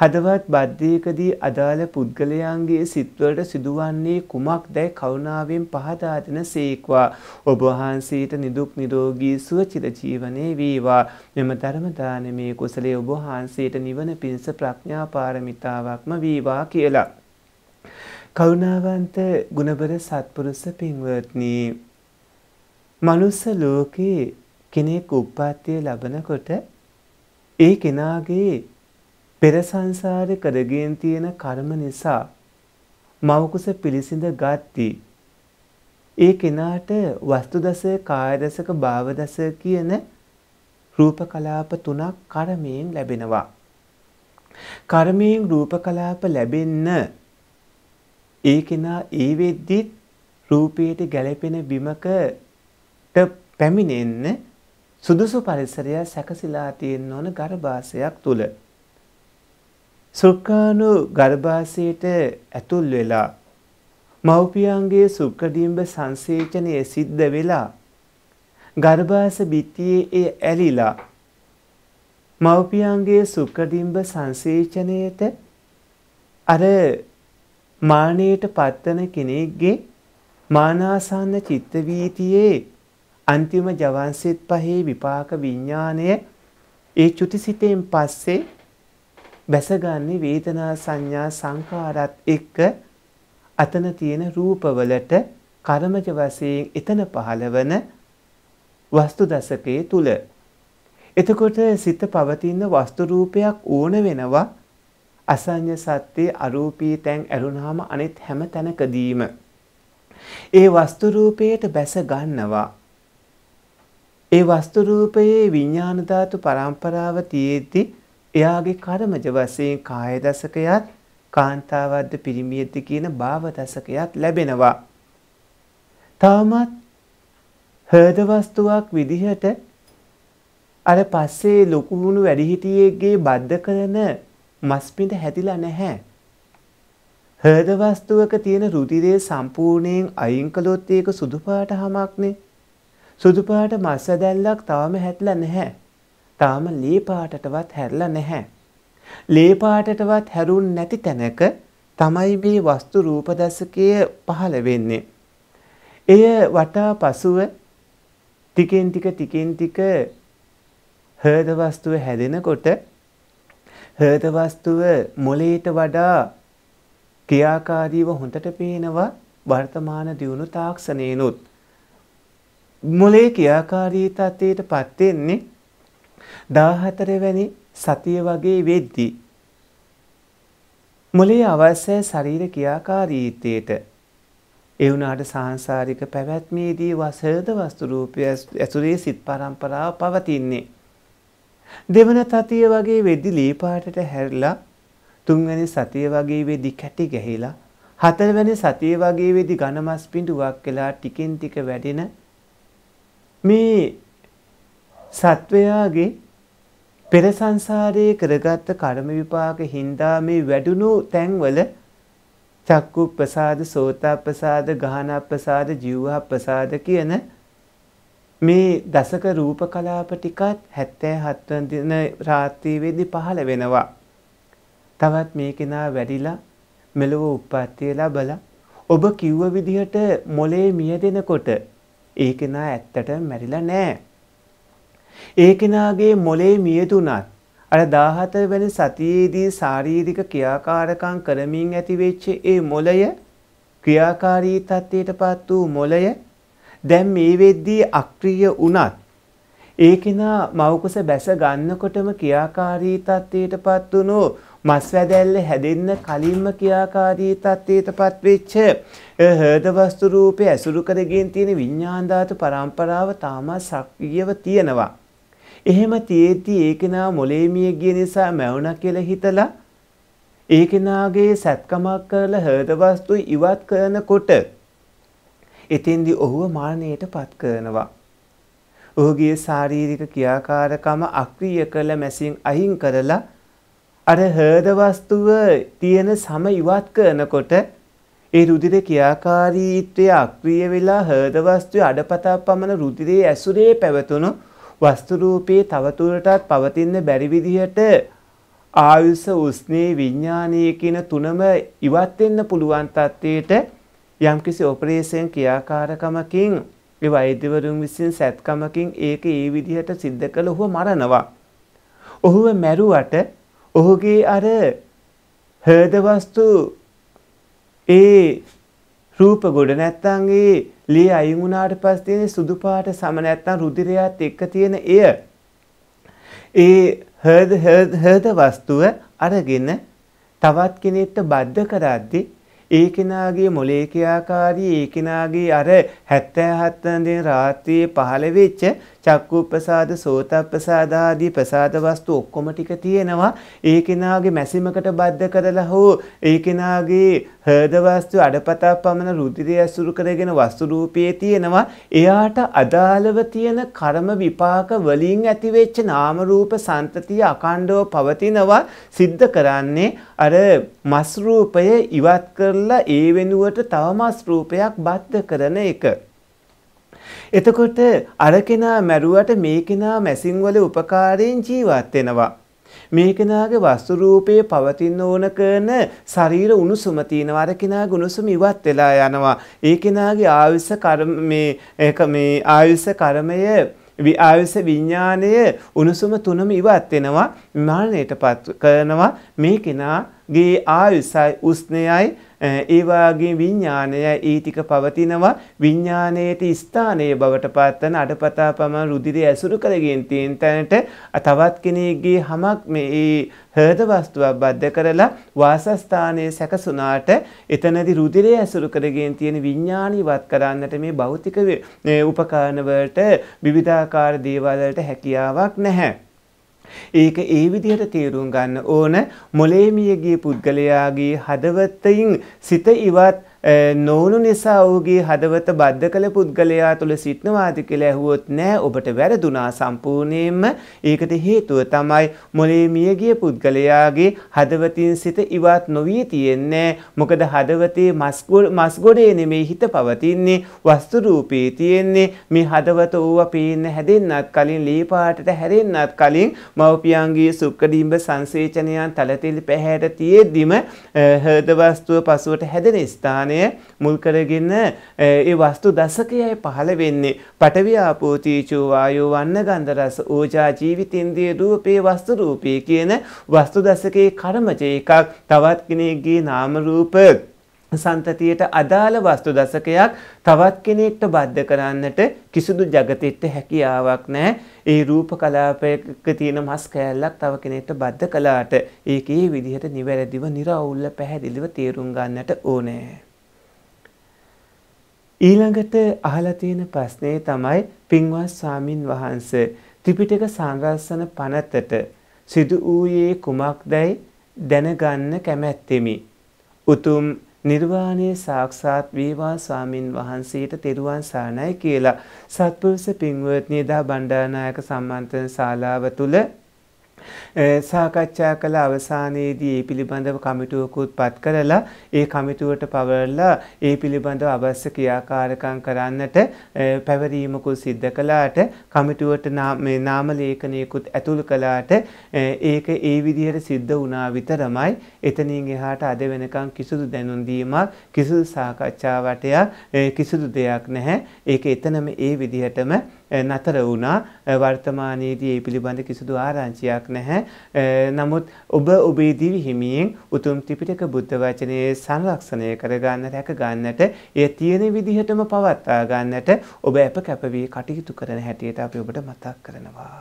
හදවත් බද්ධයකදී අදාළ පුද්ගලයන්ගේ සිත්වලට සිදුවන්නේ කුමක් දැයි කරුණාවෙන් පහදා දෙන සේක්වා ඔබ වහන්සේට නිදුක් නිරෝගී සුව චිර ජීවනයේ වේවා මෙම ධර්ම දානමේ කුසලයේ ඔබ වහන්සේට නිවන පිණිස ප්‍රඥා පාරමිතාවක්ම වේවා කියලා කරුණාවන්ත ගුණබර සත්පුරුෂ පින්වත්නි මනුස්ස ලෝකේ කෙනෙක් උප්පත්තිය ලබනකොට ඒ කෙනාගේ පෙර සංසාරේ කරගෙන තියෙන කර්ම නිසා මවකුස පිළිසිඳ ගatti ඒ කෙනාට වස්තු දසය කාය දසක භාව දසය කියන රූප කලාප තුනක් කර්මයෙන් ලැබෙනවා කර්මයෙන් රූප කලාප ලැබෙන්න ඒ කෙනා ඒ වෙද්දි රූපයට ගැළපෙන බිමකට පැමිණෙන්න සුදුසු පරිසරය සැකසීලා තියෙන්න ඕන ගර්භාෂයක් තුල සුක්කානු ගර්භාෂයට ඇතුල් වෙලා මව්පියන්ගේ සුක්කඩිම්බ සංසේචනය සිද්ධ වෙලා ගර්භාෂ බිත්තියේ එය ඇලිලා මව්පියන්ගේ සුක්කඩිම්බ සංසේචනයට අර මානයට පත්වන කෙනෙක්ගේ මානාසන්න චිත්ත වීතියේ අන්තිම ජවන්සෙත් පහේ විපාක විඥාණය ඒ චුතිසිතෙන් පස්සේ බැසගන්නේ වේදනා සංඥා සංකාරات එක්ක අතන තියෙන රූපවලට කර්මජ වශයෙන් එතන පහළවන වස්තු දසකයේ තුල. එතකොට සිත පවතින වස්තු රූපයක් ඕන වෙනවා අසඤ්ඤ සත්‍ය අරූපී තැන් ඇරුණාම අනිත් හැම තැනකදීම ඒ වස්තු රූපයට බැස ගන්නවා ඒ වස්තු රූපයේ විඥාන ධාතු පරම්පරාව තියේදී එයාගේ කර්මජ වශයෙන් කාය දසකයත් කාන්තාවද්ද පිරිමියෙද්ද කියන භාව දසකයත් ලැබෙනවා. තාමත් හර්ද වස්තුවක් විදිහට අර පස්සේ ලොකු වුණු වැඩිහිටියෙක්ගේ බද්ධ කරන මස්පිඬ හැදිලා නැහැ. හර්ද වස්තුවක තියෙන රුධිරය සම්පූර්ණයෙන් අයින් කළොත් ඒක සුදු පාට හමක්නේ. සුදු පාට මස් ඇදැල්ලක් තවම හැදිලා නැහැ. තාම ලේ පාටටවත් හැරලා නැහැ. ලේ පාටටවත් හැරුන් නැති තැනක තමයි මේ වස්තු රූප දශකය පහළ වෙන්නේ. එය වටා පසුව ටිකෙන් ටික ටිකෙන් ටික හෘද වස්තුව හැදෙනකොට හෘද වස්තුව මොළයට වඩා ක්‍රියාකාරීව හොඳට පේනවා වර්තමාන දියුණු තාක්ෂණයනොත් මොලේ ක්‍රියාකාරීත්වයට පත් වෙන්නේ 14 වැනි සතිය වගේ වෙද්දී මොලේ අවශ්‍ය ශරීර ක්‍රියාකාරීත්වයට ඒ වුණාට සාංශාරික පැවැත්මේදී වසහද වස්තු රූපය ඇසුරේ සිත් පරම්පරාව පවතින්නේ දෙවන තතිය වගේ වෙද්දි ලී පාටට හැරිලා තුන්වැනි සතිය වගේ වෙද්දි කැටි ගැහිලා හතරවැනි සතිය වගේ වෙද්දි ඝනමස් පිඬුවක් වෙලා ටිකෙන් ටික වැඩෙන මේ සත්වයාගේ පෙර සංසාරයේ කරගත්ත කර්ම විපාක හින්දා මේ වැඩුණු තැන්වල චක්කු ප්‍රසාද, සෝතා ප්‍රසාද, ගාහන ප්‍රසාද, ජීවහ ප්‍රසාද කියන මේ දසක රූප කලාප ටිකත් 77 දින රාත්‍රියේදී පහළ වෙනවා. තවත් මේ කෙනා වැඩිලා මෙලොව උප්පත්ති ලැබලා ඔබ කිව්ව විදිහට මොලේ මියදෙනකොට ඒ කෙනා ඇත්තටම මැරිලා නැහැ. ඒ කෙනාගේ මොලේ මියදුනත් අර 17 වෙනි සතියේදී ශාරීරික ක්‍රියාකාරකම් කරමින් ඇතිවෙච්ච ඒ මොලය ක්‍රියාකාරී තත්ත්වයටපත් වූ මොලය දැන් මේ වෙද්දී අක්‍රීය වුණත් ඒ කෙනා මවකුස බැස ගන්නකොටම ක්‍රියාකාරී තත්ත්වයටපත් වුණු මස් වැදැල්ල හැදෙන්න කලින්ම ක්‍රියාකාරී තත්ත්වයටපත් වෙච්ච හෘද වස්තු රූපය ඇසුරු කරගෙන තියෙන විඤ්ඤාණ ධාතු පරම්පරාව තාමත් සක්‍රියව තියෙනවා එහෙම තියේදී ඒකෙනා මොලේමිය ගිය නිසා මැවුණා කියලා හිතලා ඒකෙනාගේ සැත්කමක් කරලා හෘද වස්තු ඉවත් කරනකොට එතෙන්දී ඔහුව මරණයටපත් කරනවා. ඔහුගේ ශාරීරික ක්‍රියාකාරකම අක්‍රීය කළ මැසින් අහිං කරලා අර හෘද වස්තුව තියෙන සම ඉවත් කරනකොට ඒ රුධිර ක්‍රියාකාරීත්වය අක්‍රීය වෙලා හෘද වස්තුවේ අඩපතක් පමණ රුධිරයේ ඇසුරේ පැවතුණු වස්තු රූපේ තවතුරටත් පවතින්න බැරි විදිහට ආයුෂ උස්නේ විඥානීය කියන තුනම ඉවත් වෙන්න පුළුවන් තත්ත්වයට යම්කිසි ඔපරේෂන් ක්‍රියාකාරකමකින් ඒ වෛද්‍යවරුන් විසින් සැත්කමකින් ඒක ඒ විදිහට සිද්ධ කළ ඔහු මරනවා. ඔහුව මැරුවට ඔහුගේ අර හෘද වස්තු ඒ රූප ගොඩ නැත්තන්ගේ ලේ අයින් වුණාට පස්සේ තියෙන සුදු පාට සම නැත්නම් රුධිරයත් එක්ක තියෙන එය ඒ හර්ද හර්ද වස්තුව අරගෙන තවත් කෙනෙක්ට බද්ධ කරද්දී ඒ කෙනාගේ මොලේ ක්‍රියාකාරී ඒ කෙනාගේ අර 77 වෙනි රාත්‍රියේ පහළ වෙච්ච චක්කුප්‍රසාද සෝතප්‍රසාද ආදී ප්‍රසාද වස්තු ඔක්කොම ටික තියෙනවා. ඒ කෙනාගේ මැසිමකට බද්ධ කරලා හෝ ඒ කෙනාගේ හෘද වස්තු අඩපතා පමණ රුධිරය ඇසුරු කරගෙන වස්තු රූපයේ තියෙනවා. එයාට අදාළව තියෙන කර්ම විපාක වලින් ඇතිවෙච්ච නාම රූප සංතතිය අඛණ්ඩව පවතිනවා. සිද්ධ කරන්නේ අර මස් රූපය ඉවත් කරලා ඒ වෙනුවට තව මස් රූපයක් බද්ධ කරන එක. එතකොට අර කෙනා මැරුවට මේ කෙනා මැසින් වල උපකාරයෙන් ජීවත් වෙනවා. මේ කෙනාගේ වස්තු රූපයේ පවතින ඕන කරන ශරීර උණුසුම තියෙනවා අර කෙනාගේ උණුසුම ඉවත් වෙලා යනවා. ඒ කෙනාගේ ආයුෂ කර්ම මේ ඒක මේ ආයුෂ කර්මය ආයුෂ විඥාණය උණුසුම තුනම ඉවත් වෙනවා මරණයටපත් කරනවා මේ කෙනාගේ ආයුෂයි උස්නේයයි ඒවාගේ විඤ්ඥානය ඒතික පවතිනවා විඤ්ඥානයට ස්ථානය බවට පත්වන අඩපතා පම රුදිරි ඇසුරු කරගෙන් තියෙන් තැනට තවත් කෙනෙගේ හමක් මේ හද වස්තුවක් බද්ධ කරලා වාසස්ථානය සැකසුනාට එතනදි රුදිරය ඇසුරු කරගෙන් තියෙන විඤ්ඥානීවත් කරන්නට මේ භෞතික උපකාරණවලට විවිධාකාර දේවල්ලට හැකියාවක් නැහැ. ඒක ඒ විදිහට තේරුම් ගන්න ඕන මොලේමියගේ පුද්ගලයාගේ හදවතයින් සිත ඉවත් නොවුණු නිසා ඔහුගේ හදවත බද්ධ කළ පුද්ගලයා තුළ සිටනවාද කියලා ඇහුවොත් නෑ ඔබට වැරදුනා සම්පූර්ණයෙන්ම ඒකට හේතුව තමයි මොලේ මියගිය පුද්ගලයාගේ හදවතින් සිත ඉවත් නොවී තියෙන්නේ මොකද හදවතේ මස්ගොඩේ නෙමේ හිත පවතින්නේ වස්තු රූපේ තියෙන්නේ මේ හදවත ඕවා පේන්න හැදෙන්නත් කලින් ලේ පාටට හැරෙන්නත් කලින් මව්පියන්ගේ සුක්කඩිම්බ සංසේචනයන් තලතෙල් පැහැයට තියෙද්දිම හෘද වස්තුව පසුවට හැදෙන ස්ථානය විඥාණය මුල් කරගෙන ඒ වස්තු දසකයයි පහළ වෙන්නේ පඨවි ආපෝ තීජෝ වායෝ වන්න ගන්ධ රස ඕජා ජීවිතින්ද්‍රිය රූපේ වස්තු රූපේ කියන වස්තු දසකේ කර්මජ එකක් තවත් කෙනෙක්ගේ නාම රූප සන්තතියට අදාළ වස්තු දසකයක් තවත් කෙනෙක්ට බද්ධ කරන්නට කිසිදු జగතෙට හැකියාවක් නැහැ. ඒ රූප කලාපයක තියෙන මස් කෑල්ලක් තව කෙනෙක්ට බද්ධ කළාට ඒකේ විදිහට නිවැරදිව, निराවුල්ව, පැහැදිලිව තේරුම් ගන්නට ඕනේ. ඊළඟට අහලා තියෙන ප්‍රශ්නේ තමයි පින්වත් ස්වාමින් වහන්සේ ත්‍රිපිටක සංරස්සන පනතට සිදු වූයේ කුමක්දයි දැනගන්න කැමැත්තෙමි. උතුම් නිර්වාණය සාක්ෂාත් වේවා ස්වාමින් වහන්සේට තෙරුවන් සරණයි කියලා සත්පුරුෂ පින්වත්නි දා බණ්ඩාරනායක සම්මන්ත්‍රණ ශාලාව තුල සාකච්ඡා කළ අවසානයේදී ඒ පිළිබඳව කමිටුවකුත් පත් කරලා ඒ කමිටුවට පවරලා ඒ පිළිබඳව අවශ්‍ය ක්‍රියාකාරකම් කරන්නට පැවරීමකුත් සිද්ධ කළාට කමිටුවට මේ නාම ලේඛනයකුත් ඇතුළු කළාට ඒක ඒ විදිහට සිද්ධ වුණා විතරමයි එතනින් එහාට අද වෙනකන් කිසිදු දැනුම් දීමක් කිසිදු සාකච්ඡාවටයක් කිසිදු දෙයක් නැහැ ඒක එතනම ඒ විදිහටම නතර වුණා වර්තමානයේදී ඒ පිළිබඳ කිසිදු ආරංචියක් නැහැ නමුත් ඔබ ඔබේ දිවි හිමියෙන් උතුම් ත්‍රිපිටක බුද්ධ වචනේ සංරක්ෂණය කර ගන්නට රැක ගන්නට එය තියෙන විදිහටම පවත්වා ගන්නට ඔබ අප කැපවී කටයුතු කරන හැටියට අපි ඔබට මතක් කරනවා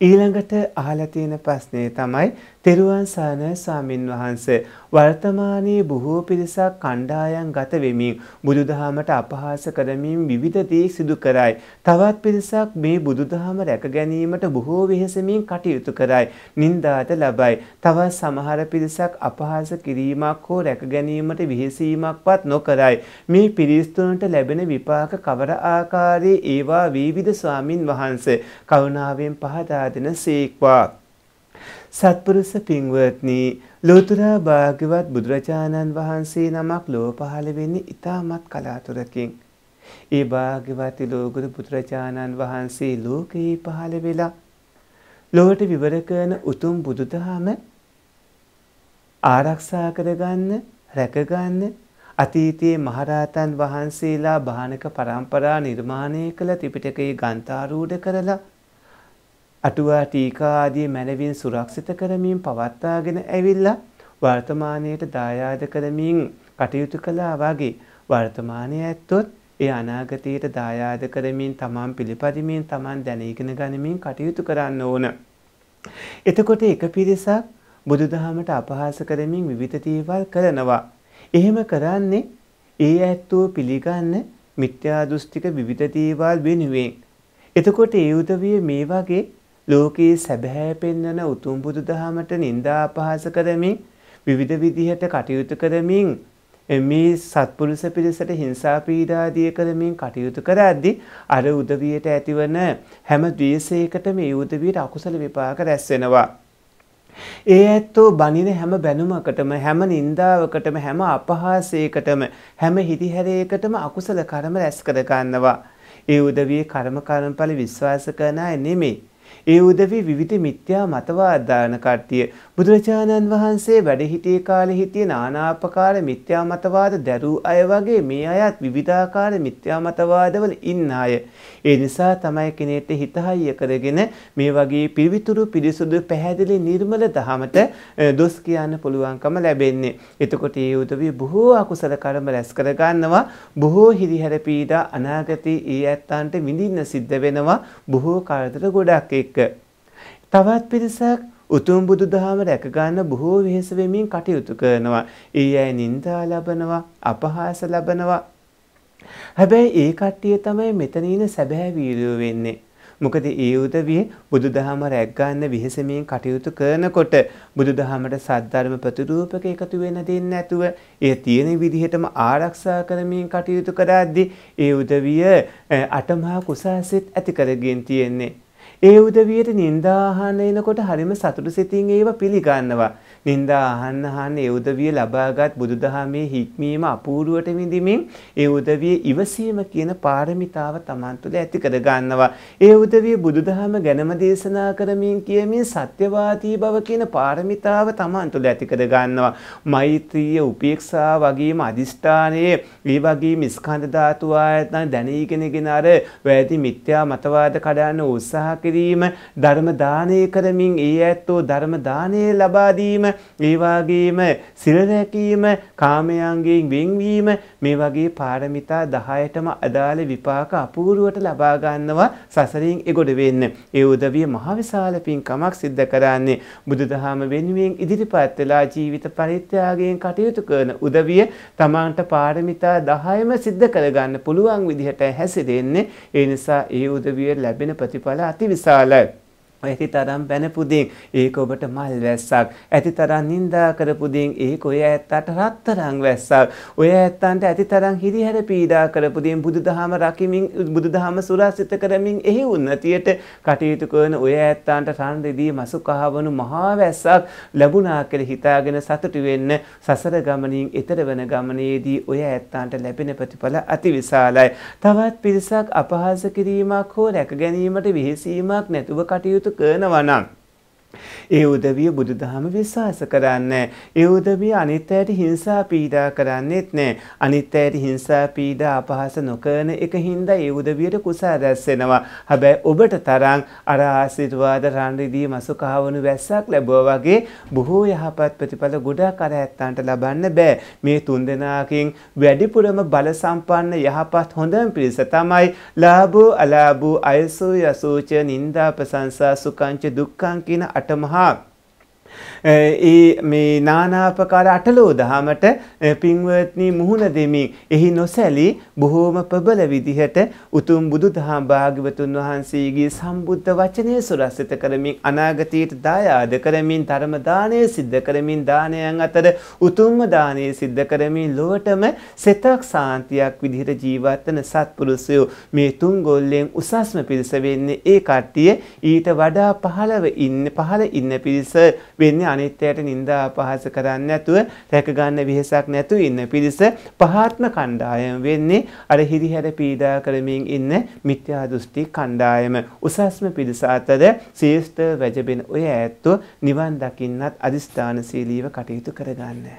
ඊළඟට අහලා තියෙන ප්‍රශ්නේ තමයි තෙරුවන් සරණ ස්වාමින් වහන්සේ වර්තමානයේ බොහෝ පිරිසක් කණ්ඩායම් ගත වෙමින් බුදුදහමට අපහාස කරමින් විවිධ දේ සිදු කරයි. තවත් පිරිසක් මේ බුදුදහම රැක ගැනීමට බොහෝ වෙහෙසමින් කටයුතු කරයි. නින්දාට ලබයි. තවත් සමහර පිරිසක් අපහාස කිරීමක් හෝ රැක ගැනීමට විහිසීමක්වත් නොකරයි. මේ පිරිස් තුනට ලැබෙන විපාක කවර ආකාරයේ ඒවා විවිධ ස්වාමින් වහන්සේ කරුණාවෙන් පහදා ලැබෙන සීක්වා. සත්පුරුෂ පින්වත්නි ලෝතුරා භාග්‍යවත් බුදුරජාණන් වහන්සේ නමක් ලෝ පහළ වෙන්නේ ඉතාමත් කලාතුරකින්. ඒ භාග්‍යවති ලෝගුරු බුදුරජාණන් වහන්සේ ලෝකයේ පහළ වෙලා ලොවට විවර කරන උතුම් බුදුදහම ආරක්ෂා කරගන්න රැකගන්න අතීතයේ මහරහතන් වහන්සේලා භානක පරම්පරා නිර්මාණය කළ ත්‍රිපිටකයේ ගන්ථාරූඪ කරලා අටුවා ටීකා ආදී මැනවින් සුරක්ෂිත කරමින් පවත්වාගෙන ඇවිල්ලා වර්තමානයට දායාද කරමින් කටයුතු කළා වගේ වර්තමානය ඇත්තොත් ඒ අනාගතයට දායාද කරමින් තමන් පිළිපදිමින් තමන් දැනීගෙන ගනිමින් කටයුතු කරන්න ඕන. එතකොට එක පිරිසක් බුදුදහමට අපහාස කරමින් විවිධ දේවල් කරනවා. එහෙම කරන්නේ ඒ ඇත්තෝ පිළිගන්න මිත්‍යා දෘෂ්ටික විවිධ දේවල් වෙනුවෙන්. එතකොට ඒ උදවිය මේ වගේ ලෝකයේ සැබෑ පෙන්නන උතුම් බුදු දහමට නින්දා අපහාස කරමින් විවිධ විදිහට කටයුතු කරමින් මේ සත්පුරුෂ පිරිසට හිංසා පීඩාදිය කරමින් කටයුතු කරද්දී අර උදවියට ඇතිවන හැම ද්වේෂයකට මේ උදවියට අකුසල විපාක රැස් වෙනවා. ඒ ඇත්තෝ බනින හැම බැනුමකටම හැම නින්දාවකටම හැම අපහාසයකටම හැම හිරිහැරයකටම අකුසල කර්ම රැස් කර ගන්නවා. ඒ උදවියේ කර්ම කර්මඵල විශ්වාස කරන අය නෙමෙයි. ඒ උදවි විවිධ මිත්‍යා මතවාදාන කට්ටිය බුදුරජාණන් වහන්සේ වැඩහිටිය කාලෙ හිටිය නානාපකාර මිත්‍යා මතවාද දැරූ අය වගේ මේ අයත් විවිධාකාර මිත්‍යා මතවාදවල ඉන්න අය. ඒ නිසා තමයි කෙනෙක්ට හිතහයිය කරගෙන මේ වගේ පිවිතුරු පිරිසුදු පැහැදිලි නිර්මල දහමට දොස් කියන්න පුළුවන්කම ලැබෙන්නේ. එතකොට ඒ උදවිය බොහෝ අකුසල කර්ම රැස් කරගන්නවා. බොහෝ හිරිහැර පීඩා අනාගතයේ ඒ ඇත්තන්ට විඳින්න සිද්ධ වෙනවා. බොහෝ කරදර ගොඩක් එක්ක. තවත් පිරිසක් උතුම් බුදුදහම රැක ගන්න බොහෝ වෙහෙස වෙමින් කටයුතු කරනවා. ඒ අය නිന്ദා ලබනවා, අපහාස ලබනවා. හැබැයි ඒ කට්ටිය තමයි මෙතන ඉන සැබෑ වීරයෝ වෙන්නේ. මොකද ඒ උදවිය බුදුදහම රැක් ගන්න විහිසමින් කටයුතු කරනකොට බුදුදහමට සද්ධර්ම ප්‍රතිරූපක එකතු වෙන දෙන්නේ නැතුව ඒ තියෙන විදිහටම ආරක්ෂා කරමින් කටයුතු කරද්දී ඒ උදවිය අටමහා කුසාසෙත් ඇති කරගෙන තියෙන්නේ. ඒ උදවියට නින්දාහන එනකොට හරිම සතුටු සිතින් ඒව පිළිගන්නවා. නින්දා අහන්න අහන්න ඒ උදවිය ලබාගත් බුදුදහමේ හික්මීම අපූර්වට විඳිමින් ඒ උදවිය ඉවසීම කියන පාරමිතාව Taman තුළ ඇති කර ගන්නවා. ඒ උදවිය බුදුදහම ගැනම දේශනා කරමින් කියමින් සත්‍යවාදී බව කියන පාරමිතාව Taman තුළ ඇති කර ගන්නවා. මෛත්‍රිය, උපේක්ෂා වගේම අදිෂ්ඨානයේ ඒ වගේම ස්කන්ධ ධාතු ආයතන දැනීගෙනගෙන අර වැදී මිත්‍යා මතවාද කඩන්න උත්සාහ කිරීම ධර්ම දානය කරමින් ඒ ඇත්තෝ ධර්ම දානය ලබා දීම ඒවාගේම සිරරැකීම කාමයන්ගෙන් වෙන්වීම මේ වගේ පාරමිතා දහයටම අදාළ විපාක අපූරුවට ලබාගන්නවා සසරින් එගොඩ වෙන්න. ඒ උදවිය මහවිශාල පින්කමක් සිද්ධ කරන්නේ බුදුදහම වෙනුවෙන් ඉදිරිපත් වෙලා ජීවිත පරිත්‍යාගයෙන් කටයුතු කරන උදවිය තමන්ට පාරමිතා දහයම සිද්ධ කරගන්න පුළුවන් විදිහට හැසිරෙන්නේ. ඒ නිසා ඒ උදවිය ලැබෙන ප්‍රතිඵල අතිවිශාලයි. ඇති තරම් බැනපුදින් ඒක ඔබට මල් වැස්සක් ඇති තරම් නින්දා කරපුදින් ඒක ඔය ඇත්තට රත්තරන් වැස්සක් ඔය ඇත්තන්ට ඇති තරම් හිරිහැර පීඩා කරපුදින් බුදුදහම රකිමින් බුදුදහම සුරසිත කරමින් එහි උන්නතියට කටයුතු කරන ඔය ඇත්තන්ට රන් රෙදී මසු කහවණු මහා වැස්සක් ලැබුණා කියලා හිතාගෙන සතුටු වෙන්න සසර ගමනින් ඈතර වෙන ගමනේදී ඔය ඇත්තන්ට ලැබෙන ප්‍රතිඵල අතිවිශාලයි තවත් පිරිසක් අපහාස කිරීමක් හෝ රැක ගැනීමට විහිසීමක් නැතුව කටයුතු කරනවා නම් ඒ උදවිය බුදුදහම විශ්වාස කරන්නේ ඒ උදවිය අනිත් අයට හිංසා පීඩා කරන්නෙත් නෑ අනිත් අයට හිංසා පීඩා අපහාස නොකරන එක හින්දා ඒ උදවියට කුසා දැස්සෙනවා හැබැයි ඔබට තරම් අර ආශිර්වාද රන්රිදී මසු කහවණු වැස්සක් ලැබුවා වගේ බොහෝ යහපත් ප්‍රතිඵල ගොඩක් අර ඇත්තන්ට ලබන්න බෑ මේ තුන් දෙනාකින් වැඩිපුරම බල සම්පන්න යහපත් හොඳම පිරිස තමයි ලාභෝ අලාභෝ අයසෝ යසෝච නින්දා ප්‍රශංසා සුඛංච දුක්ඛං කියන අට अटमहाक ඒ මේ නානාපකාර අටලෝ දහමට පින්වත්නි මුහුණ දෙමින් එහි නොසැලී බොහෝම ප්‍රබල විදිහට උතුම් බුදු දහම් භාග්‍යවතුන් වහන්සේගේ සම්බුද්ධ වචනය සුරස්සිත කරමින් අනාගතයට දායාද කරමින් ධර්ම දානය සිද්ධ කරමින් දානයන් අතර උතුම්ම දානය සිද්ධ කරමින් ලොවටම සෙතක් සාන්තියක් විදිහට ජීවත් වන සත්පුරුෂයෝ මේ තුන් ගොල්ලෙන් උසස්ම පිරිස වෙන්නේ ඒ කට්ටිය ඊට වඩා පහළව ඉන්න පහළ ඉන්න පිරිස වෙන්නේ අනිත්‍යයට නිନ୍ଦා අපහාස කරන්නේ නැතුව රැකගන්න විහිසක් නැතුව ඉන්න පිරිස පහත්ම කණ්ඩායම වෙන්නේ අර හිරිහැර පීඩා කරමින් ඉන්න මිත්‍යා දෘෂ්ටි කණ්ඩායම උසස්ම පිරිස අතර ශ්‍රේෂ්ඨ වැජබෙන ඔය ඇත්තෝ නිවන් දකින්නත් අදිස්ථානශීලීව කටයුතු කරගන්නේ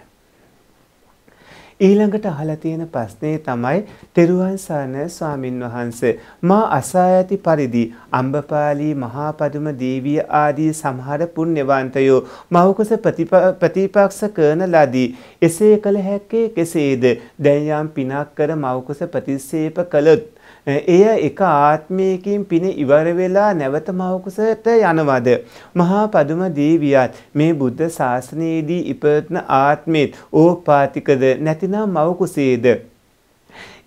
ඊළඟට අහලා තියෙන ප්‍රශ්නේ තමයි තෙරුවන් සරණ ස්වාමින් වහන්සේ මා අසා ඇති පරිදි අම්බපාලි මහා පදුම දේවිය ආදී සමහර පුණ්‍යවන්තයෝ මෞකස ප්‍රතිපක්ෂ කරන ලදී එසේ කළ හැක්කේ කෙසේද දැන් යම් පිනක් කර මෞකස ප්‍රතික්ෂේප කළොත් එය එක ආත්මයකින් පින ඉවර වෙලා නැවත මවකුසට යනවද මහා පදුම දේවියත් මේ බුද්ධ ශාසනයේදී ඉපත්න ආත්මෙත් ඕපාතිකද නැතිනම් මවකුසේද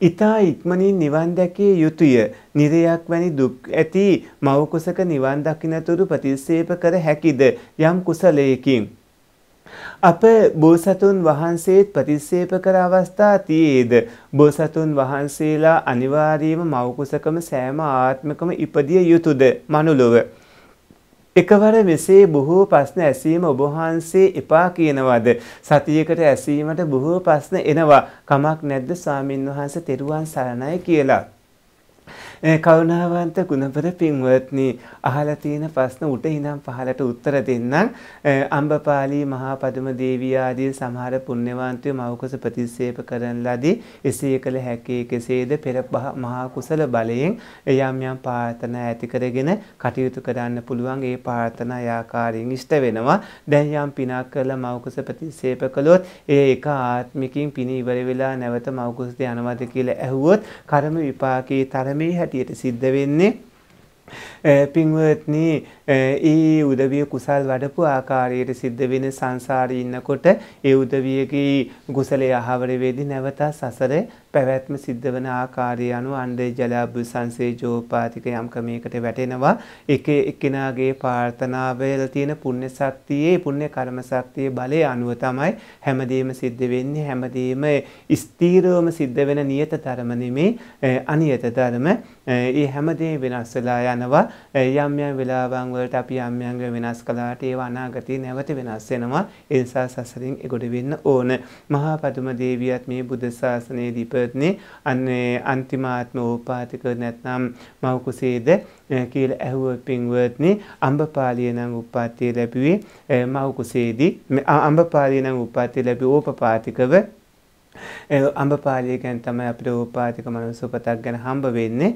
ඊතා ඉක්මනින් නිවන් දැකිය යුතුය. නිරයක් වැනි දුක් ඇති මවකුසක නිවන් දකින්නතුරු ප්‍රතික්ෂේප කර හැකිද යම් කුසලයකින් අප බෝසතුන් වහන්සේත් ප්‍රතිස්සේප කර අවස්ථා තියේද බෝසතුන් වහන්සේලා අනිවාර්යයෙන්ම මෞකුසකම සෑම ආත්මකම ඉපදිය යුතුයද මනුලොව එකවර මෙසේ බොහෝ ප්‍රශ්න ඇසීම ඔබ වහන්සේ එපා කියනවද සතියකට ඇසීමට බොහෝ ප්‍රශ්න එනවා කමක් නැද්ද ස්වාමින් වහන්සේ තෙරුවන් සරණයි කියලා කරුණාවන්ත ගුණබර පින්වත්නි අහලා තියෙන ප්‍රශ්න උට ඉඳන් පහලට උත්තර දෙන්නම් අම්බපාලි මහා පදුම දේවිය ආදී සමහර පුණ්‍යවන්තයෝ මෞකස ප්‍රතික්ෂේප කරන ලදී එසේ කළ හැකේ කෙසේද පෙර මහා කුසල බලයෙන් යම් යම් ප්‍රාර්ථනා ඇති කරගෙන කටයුතු කරන්න පුළුවන් ඒ ප්‍රාර්ථනා ආකාරයෙන් ඉෂ්ට වෙනවා දැන් යම් පිනක් කරලා මෞකස ප්‍රතික්ෂේප කළොත් ඒ එක ආත්මිකින් පින ඉවර වෙලා නැවත මෞකසට යනවාද කියලා ඇහුවොත් කර්ම විපාකයේ තරමේ හැටි හැටියට සිද්ධ වෙන්නේ පින්වත්නී ඒ උදවිය කුසල් වඩපු ආකාරයට සිද්ධ වෙන සංසාරී ඉන්නකොට ඒ උදවියගේ කුසලයේ අහවර වේදී නැවත සසරේ පැවැත්ම සිද්ධ වන ආකාරය අනුව අණ්ඩේ ජලාභ සංසේජෝපාතික යම්කමයකට වැටෙනවා එක එක්කෙනාගේ ප්‍රාර්ථනාවල තියෙන පුණ්‍ය ශක්තියේ පුණ්‍ය කර්ම ශක්තියේ බලය අනුව තමයි හැමදේම සිද්ධ වෙන්නේ හැමදේම ස්ථීරවම සිද්ධ වෙන නියත ධර්ම නෙමේ අනියත ධර්ම ඒ හැමදේ වෙනස් වෙලා යනවා යම් යම් වෙලාවන් වලට අපි යම් යම් වෙනස් කළාට ඒව අනාගතේ නැවත වෙනස් වෙනවා ඒ නිසා සසරින් එගොඩ වෙන්න ඕන මහා පදුම දේවියත් මේ බුද්ධ ශාසනයේ දීපත්නේ අන්නේ අන්තිමාත්ම ඕපාතික නැත්නම් මව කුසේද කියලා ඇහුව පින්වත්නි අම්බපාලිය නම් උප්පත්තිය ලැබුවේ මව කුසේදී අම්බපාලිය නම් උප්පත්තිය ලැබුවේ ඕපපාතිකව අඹපාලියකැන් තමයි අපිට ඕපාතික මනුසුපතක් ගැන හම්බ වෙන්නේ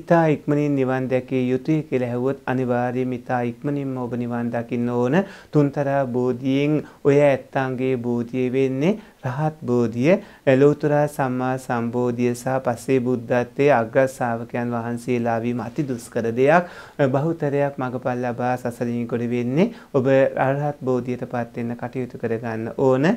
ඉතා ඉක්මනින් නිවන් දැකිය යුතුය කියලා ඇහුවොත් අනිවාර්යයෙන් ඉතා ඉක්මනින්ම ඔබ නිවන් දකින්න ඕන තුන්තරා බෝධියෙන් ඔය ඇත්තන්ගේ බෝධිය වෙන්නේ රහත් බෝධිය ලෝතුරා සම්මා සම්බෝධිය සහ පස්සේ බුද්ධත්වයේ අග්‍ර ශ්‍රාවකයන් වහන්සේලා වීම අති දුෂ්කර දෙයක් බහුතරයක් මඟපල් ලබා සසරින් ගොඩ වෙන්නේ ඔබ අරහත් බෝධියටපත් වෙන්න කටයුතු කරගන්න ඕන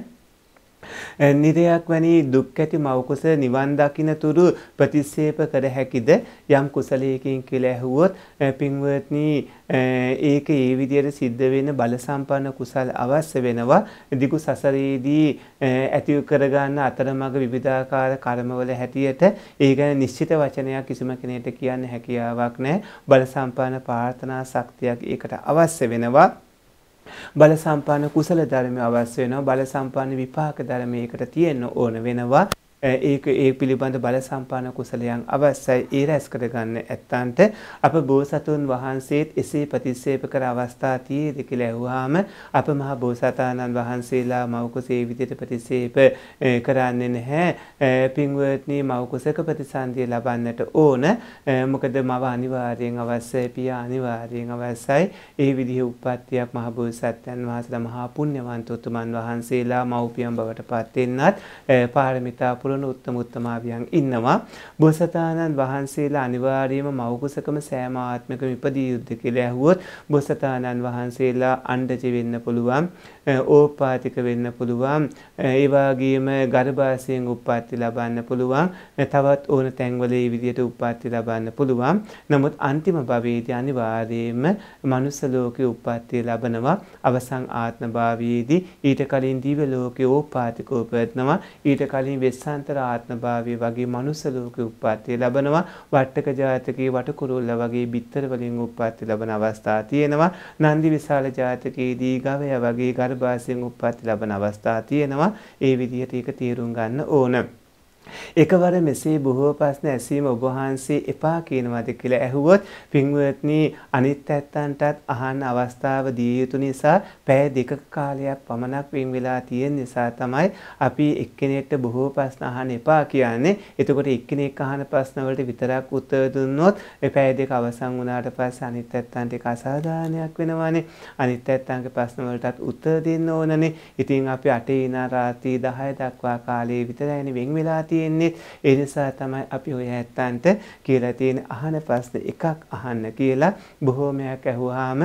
නිරයක් වැනි දුක් ඇති මවකුස නිවන් දකින්න තුරු ප්‍රතිස්සේප කර හැකිද යම් කුසලයකින් කියලා ඇහුවොත් පින්වත්නි ඒක ඒ විදිහට සිද්ධ වෙන බල සම්පන්න කුසල් අවශ්‍ය වෙනවා දිගු සසරේදී ඇති කරගන්න අතරමඟ විවිධාකාර කර්මවල හැටියට ඒ ගැන නිශ්චිත වචනයක් කිසිම කෙනෙකුට කියන්න හැකියාවක් නැහැ බල සම්පන්න ප්‍රාර්ථනා ශක්තියක් ඒකට අවශ්‍ය වෙනවා බල සම්පන්න කුසල ධර්ම අවශ්‍ය වෙනවා බල සම්පන්න විපාක ධර්මයකට තියෙන්න ඕන වෙනවා Eh, ඒ ඒ පිළිබඳ බල සම්පාන කුසලයන් අවශ්‍යයි ඒ රැස් කරගන්න ඇත්තන්ට අප බෝසතුන් වහන්සේත් එසේ ප්‍රතිස්සේප කර අවස්ථා තියේද කියලා ඇහුවාම අප මහා බෝසතාණන් වහන්සේලා මවකුසේ විදිහට ප්‍රතිස්සේප eh, කරන්නේ නැහැ eh, පින්වත්නි මවකුසක ප්‍රතිසන්දිය ලබන්නට ඕන මොකද මව අනිවාර්යෙන් අවශ්‍යයි පියා අනිවාර්යෙන් අවශ්‍යයි ඒ විදිහ උප්පත්තියක් මහ බෝසත්යන් වහන්සේලා මහා පුණ්‍යවන්ත උතුමන් වහන්සේලා මව්පියන් බවට පත් වෙන්නත් පාරමිතා පුර පුළුවන් උත්තම උත්තමාවියන් ඉන්නවා. බොසතාණන් වහන්සේලා අනිවාර්යයෙන්ම මෞකසකම සෑම ආත්මකම ඉපදී යුද්ධ කියලා ඇහුවොත් බොසතාණන් වහන්සේලා අණ්ඩජ වෙන්න පුළුවන්. Eh, ඕපාතික වෙන්න පුළුවන් eh, ඒවාගේම ගර්භාසයෙන් උප්පාත්ති ලබන්න පුළුවන් eh, තවත් ඕන තැන්වල ඒ විදියට උප්පාත්ති ලබන්න පුළුවන් නමුත් අන්තිම භවයේදී අනිවාර්යයෙන්ම මනුස්ස ලෝකේ උප්පත්තිය ලබනවා අවසන් ආත්ම භාවයේදී ඊට කලින් දිව්‍ය ලෝකේ ඕපාතික උපදනවා ඊට කලින් වෙස්සාන්තර ආත්ම භාවයේ වගේ මනුස්ස ලෝකේ උප්පත්තිය ලබනවා වට්ටක ජාතකයේ වටකුරුල්ල වගේ බිත්තර වලින් උප්පත්ති ලබන අවස්ථා තියෙනවා නන්දි විශාල ජාතකයේදී ගවය වගේ ගර්භ ආර්ය භාෂයෙන් උප්පත්ති ලබන අවස්ථා තියෙනවා. ඒ විදිහට ඒක තේරුම් ගන්න ඕන. එකවර මෙසේ බොහෝ ප්‍රශ්න ඇසීම ඔබ වහන්සේ එපා කියනවාද කියලා ඇහුවොත් පින්වත්නි අනිත් ඇත්තන්ටත් අහන්න අවස්ථාව දිය යුතු නිසා පැය දෙක කාලයක් පමණක් වින් වෙලා තියෙන නිසා තමයි අපි එක්කෙනෙක්ට බොහෝ ප්‍රශ්න අහන්න එපා කියන්නේ. එතකොට එක්කෙනෙක් අහන ප්‍රශ්න වලට විතරක් උත්තර දුන්නොත් මේ පැය දෙක අවසන් වුණාට පස්සේ අනිත් ඇත්තන්ට ඒක අසාධාරණයක් වෙනවානේ. අනිත් ඇත්තන්ගේ ප්‍රශ්න වලටත් උත්තර දෙන්න ඕනනේ. ඉතින් අපි 8 ඉනා රාත්‍රී 10 දක්වා කාලයේ විතරයිනේ වෙන් වෙලා තියෙන්නේ. තියෙන්නේ ඒ නිසා තමයි අපි ඔය ඇත්තන්ට කියලා තියෙන අහන ප්‍රශ්න එකක් අහන්න කියලා බොහෝමයක් ඇහුවාම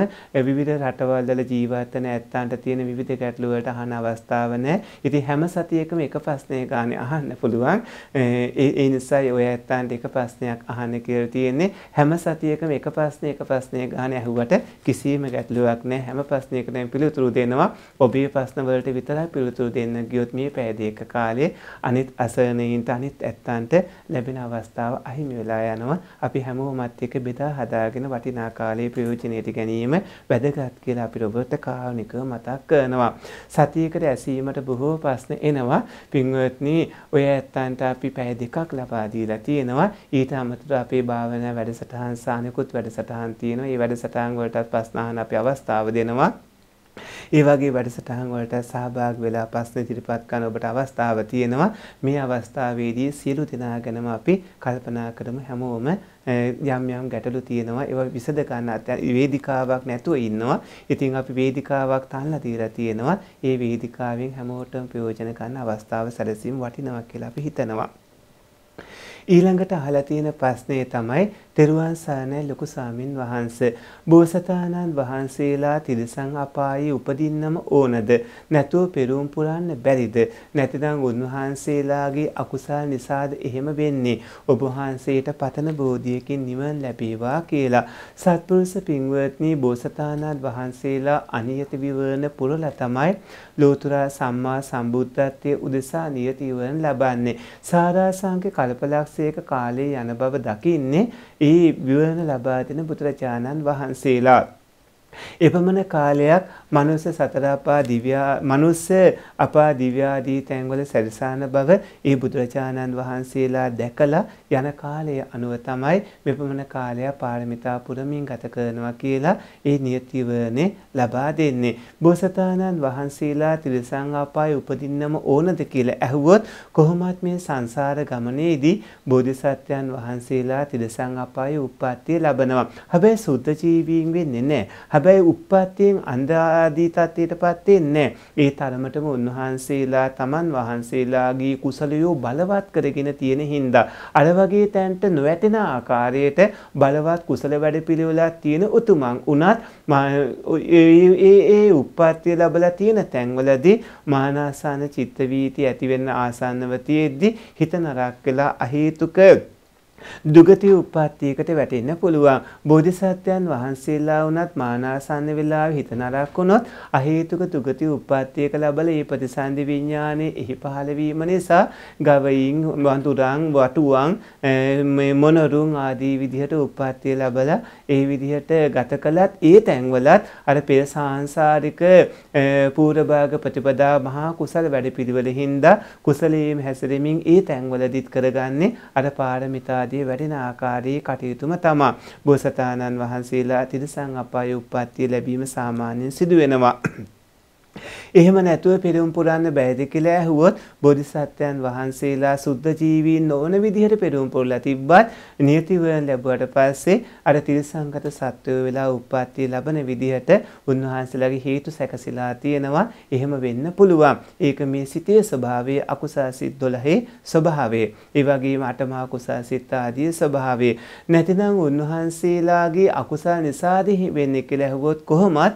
විවිධ රටවල්වල ජීවත් වෙන ඇත්තන්ට තියෙන විවිධ ගැටලු වලට අහන අවස්ථාව නැහැ. ඉතින් හැම සතියකම එක ප්‍රශ්නයක ගානේ අහන්න පුළුවන්. ඒ නිසායි ඔය ඇත්තන්ට එක ප්‍රශ්නයක් අහන්න කියලා තියෙන්නේ. හැම සතියකම එක ප්‍රශ්න එක ප්‍රශ්නයක ගානේ ඇහුවට කිසිම ගැටලුවක් නැහැ. හැම ප්‍රශ්නයකටම පිළිතුරු දෙනවා. ඔබේ ප්‍රශ්න වලට විතරයි පිළිතුරු දෙන්න ගියොත් මේ පැය දෙක කාලේ අනිත් අසරණයින් පින්තහනිත් ඇත්තන්ට ලැබෙන අවස්ථාව අහිමි වෙලා යනවා. අපි හැමෝමත් එක බෙදා හදාගෙන වටිනා කාලයේ ප්‍රයෝජනයට ගැනීම වැදගත් කියලා අපි රොබර්ට් කාවනිකව මතක් කරනවා. සතියකට ඇසීමට බොහෝ ප්‍රශ්න එනවා. පින්වත්නි, ඔය ඇත්තන්ට අපි පැය දෙකක් ලබා දීලා තියෙනවා. ඊට අමතරව අපේ භාවනා වැඩසටහන් සානකුත් වැඩසටහන් තියෙනවා. මේ වැඩසටහන් වලටත් ප්‍රශ්න අහන අපි අවස්ථාව දෙනවා. ඒ වගේ වැඩසටහන් වලට සහභාගී වෙලා ප්‍රශ්න ඉදිරිපත් කරන ඔබට අවස්ථාව තියෙනවා. මේ අවස්ථාවේදී සියලු දෙනා ගැනම අපි කල්පනා කරමු හැමෝම යම් යම් ගැටලු තියෙනවා ඒවා විසඳ ගන්න වේදිකාවක් නැතුව ඉන්නවා. ඉතින් අපි වේදිකාවක් තනලා තියලා තියෙනවා. ඒ වේදිකාවෙන් හැමෝටම ප්‍රයෝජන ගන්න අවස්ථාව සැලසීම වටිනවා කියලා අපි හිතනවා. ඊළඟට අහලා තියෙන ප්‍රශ්නේ තමයි තෙරුවන් සරණයි ලොකු සාමින් වහන්සේ. බෝසතාණන් වහන්සේලා තිරිසන් අපායේ උපදින්නම ඕනද? නැතුව පෙරුම් පුරන්න බැරිද? නැතිනම් උන්වහන්සේලාගේ අකුසල් නිසාද එහෙම වෙන්නේ? ඔබ වහන්සේට පතන බෝධියකින් නිවන් ලැබේවා කියලා. සත්පුරුෂ පින්වත්නි බෝසතාණන් වහන්සේලා අනියත විවරණ පුරලා තමයි ලෝතුරා සම්මා සම්බුද්ධත්වයේ උදෙසා නියතිවරණ ලබන්නේ. සාරාසංක කල්පලක්ෂයක කාලේ යන බව දකින්නේ ඒ විවරණ ලබා දෙන බුදුරජාණන් වහන්සේලා. එපමණ කාලයක් මනුස්ස සතර අපා දිව්‍යා මනුස්ස අපා දිව්‍යාදී තැන්වල සැරිසාන බව ඒ බුදුරජාණන් වහන්සේලා දැකලා යන කාලය අනුව තමයි මෙපමණ කාලය පාරමිතා පුරමින් ගත කරනවා කියලා ඒ නියතිවනේ ලබා දෙන්නේ. බෝසතාණන් වහන්සේලා තිරිසං අපායේ උපදින්නම ඕනද කියලා ඇහුවොත් කොහොමත් මේ සංසාර ගමනේදී බෝධිසත්වයන් වහන්සේලා තිරිසං අපායේ උප්පත්තිය ලබනවා. හැබැයි සුද්ධ ජීවීන් වෙන්නේ නැහැ. හැබැයි උප්පත්තියෙන් අන්ධ ආදී තත්ත්වයට පත් වෙන්නේ ඒ තරමටම උන්වහන්සේලා තමන් වහන්සේලාගේ කුසලයෝ බලවත් කරගෙන තියෙන හින්දා අර වගේ තැන්ට නොවැටෙන ආකාරයට බලවත් කුසල වැඩපිළිවෙලක් තියෙන උතුමන් උනත් ඒ ඒ උප්පත්තිය ලැබලා තියෙන තැන්වලදී මානාසාන චිත්ත වීති ඇතිවෙන්න ආසන්නව තියෙද්දි හිත නරක් වෙලා අහේතුක දුගති උප්පත්තියකට වැටෙන්න පුළුවන්. බෝධිසත්වයන් වහන්සේලා වුණත් මානාසන්න වෙලාවේ හිත නරක් වුණොත් අහේතුක දුගති උප්පත්තියක ලබල ඒ ප්‍රතිසන්දි විඥානයේ එහි පහළ වීම නිසා ගවයින් වඳුරන් වටුවන් මේ මොනරුන් ආදී විදිහට උප්පත්තිය ලබලා ඒ විදිහට ගත කළත් ඒ තැන්වලත් අර පෙර සාංසාරික පූර්වභාග ප්‍රතිපදා මහා කුසල වැඩපිළිවෙලින් හින්දා කුසලයේම හැසිරෙමින් ඒ තැන්වලදීත් කරගන්නේ අර පාරමිතා ආදී වැටෙන ආකාරයේ කටයුතුම තමා. බෝසතාණන් වහන්සේලා තිරිසන් අපාය උප්පත්තිය ලැබීම සාමාන්‍යයෙන් සිදු වෙනවා. එහෙම නැතුව පෙරුම් පුරන්න බෑද කියලා ඇහුවොත් බෝධිසත්වයන් වහන්සේලා සුද්ධ ජීවීන් නොවන විදිහට පෙරුම් පුරලා තිබ්බත් නියතිවරණ ලැබුවට පස්සේ අර තිරසංගත සත්වය වෙලා උප්පත්ති ලබන විදිහට උන්වහන්සේලාගේ හේතු සැකසීලා තියෙනවා. එහෙම වෙන්න පුළුවන්. ඒක මේ සිතේ ස්වභාවය අකුසල් සිත් 12 ස්වභාවය. ඒ වගේම අටමහා කුසල් සිත් ආදී ස්වභාවය. නැතිනම් උන්වහන්සේලාගේ අකුසල් නිසාද වෙන්නේ කියලා ඇහුවොත් කොහොමත්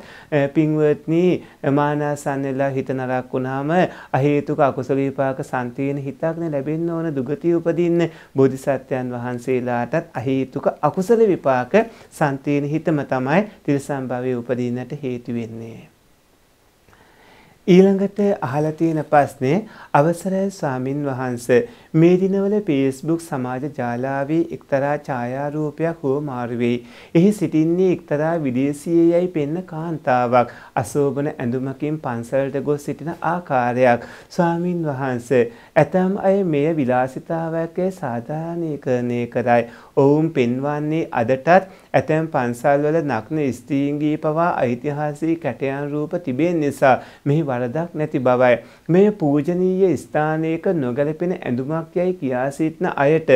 පින්වත්නි මානසන්න වෙලා හිත නරක් වුණාම අහේතුක අකුසල විපාක සම්පීන හිතක් නේ ලැබෙන්න ඕන දුගතිය උපදින්න බෝධිසත්වයන් වහන්සේලාටත් අහේතුක අකුසල විපාක සම්පීන හිතම තමයි තිරසම් භවයේ උපදින්නට හේතු වෙන්නේ. ඊළඟට අහලා තියෙන ප්‍රශ්නේ අවසරයි ස්වාමින් වහන්සේ මේ දිනවල Facebook සමාජ ජාලාවේ එක්තරා ඡායාරූපයක් හුවමාරු වෙයි. එහි සිටින්නේ එක්තරා විදේශීයයයි පෙන්න කාන්තාවක් අසෝබන ඇඳුමකින් පන්සලට ගොස් සිටින ආකාරයක්. ස්වාමින් වහන්සේ ඇතම් අය මෙය විලාසිතාවක සාධාරණීකරණය කරයි. ඔවුන් පෙන්වන්නේ අදටත් ඇතැම් පන්සල්වල නක්න ස්ත්‍රීන්ගේ පවා ඓතිහාසික කැටයන් රූප තිබෙන නිසා මෙහි වරදක් නැති බවයි. මෙය පූජනීය ස්ථානයක නොගැලපෙන ඇඳුමක් දහමක් යැයි කියා සිටින අයට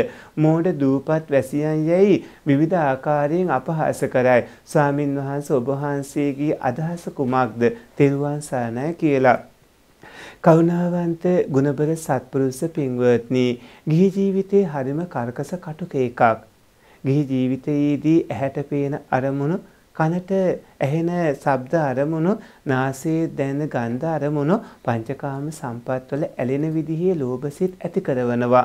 මෝඩ දූපත් වැසියන් යැයි විවිධ ආකාරයෙන් අපහාස කරයි. ස්වාමින් වහන්සේ ඔබ වහන්සේගේ අදහස කුමක්ද? තෙරුවන් සරණයි කියලා. කරුණාවන්ත ගුණබර සත්පුරුෂ පින්වත්නි, ගිහි ජීවිතේ හරිම කර්කස කටුක එකක්. ගිහි ජීවිතයේදී ඇහැට පේන අරමුණු කනට ඇහෙන ශබ්ද අරමුණු නාසයේ දැනෙන ගන්ධ අරමුණු පංචකාම සම්පත්වල ඇලෙන විදිහේ ලෝභසිත ඇති කරනවා.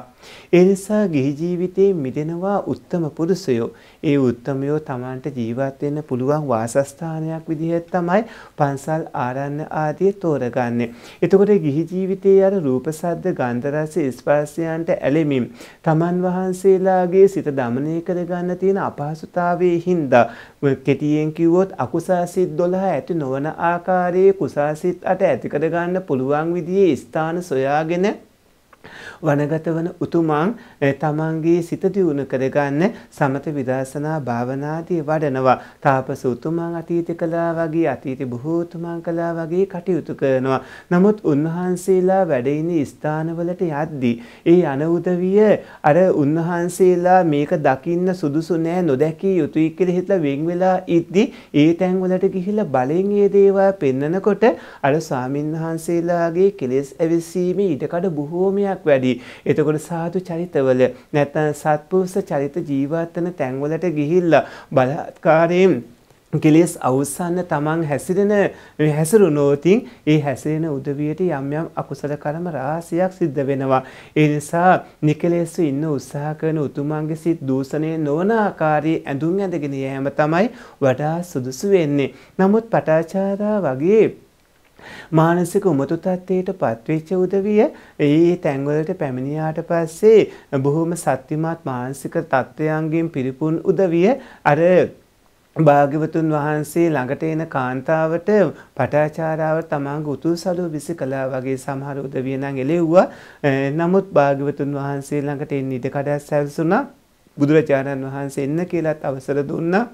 ඒ නිසා ගිහි ජීවිතේ මිදෙනවා උත්තම පුරුෂයෝ. ඒ උත්තමයෝ Tamanට ජීවත් වෙන්න පුළුවන් වාසස්ථානයක් විදිහට තමයි පන්සල් ආරණ්‍ය ආදී තෝරගන්නේ. එතකොට ගිහි ජීවිතයේ අර රූප ශබ්ද ගන්ධ රස ස්පර්ශයන්ට ඇලෙමින් Taman වහන්සේලාගේ සිත දමනය කරගන්න තියෙන අපහසුතාවයේ හින්දා කෙටියෙන් කිව්වොත් අකුසල කුසාසිත් 12 ඇති නොවන ආකාරයේ කුසාසිත් 8 ඇති කරගන්න පුළුවන් විදිහේ ස්ථාන සොයාගෙන වනගත වන උතුමන් තමන්ගේ සිත දියුණු කරගන්න සමත විදර්ශනා භාවනාදී වඩනවා. තාපස උතුමන් අතීත කළා වගේ අතීත බොහෝ උතුමන් කළා වගේ කටයුතු කරනවා. නමුත් උන්වහන්සේලා වැඩ ස්ථානවලට යද්දී ඒ යන උදවිය අර උන්වහන්සේලා මේක දකින්න සුදුසු නෑ නොදැකිය යුතුයි කියලා හිතලා වෙන් වෙලා ඉද්දී ඒ තැන්වලට ගිහිල්ලා බලෙන් ඒ දේවල් පෙන්නකොට අර ස්වාමින්වහන්සේලාගේ කෙලෙස් ඇවිසීමේ ඉඩකඩ බොහෝමයක් ගුණයක් වැඩි. එතකොට සාදු චරිතවල නැත්නම් සත්පුරුෂ චරිත ජීවත් වෙන තැන්වලට ගිහිල්ලා බලත්කාරයෙන් කෙලෙස් අවසන්න තමන් හැසිරෙන හැසිරුණෝතින් ඒ හැසිරෙන උදවියට යම් යම් අකුසල කර්ම රාශියක් සිද්ධ වෙනවා. ඒ නිසා නිකලෙස්ව ඉන්න උත්සාහ කරන උතුමන්ගේ සිත් දූෂණය නොවන ආකාරයේ ඇඳුම් ඇඳගෙන යෑම තමයි වඩා සුදුසු වෙන්නේ. නමුත් පටාචාරා වගේ මානසික උමතු තත්ත්වයට පත්වෙච්ච උදවිය ඒ තැන්වලට පැමිණියාට පස්සේ බොහොම සත්‍යමත් මානසික තත්ත්වයන්ගෙන් පිරිපුන් උදවිය අර භාග්‍යවතුන් වහන්සේ ළඟට එන කාන්තාවට පටාචාරාව තමන්ගේ උතුල් සලුව විසි කළා වගේ සමහර උදවිය නම් එළෙව්වා. නමුත් භාග්‍යවතුන් වහන්සේ ළඟට එන්න ඉඩ කඩක් සැලසුණා. බුදුරජාණන් වහන්සේ එන්න කියලාත් අවසර දුන්නා.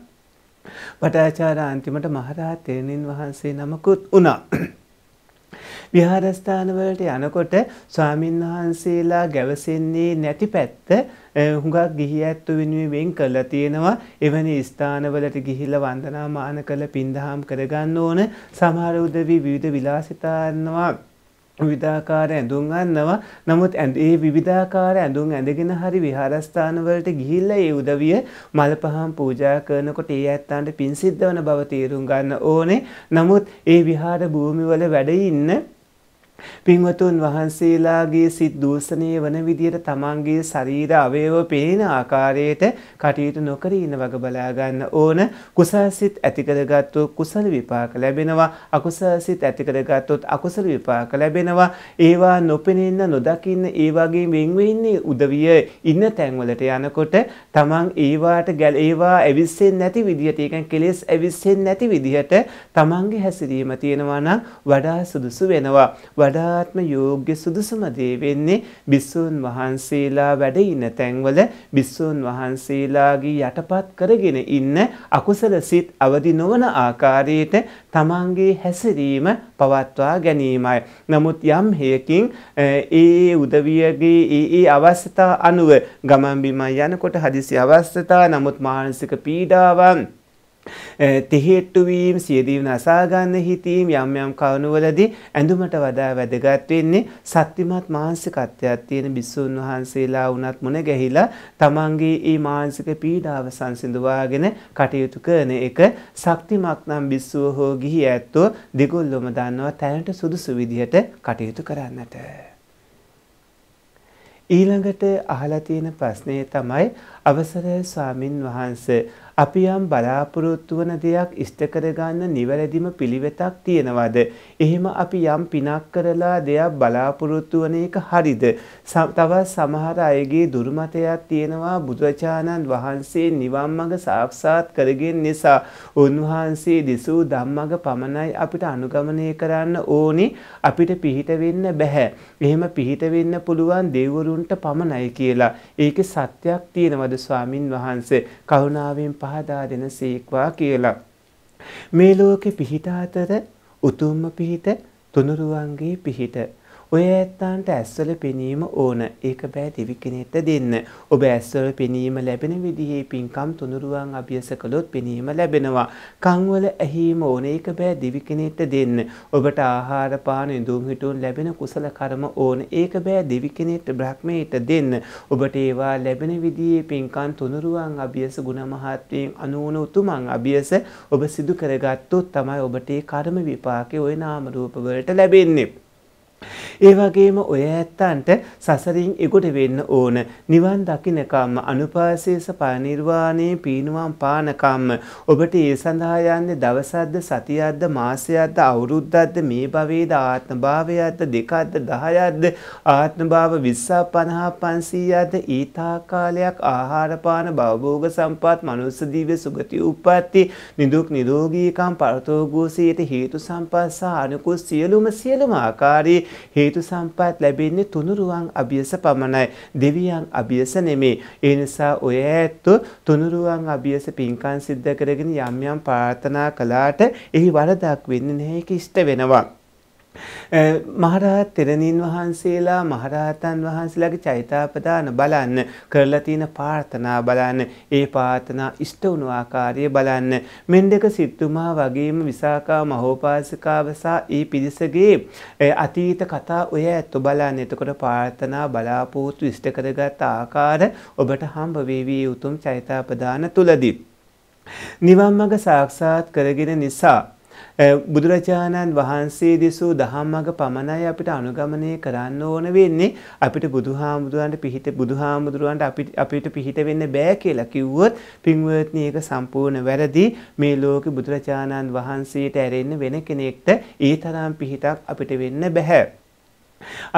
පටාචාර අන්තිමට මහරහත් තෙරණින් වහන්සේ නමකුත් වුණා. විහාරස්ථානවලට යනකොට ස්වාමින්වහන්සේලා ගැවසෙන්නේ නැති පැත්ත හුඟක් ගිහි ඇත්තු වෙනුවෙන් වෙන් කරලා තියෙනවා එවැනි ස්ථානවලට ගිහිල්ලා වන්දනාමාන කළ පින්දහම් කරගන්න ඕන සමහර උදවි විවිධ විලාසිතාන්නවා විවිධාකාර ඇඳුම් ගන්නවා නමුත් ඒ විවිධාකාර ඇඳුම් ඇඳගෙන හරි විහාරස්ථානවලට ගිහිල්ලා ඒ උදවිය මල් පහන් පූජා කරනකොට ඒ ඇත්තන්ට පින් සිද්ධ වන බව තේරුම් ගන්න ඕනේ නමුත් ඒ විහාර භූමිවල වැඩ ඉන්න පින්වතුන් වහන්සේලාගේ සිත් දූෂණය වන විදියට තමන්ගේ ශරීර අවයව පේන ආකාරයට කටයුතු නොකර ඉන්න වග බලා ගන්න ඕන. කුසල් සිත් ඇති කරගත්තොත් කුසල විපාක ලැබෙනවා. අකුසල් සිත් ඇති කරගත්තොත් අකුසල විපාක ලැබෙනවා. ඒවා නොපෙනෙන්න නොදකින්න ඒ වගේ වෙන් වෙන්නේ උදවිය ඉන්න තැන්වලට යනකොට තමන් ඒවාට ගැල ඒවා ඇවිස්සෙන්නේ නැති විදියට ඒ කියන්නේ කෙලෙස් ඇවිස්සෙන්නේ නැති විදියට තමන්ගේ හැසිරීම තියෙනවා නම් වඩා සුදුසු වෙනවා. වඩාත්ම යෝග්‍ය සුදුසුම දේ වෙන්නේ බිස්සූන් වහන්සේලා වැඩ ඉන තැන්වල බිස්සූන් වහන්සේලාගේ යටපත් කරගෙන ඉන්න අකුසල සිත් අවදි නොවන ආකාරයට තමන්ගේ හැසිරීම පවත්වා ගැනීමයි. නමුත් යම් හේකින් ඒ උදවියගේ ඒ ඒ අවස්ථා අනුව ගමන් බිමන් යනකොට හදිසි අවස්ථා නමුත් මානසික පීඩාවන් තිහිට්ටුවීම් සියදීම් නසාගන්න හිතීම් යම් යම් කවුණුවලදී ඇඳුමට වඩා වැදගත් වෙන්නේ සත්‍යමත් මානසිකත්වයක් තියෙන බිස්සුන් වහන්සේලා වුණත් මුණ ගැහිලා තමන්ගේ ඒ මානසික පීඩාව සංසිඳුවාගෙන කටයුතු කරන එක ශක්තිමත් නම් බිස්සුව හෝ ගිහි ඇත්තෝ දෙගොල්ලොම දන්නවා තැනට සුදුසු විදිහට කටයුතු කරන්නට. ඊළඟට අහලා තියෙන ප්‍රශ්නේ තමයි අවසර ස්වාමින් වහන්සේ අපි යම් බලාපොරොත්තු වන දෙයක් ඉෂ්ට කරගන්න නිවැරදිම පිළිවෙතක් තියෙනවද? එහෙම අපි යම් පිනක් කරලා දෙයක් බලාපොරොත්තු වන එක හරිද? තවත් සමහර අයගේ දුර්මතයක් තියෙනවා බුදුරජාණන් වහන්සේ නිවන් මඟ සාක්ෂාත් කරගෙන නිසා උන්වහන්සේ දෙසූ ධම්මග පමණයි අපිට අනුගමනය කරන්න ඕනි අපිට පිහිට වෙන්න බෑ. එහෙම පිහිට වෙන්න පුළුවන් දෙවිවරුන්ට පමණයි කියලා. ඒකේ සත්‍යක් තියෙනවද ස්වාමින් වහන්සේ? කරුණාවෙන් පහදා දෙන සීක්වා කියලා. මේ ලෝකෙ පිහිට අතර උතුම්ම පිහිට තුනුරුවන්ගේ පිහිට ඔය ඇත්තාන්ට ඇස්වල පෙනීම ඕන ඒක බෑ දිවි කෙනෙට දෙන්න. ඔබ ඇස්වල පෙනීම ලැබෙන විදිහේ පින්කම් තුනුරුවන් අභියස කළොත් පෙනීම ලැබෙනවා. කංවල ඇහීම ඕන ඒක බෑ දිවි කෙනෙට දෙන්න. ඔබට ආහාර පාන ඉඳුම් හිටුන් ලැබෙන කුසල කර්ම ඕන ඒක බෑ දිවි කෙනෙට බ්‍රහ්මයට දෙන්න. ඔබට ඒවා ලැබෙන විදිහේ පින්කම් තුනුරුවන් අභියස ගුණමහත්වයෙන් අනුවන උතුමන් අභියස ඔබ සිදු කරගත්තොත් තමයි ඔබට ඒ කර්ම විපාකේ ওই නාම රූප වලට ලැබෙන්නේ. ඒ වගේම ඔය ඇත්තන්ට සසරින් එගොඩ වෙන්න ඕන නිවන් දකින්නකම්ම අනුපාසේස පරිනිර්වාණේ පීනුවම් පානකම්ම ඔබට ඒ සඳහා යන්නේ දවසක්ද සතියක්ද මාසයක්ද අවුරුද්දක්ද මේ භවයේද ආත්මභාවයක්ද දෙකක්ද 10ක්ද ආත්මභාව 20ක් 50ක් 500ක්ද ඊතා කාලයක් ආහාර පාන භවභෝග සම්පත් මනුස්ස දිව්‍ය සුගති උප්පත්ති නිදුක් නිරෝගීකම් පරතෝගෝසීට හේතු සම්පත් සහ අනුකූල සියලුම සියලුම ආකාරයේ හේතු සම්පත් ලැබෙන්නේ තුනුරුවන් අභියස පමණයි. දෙවියන් අභියස නෙමේ. ඒ නිසා ඔය ඇත්තෝ තුනුරුවන් අභියස පින්කම් සිද්ධ කරගෙන යම් යම් ප්‍රාර්ථනා කළාට එහි වරදක් වෙන්නේ නැහැ ඒක ඉෂ්ට වෙනවා. මහරහත් තෙරණින් වහන්සේලා මහරහතන් වහන්සේලාගේ චෛතාපදාන බලන්න කරලා තියෙන ප්‍රාර්ථනා බලන්න ඒ ප්‍රාර්ථනා ඉෂ්ට වුණු ආකාරය බලන්න මෙන්ඩක සිටුමා වගේම විසාකා මහෝපාසිකාව සහ ඒ පිරිසගේ අතීත කතා ඔය ඇත්ත බලන්න එතකොට ප්‍රාර්ථනා බලාපොරොත්තු ඉෂ්ට කරගත් ආකාර ඔබට හම්බ වේවි උතුම් චෛතාපදාන තුලදී නිවන් මඟ සාක්ෂාත් කරගෙන නිසා බුදුරජාණන් වහන්සේ දෙසූ දහම්මග පමණයි අපිට අනුගමනය කරන්න ඕන වෙන්නේ අපිට බුදුහාමුදුරන්ට පිහිට බුදුහාමුදුරුවන්ට අපිට පිහිට වෙන්න බෑ කියලා කිව්වොත් පින්වත්නි ඒක සම්පූර්ණ වැරදි මේ ලෝකේ බුදුරජාණන් වහන්සේට ඇරෙන්න වෙන කෙනෙක්ට ඒ තරම් පිහිටක් අපිට වෙන්න බෑ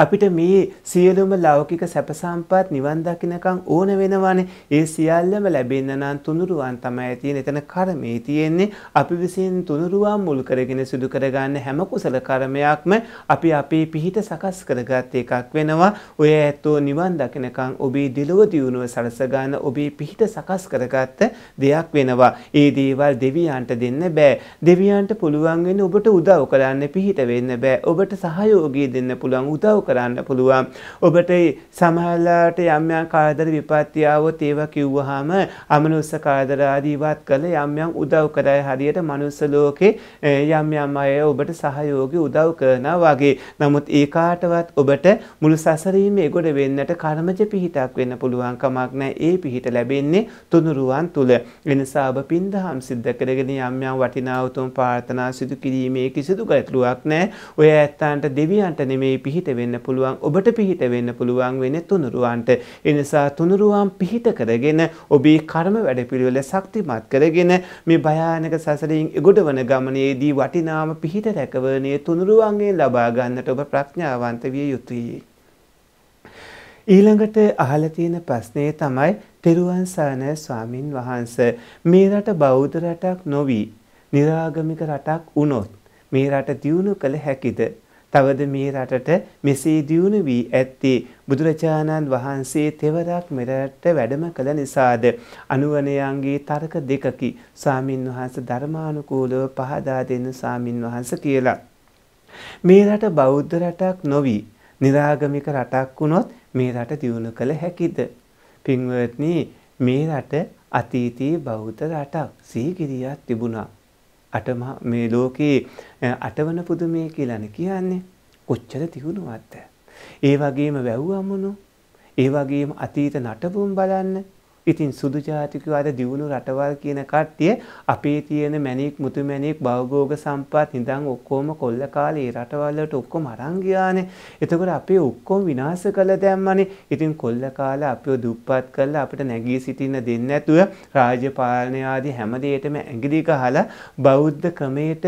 අපිට මේ සියලුම ලෞකික සැප සම්පත් නිවන් දකින්නකම් ඕන වෙනවානේ. ඒ සියල්ලම ලැබෙන්න නම් තුනුරුවන් තමයි තියෙන. එතන කර්මයේ තියෙන්නේ අපි විසින් තුනුරුවන් මුල් කරගෙන සිදු කරගන්න හැම කුසල කර්මයක්ම අපි අපේ පිහිට සකස් කරගත් එකක් වෙනවා. ඔය ඇත්තෝ නිවන් දකින්නකම් ඔබේ දිලව දියුණුව සලස ගන්න ඔබේ පිහිට සකස් කරගත්ත දෙයක් වෙනවා. ඒ දේවල් දෙවියන්ට දෙන්න බෑ. දෙවියන්ට පුළුවන් වෙන්නේ ඔබට උදව් කරන්න පිහිට වෙන්න බෑ. ඔබට සහයෝගය දෙන්න පුළුවන් උදව් කරන්න පුළුවන්. ඔබට සමහරලාට යම් යම් කාදර විපත්ති ආවොත් ඒවා කිව්වහම අමනුස්ස කාදර ආදී ඉවත් කළ යම් යම් උදව් කරයි හරියට මනුස්ස ලෝකේ යම් යම් අය ඔබට සහයෝගී උදව් කරනවා වගේ. නමුත් ඒ කාටවත් ඔබට මුළු සසරීමේ ගොඩ වෙන්නට කර්මජ පිහිටක් වෙන්න පුළුවන් කමක් නැහැ. ඒ පිහිට ලැබෙන්නේ තුනුරුවන් තුල. එනිසා ඔබ පින්දහම් සිද්ධ කරගෙන යම් යම් වටිනා උතුම් ප්‍රාර්ථනා සිදු කිරීමේ කිසිදු ගැටලුවක් නැහැ. ඔය ඇත්තන්ට දෙවියන්ට නෙමෙයි පිහිට පිහිට වෙන්න පුළුවන් ඔබට පිහිට වෙන්න පුළුවන් වෙන තුනුරුවන්ට එනිසා තුනුරුවන් පිහිට කරගෙන ඔබේ කර්ම වැඩපිළිවෙල ශක්තිමත් කරගෙන මේ භයානක සසරින් එගොඩවන ගමනේදී වටිනාම පිහිට රැකවරණය තුනුරුවන්ගෙන් ලබා ගන්නට ඔබ ප්‍රඥාවන්ත විය යුතුයි ඊළඟට අහලා තියෙන ප්‍රශ්නේ තමයි තෙරුවන් සරණයි ස්වාමින් වහන්සේ මේ රට බෞද්ධ රටක් නොවි, निराගමික රටක් වුණොත් මේ රට දියුණු කළ හැකිද? තවද මේ රටට මෙසේ දියුණු වී ඇත්තේ බුදුරජාණන් වහන්සේ තෙවරක් මෙරට වැඩම කළ නිසාද අනුවනයන්ගේ තර්ක දෙකකි සාමින් වහන්ස ධර්මානුකූලව පහදා දෙන්න සාමින් වහන්ස කියලා. මේ රට බෞද්ධ රටක් නොවී නිරාගමික රටක් වුණොත් මේ රට දියුණු කළ හැකිද. පින්වත්නි මේ රට අතීතයේ බෞද්ධ රටක් සීගිරියක් තිබුණා. අටමහා මේ ලෝකේ අටවන පුදුමය කියලානේ කියන්නේ. කොච්චර තියුණුවත්ද? ඒ වගේම වැව් අමුණු, ඒ වගේම අතීත නටබුන් බලන්න, ඉතින් සුදු ජාතිකයෝ අර දියුණු රටවල් කියන කට්ටිය අපේ තියෙන මැණික් මුතු මැණික් භවභෝග සම්පත් ඉඳන් ඔක්කොම කොල්ල කාලේ ඒ රටවල් වලට ඔක්කොම අරන් ගියානේ. එතකොට අපි ඔක්කොම විනාශ කළ දැම්මනේ. ඉතින් කොල්ල කාලේ අපිව දුප්පත් කරලා අපිට නැගී සිටින්න දෙන්නේ නැතුව රාජ්‍ය පාලනය ආදී හැම දෙයකම ඇඟිලි ගහලා බෞද්ධ ක්‍රමයට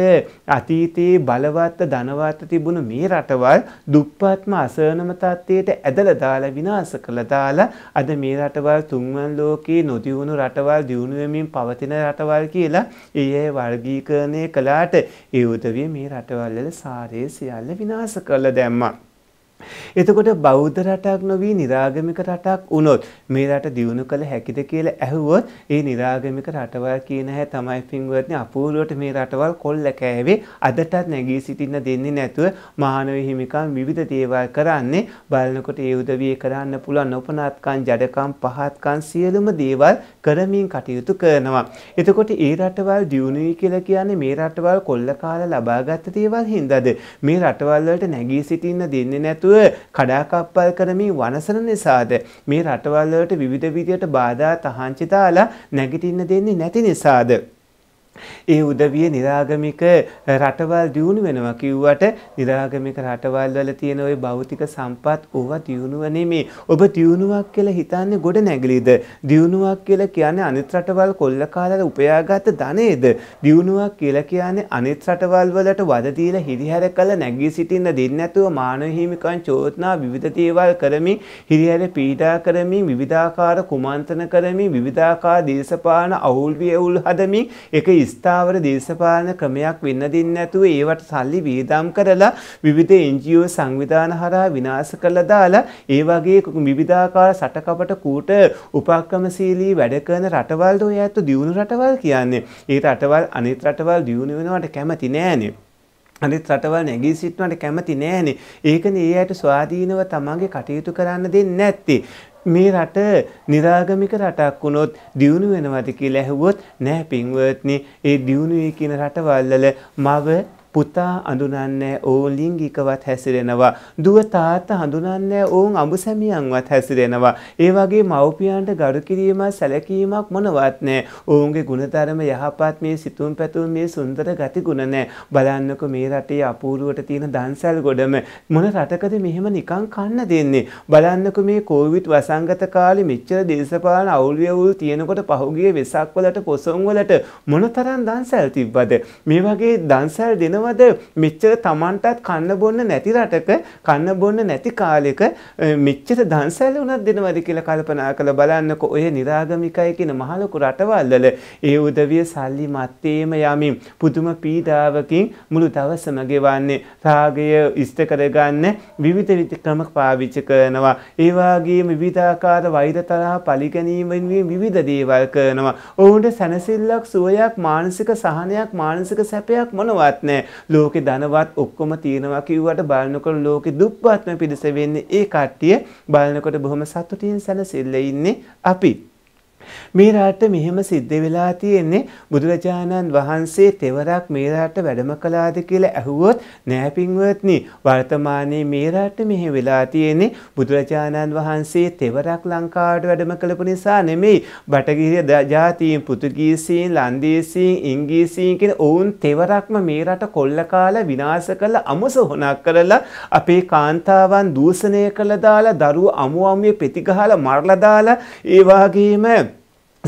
අතීතයේ බලවත් ධනවත් තිබුණු මේ රටවල් දුප්පත්ම අසරණම තත්ත්වයට ඇදලා දාලා විනාශ කළා දාලා අද මේ රටවල් තුන්වන් ලෝකයේ නොදියුණු රටවල් දියුණුවමින් පවතින රටවල් කියලා ඒ වර්ගීකරණය කළාට ඒ උදවිය මේ රටවල්ල සාරය සියල්ල විනාස කරලා දැම්මා. එතකොට බෞද්ධ රටක් නොවී නිරාගමික රටක් වුණොත් මේ රට දියුණු කළ හැකිද කියලා ඇහුවොත් ඒ නිරාගමික රටවල් කියන හැ තමයි පින්වත්නි අපූර්වට මේ රටවල් කොල්ල කෑවේ අදටත් නැගී සිටින්න දෙන්නේ නැතුව මානව හිමිකම් විවිධ දේවල් කරන්නේ බලනකොට ඒ උදවිය කරන්න පුළුවන් නොපනත්කම් ජඩකම් පහත්කම් සියලුම දේවල් කරමින් කටයුතු කරනවා. එතකොට ඒ රටවල් දියුණුයි කියලා කියන්නේ මේ රටවල් කොල්ල කාලා ලබාගත් දේවල් හින්දාද මේ රටවල් වලට නැගී සිටින්න දෙන්නේ නැතුව නැතුව කඩාකප්පල් කරමින් වනසන නිසාද මේ රටවල් වලට විවිධ විදියට බාධා තහංචි දාලා නැගිටින්න දෙන්නේ නැති නිසාද ඒ උදවිය නිරාගමික රටවල් දියුණු වෙනවා කිව්වට නිරාගමික රටවල් වල තියෙන ওই භෞතික සම්පත් ඕවා දියුණුවනේ මේ ඔබ දියුණුවක් කියලා හිතන්නේ ගොඩ නැගලිද දියුණුවක් කියලා කියන්නේ අනිත් රටවල් කොල්ල කාලේ උපයාගත් ධනෙද දියුණුවක් කියලා කියන්නේ අනිත් රටවල් වලට වද දීලා හිරිහැර කළ නැගී සිටින්න දෙන්නේ නැතුව මානව හිමිකම් චෝදනා විවිධ දේවල් කරමින් හිරිහැර පීඩා කරමින් විවිධාකාර කුමන්ත්‍රණ කරමින් විවිධාකාර දේශපාලන අවුල් වියවුල් හදමින් ඒක ස්ථාවර දේශපාලන ක්‍රමයක් වෙන්න දෙන්නේ නැතුව ඒවට සල්ලි වියදම් කරලා විවිධ NGO සංවිධාන හරහා විනාශ කරලා දාලා ඒ වගේ විවිධාකාර සටකපට කූට උපක්‍රමශීලී වැඩ කරන රටවල් ඔය ඇත්ත දියුණු රටවල් කියන්නේ. ඒ රටවල් අනිත් රටවල් දියුණු වෙනවට කැමති නෑනේ. අනිත් රටවල් නැගී සිටනට කැමති නෑනේ. ඒකනේ ඒ අයට ස්වාධීනව තමන්ගේ කටයුතු කරන්න දෙන්නේ නැත්තේ. මේ රට නිරාගමික රටක් වුණොත් දියුණු වෙනවද කියලා ඇහුවොත් නෑ පින්වත්නි ඒ දියුණුවේ කියන රටවල්වල මව පුතා අඳුනන්නේ ඕන් ලිංගිකවත් හැසිරෙනවා. දුව තාත්තා හඳුනන්නේ ඕන් අඹසැමියන්වත් හැසිරෙනවා. ඒ වගේ මව්පියන්ට ගරු කිරීමක් සැලකීමක් මොනවත් නැහැ. ඔවුන්ගේ ගුණධර්ම යහපත් මේ සිතුම් පැතුම් මේ සුන්දර ගති ගුණ නැහැ. බලන්නකො මේ රටේ අපූර්වට තියෙන දන්සල් ගොඩම මොන රටකද මෙහෙම නිකන් කන්න දෙන්නේ. බලන්නකො මේ කොවිඩ් වසංගත කාලේ මෙච්චර දේශපාලන අවුල්වියවුල් තියෙනකොට පහුගිය වෙසක් වලට පොසොන් වලට මොනතරම් දන්සල් තිබ්බද? මේ වගේ දන්සල් දෙනවා හිතනවද මෙච්චර Tamanටත් කන්න බොන්න නැති රටක කන්න බොන්න නැති කාලෙක මෙච්චර දන්සැල උනත් දෙනවද කියලා කල්පනා කරලා බලන්නකො ඔය निराගමිකයි කියන මහලොකු රටවල්වල ඒ උදවිය සල්ලි මැත්තේම යමින් පුදුම පීඩාවකින් මුළු දවසම ගෙවන්නේ රාගය ඉෂ්ට කරගන්න විවිධ ක්‍රම පාවිච්චි කරනවා ඒ වගේම විවිධාකාර වෛර තරහ පරිගැනීමෙන් විවිධ දේවල් කරනවා ඔවුන්ට සැනසෙල්ලක් සුවයක් මානසික සහනයක් මානසික සැපයක් මොනවත් නැහැ ලෝකේ ධනවත් ඔක්කොම තියෙනවා කිව්වට බලනකොට ලෝකේ දුප්පත්ම පිරිස වෙන්නේ ඒ කට්ටිය බලනකොට බොහොම සතුටින් සැනසෙල්ල ඉන්නේ අපි. මේ රට මෙහෙම සිද්ධ වෙලා තියෙන්නේ බුදුරජාණන් වහන්සේ තෙවරක් මේ රට වැඩම කළාද කියලා ඇහුවොත් නෑ පින්වත්නි වර්තමානයේ මේ රට මෙහෙ වෙලා තියෙන්නේ බුදුරජාණන් වහන්සේ තෙවරක් ලංකාවට වැඩම කළපු නිසා නෙමෙයි බටගිරිය ජාතීන් පුතුගීසීන් ලන්දේසීන් ඉංග්‍රීසීන් කියන ඔවුන් තෙවරක්ම මේ රට කොල්ල කාලා විනාශ කළා අමස හොනක් කරලා අපේ කාන්තාවන් දූෂණය කළ දාලා දරුවෝ අමු අමුවේ පෙති ගහලා මරලා දාලා ඒ වගේම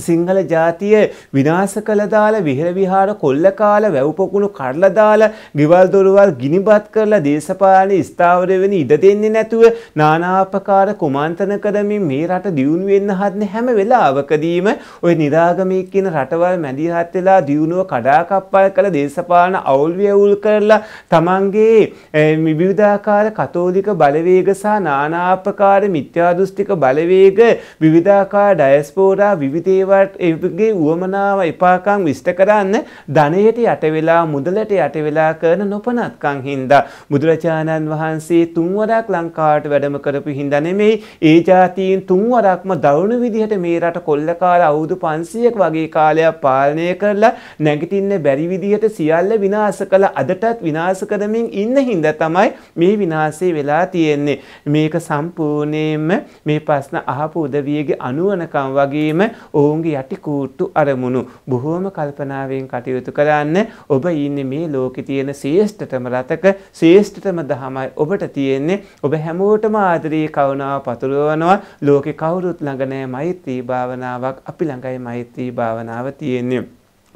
සිංහල ජාතිය විනාශ කළදාල විහෙර විහාර කොල්ල කාල වැව්පොකුණු කඩලදාල ගෙවල් දොරවල් ගිනිබත් කරලා දේශපාලන ස්ථාවර වෙන ඉඩ දෙන්නේ නැතුව නානාපකාර කුමන්තන කරමින් මේ රට දියුණු වෙන්න හදන හැම වෙලාවකදීම ওই निराගමී කියන රටවල් මැදිහත් වෙලා දියුණුව කඩාකප්පල් කළ දේශපාලන අවුල් වියවුල් කරලා තමන්ගේ විවිධාකාර කතෝලික බලවේග සහ නානාපකාර මිත්‍යාදෘෂ්ටික බලවේග විවිධාකාර ඩයස්පෝරා විවිධ ඒවට ඒගේ වුවමනාව එපාකං විස්ට කරන්න ධනයට යටවෙලා මුදලට යටවෙලා කරන නොපනත්කං හින්දා. බුදුරජාණන් වහන්සේ තුන්වරක් ලංකාට වැඩම කරපු හින්දනෙමෙයි ඒ ජාතීන් තුන්වරක්ම දරුණු විදිහට මේ රට කොල්ලකාර අවුදු පන්සියෙක් වගේ කාලයක් පාලනය කරලා නැගිටින්න බැරි විදිහට සියල්ල විනාස කළ අදටත් විනාස කරමින් ඉන්න හින්දා තමයි මේ විනාශය වෙලා තියෙන්නේ. මේක සම්පූර්ණයෙන්ම මේ ප්‍රශ්න අහපු උදවියගේ අනුවනකම් වගේම ඔවුන් ඔවුන්ගේ යටි කූට්ටු අරමුණු බොහෝම කල්පනාවෙන් කටයුතු කරන්න ඔබ ඉන්නේ මේ ලෝකේ තියෙන ශ්‍රේෂ්ඨතම රතක ශ්‍රේෂ්ඨතම දහමයි ඔබට තියෙන්නේ ඔබ හැමෝටම ආදරේ කරුණාව පතුරවනවා ලෝකේ කවුරුත් ළඟ නැහැ මෛත්‍රී භාවනාවක් අපි ළඟයි මෛත්‍රී භාවනාව තියෙන්නේ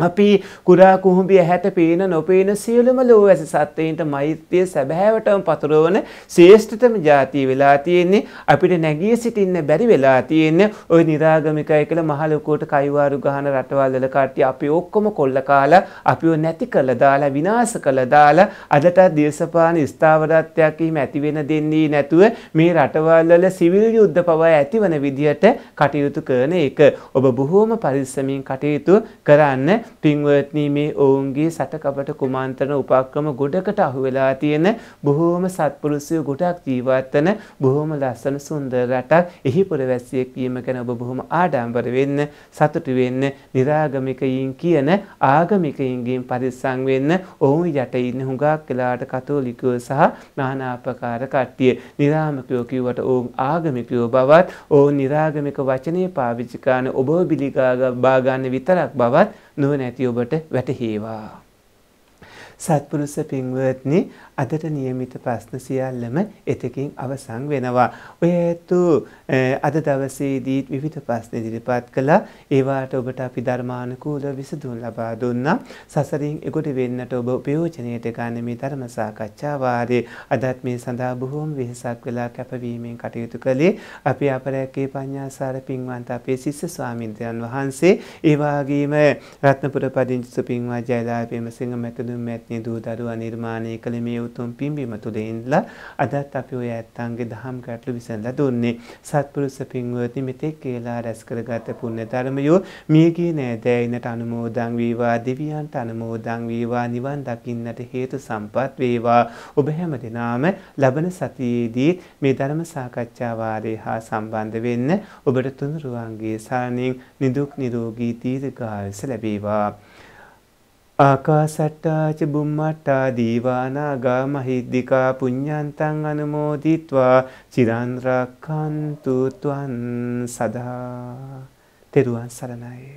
අපි කුරා කුහුඹිය ඇහැට පේන නොපේන සියලුම ලෝ ඇස සත්වයින්ට මෛත්‍රිය සැබෑවටම පතුරවන ශ්‍රේෂ්ඨතම જાතිය වෙලා තියෙන්නේ අපිට නැගී සිටින්න බැරි වෙලා තියෙන්නේ ওই निराගමිකයි කියලා මහ ලොකුවට කයිවාරු ගහන රටවල් වල කට්ටිය අපි ඔක්කොම කොල්ල කාලා අපිව නැති කළා දාලා විනාශ කළා දාලා අදට දේශපාලන ස්ථාවරත්වයක් හිම ඇති වෙන දෙන්නේ නැතුව මේ රටවල් වල සිවිල් යුද්ධ පවා ඇතිවන විදියට කටයුතු කරන එක ඔබ බොහෝම පරිස්සමින් කටයුතු කරන්න පින්වත්නි මේ ඔවුන්ගේ සටකපට කුමන්ත්‍රණ උපක්‍රම ගොඩකට අහුවෙලා තියෙන බොහෝම සත්පුරුෂයෝ ගොඩක් ජීවත් වෙන බොහෝම ලස්සන සුන්දර රටක් එහි පුරවැසියෙක් වීම ගැන ඔබ බොහොම ආඩම්බර වෙන්න සතුටු වෙන්න निराගමිකයින් කියන ආගමිකයින්ගෙන් පරිස්සම් වෙන්න ඔවුන් යට ඉන්න හුඟක් වෙලාට කතෝලිකයෝ සහ නානාපකාර කට්ටිය निराමකයෝ කිව්වට ඔවුන් ආගමිකයෝ බවත් ඔවුන් निराගමික වචනේ පාවිච්චි කරන ඔබ බිලිගා බාගන්න විතරක් බවත් නොවන ඇති ඔබට වැටහේවා. සත්පුරුෂ පින්වත්නි අදට નિયમિત ප්‍රශ්න සියල්ලම එතකින් අවසන් වෙනවා. ඔය ඇතු අද දවසේදී විවිධ ප්‍රශ්න ඉදිරිපත් කළා. ඒවාට ඔබට අපි ධර්මානුකූල විසඳුම් ලබා දුන්නා. සසරින් එගොඩ වෙන්නට ඔබ ප්‍රයෝජනයට ගන්න මේ ධර්ම සාකච්ඡා වාරයේ අදත් මේ සඳහා බොහෝම වෙහෙසක් වෙලා කැපවීමෙන් කටයුතු කළේ අපි අපරැක්කේ පඤ්ඤාසාර පින්වන්ත අපේ ශිෂ්‍ය ස්වාමින්දයන් වහන්සේ. ඒ වගේම රත්නපුර පදිංචි සුපින්වා ජයලාපේම සිංහ මැතිතුන් මැතිනි දූ දරුවා නිර්මාණය කළ මේ උතුම් පිම්බීම තුළින්ලා අදත් අපි ඔය ඇත්තන්ගේ දහම් ගැටලු විසඳලා දුන්නේ. සත්පුරුෂ පින්වත්නි මෙතෙක් කියලා රැස් කරගත පුණ්‍ය ධර්මයෝ මියගිය නෑදෑයිනට අනුමෝදන් වේවා, දෙවියන්ට අනුමෝදන් වේවා, නිවන් දකින්නට හේතු සම්පත් වේවා. ඔබ හැම දිනාම ලබන සතියේදී මේ ධර්ම සාකච්ඡා වාරයේ හා සම්බන්ධ වෙන්න ඔබට තුනුරුවන්ගේ සානින් නිදුක් නිරෝගී දීර්ඝායුෂ ලැබේවා. ආකාසට්ටාච බුම්මට්ටා දීවානාගා මහිද්దికා පුඤ්ඤන්තං අනුමෝදිත්වා චිරන් රක්ඛන්තු ත්වං සදා තෙරුවන් සරණයි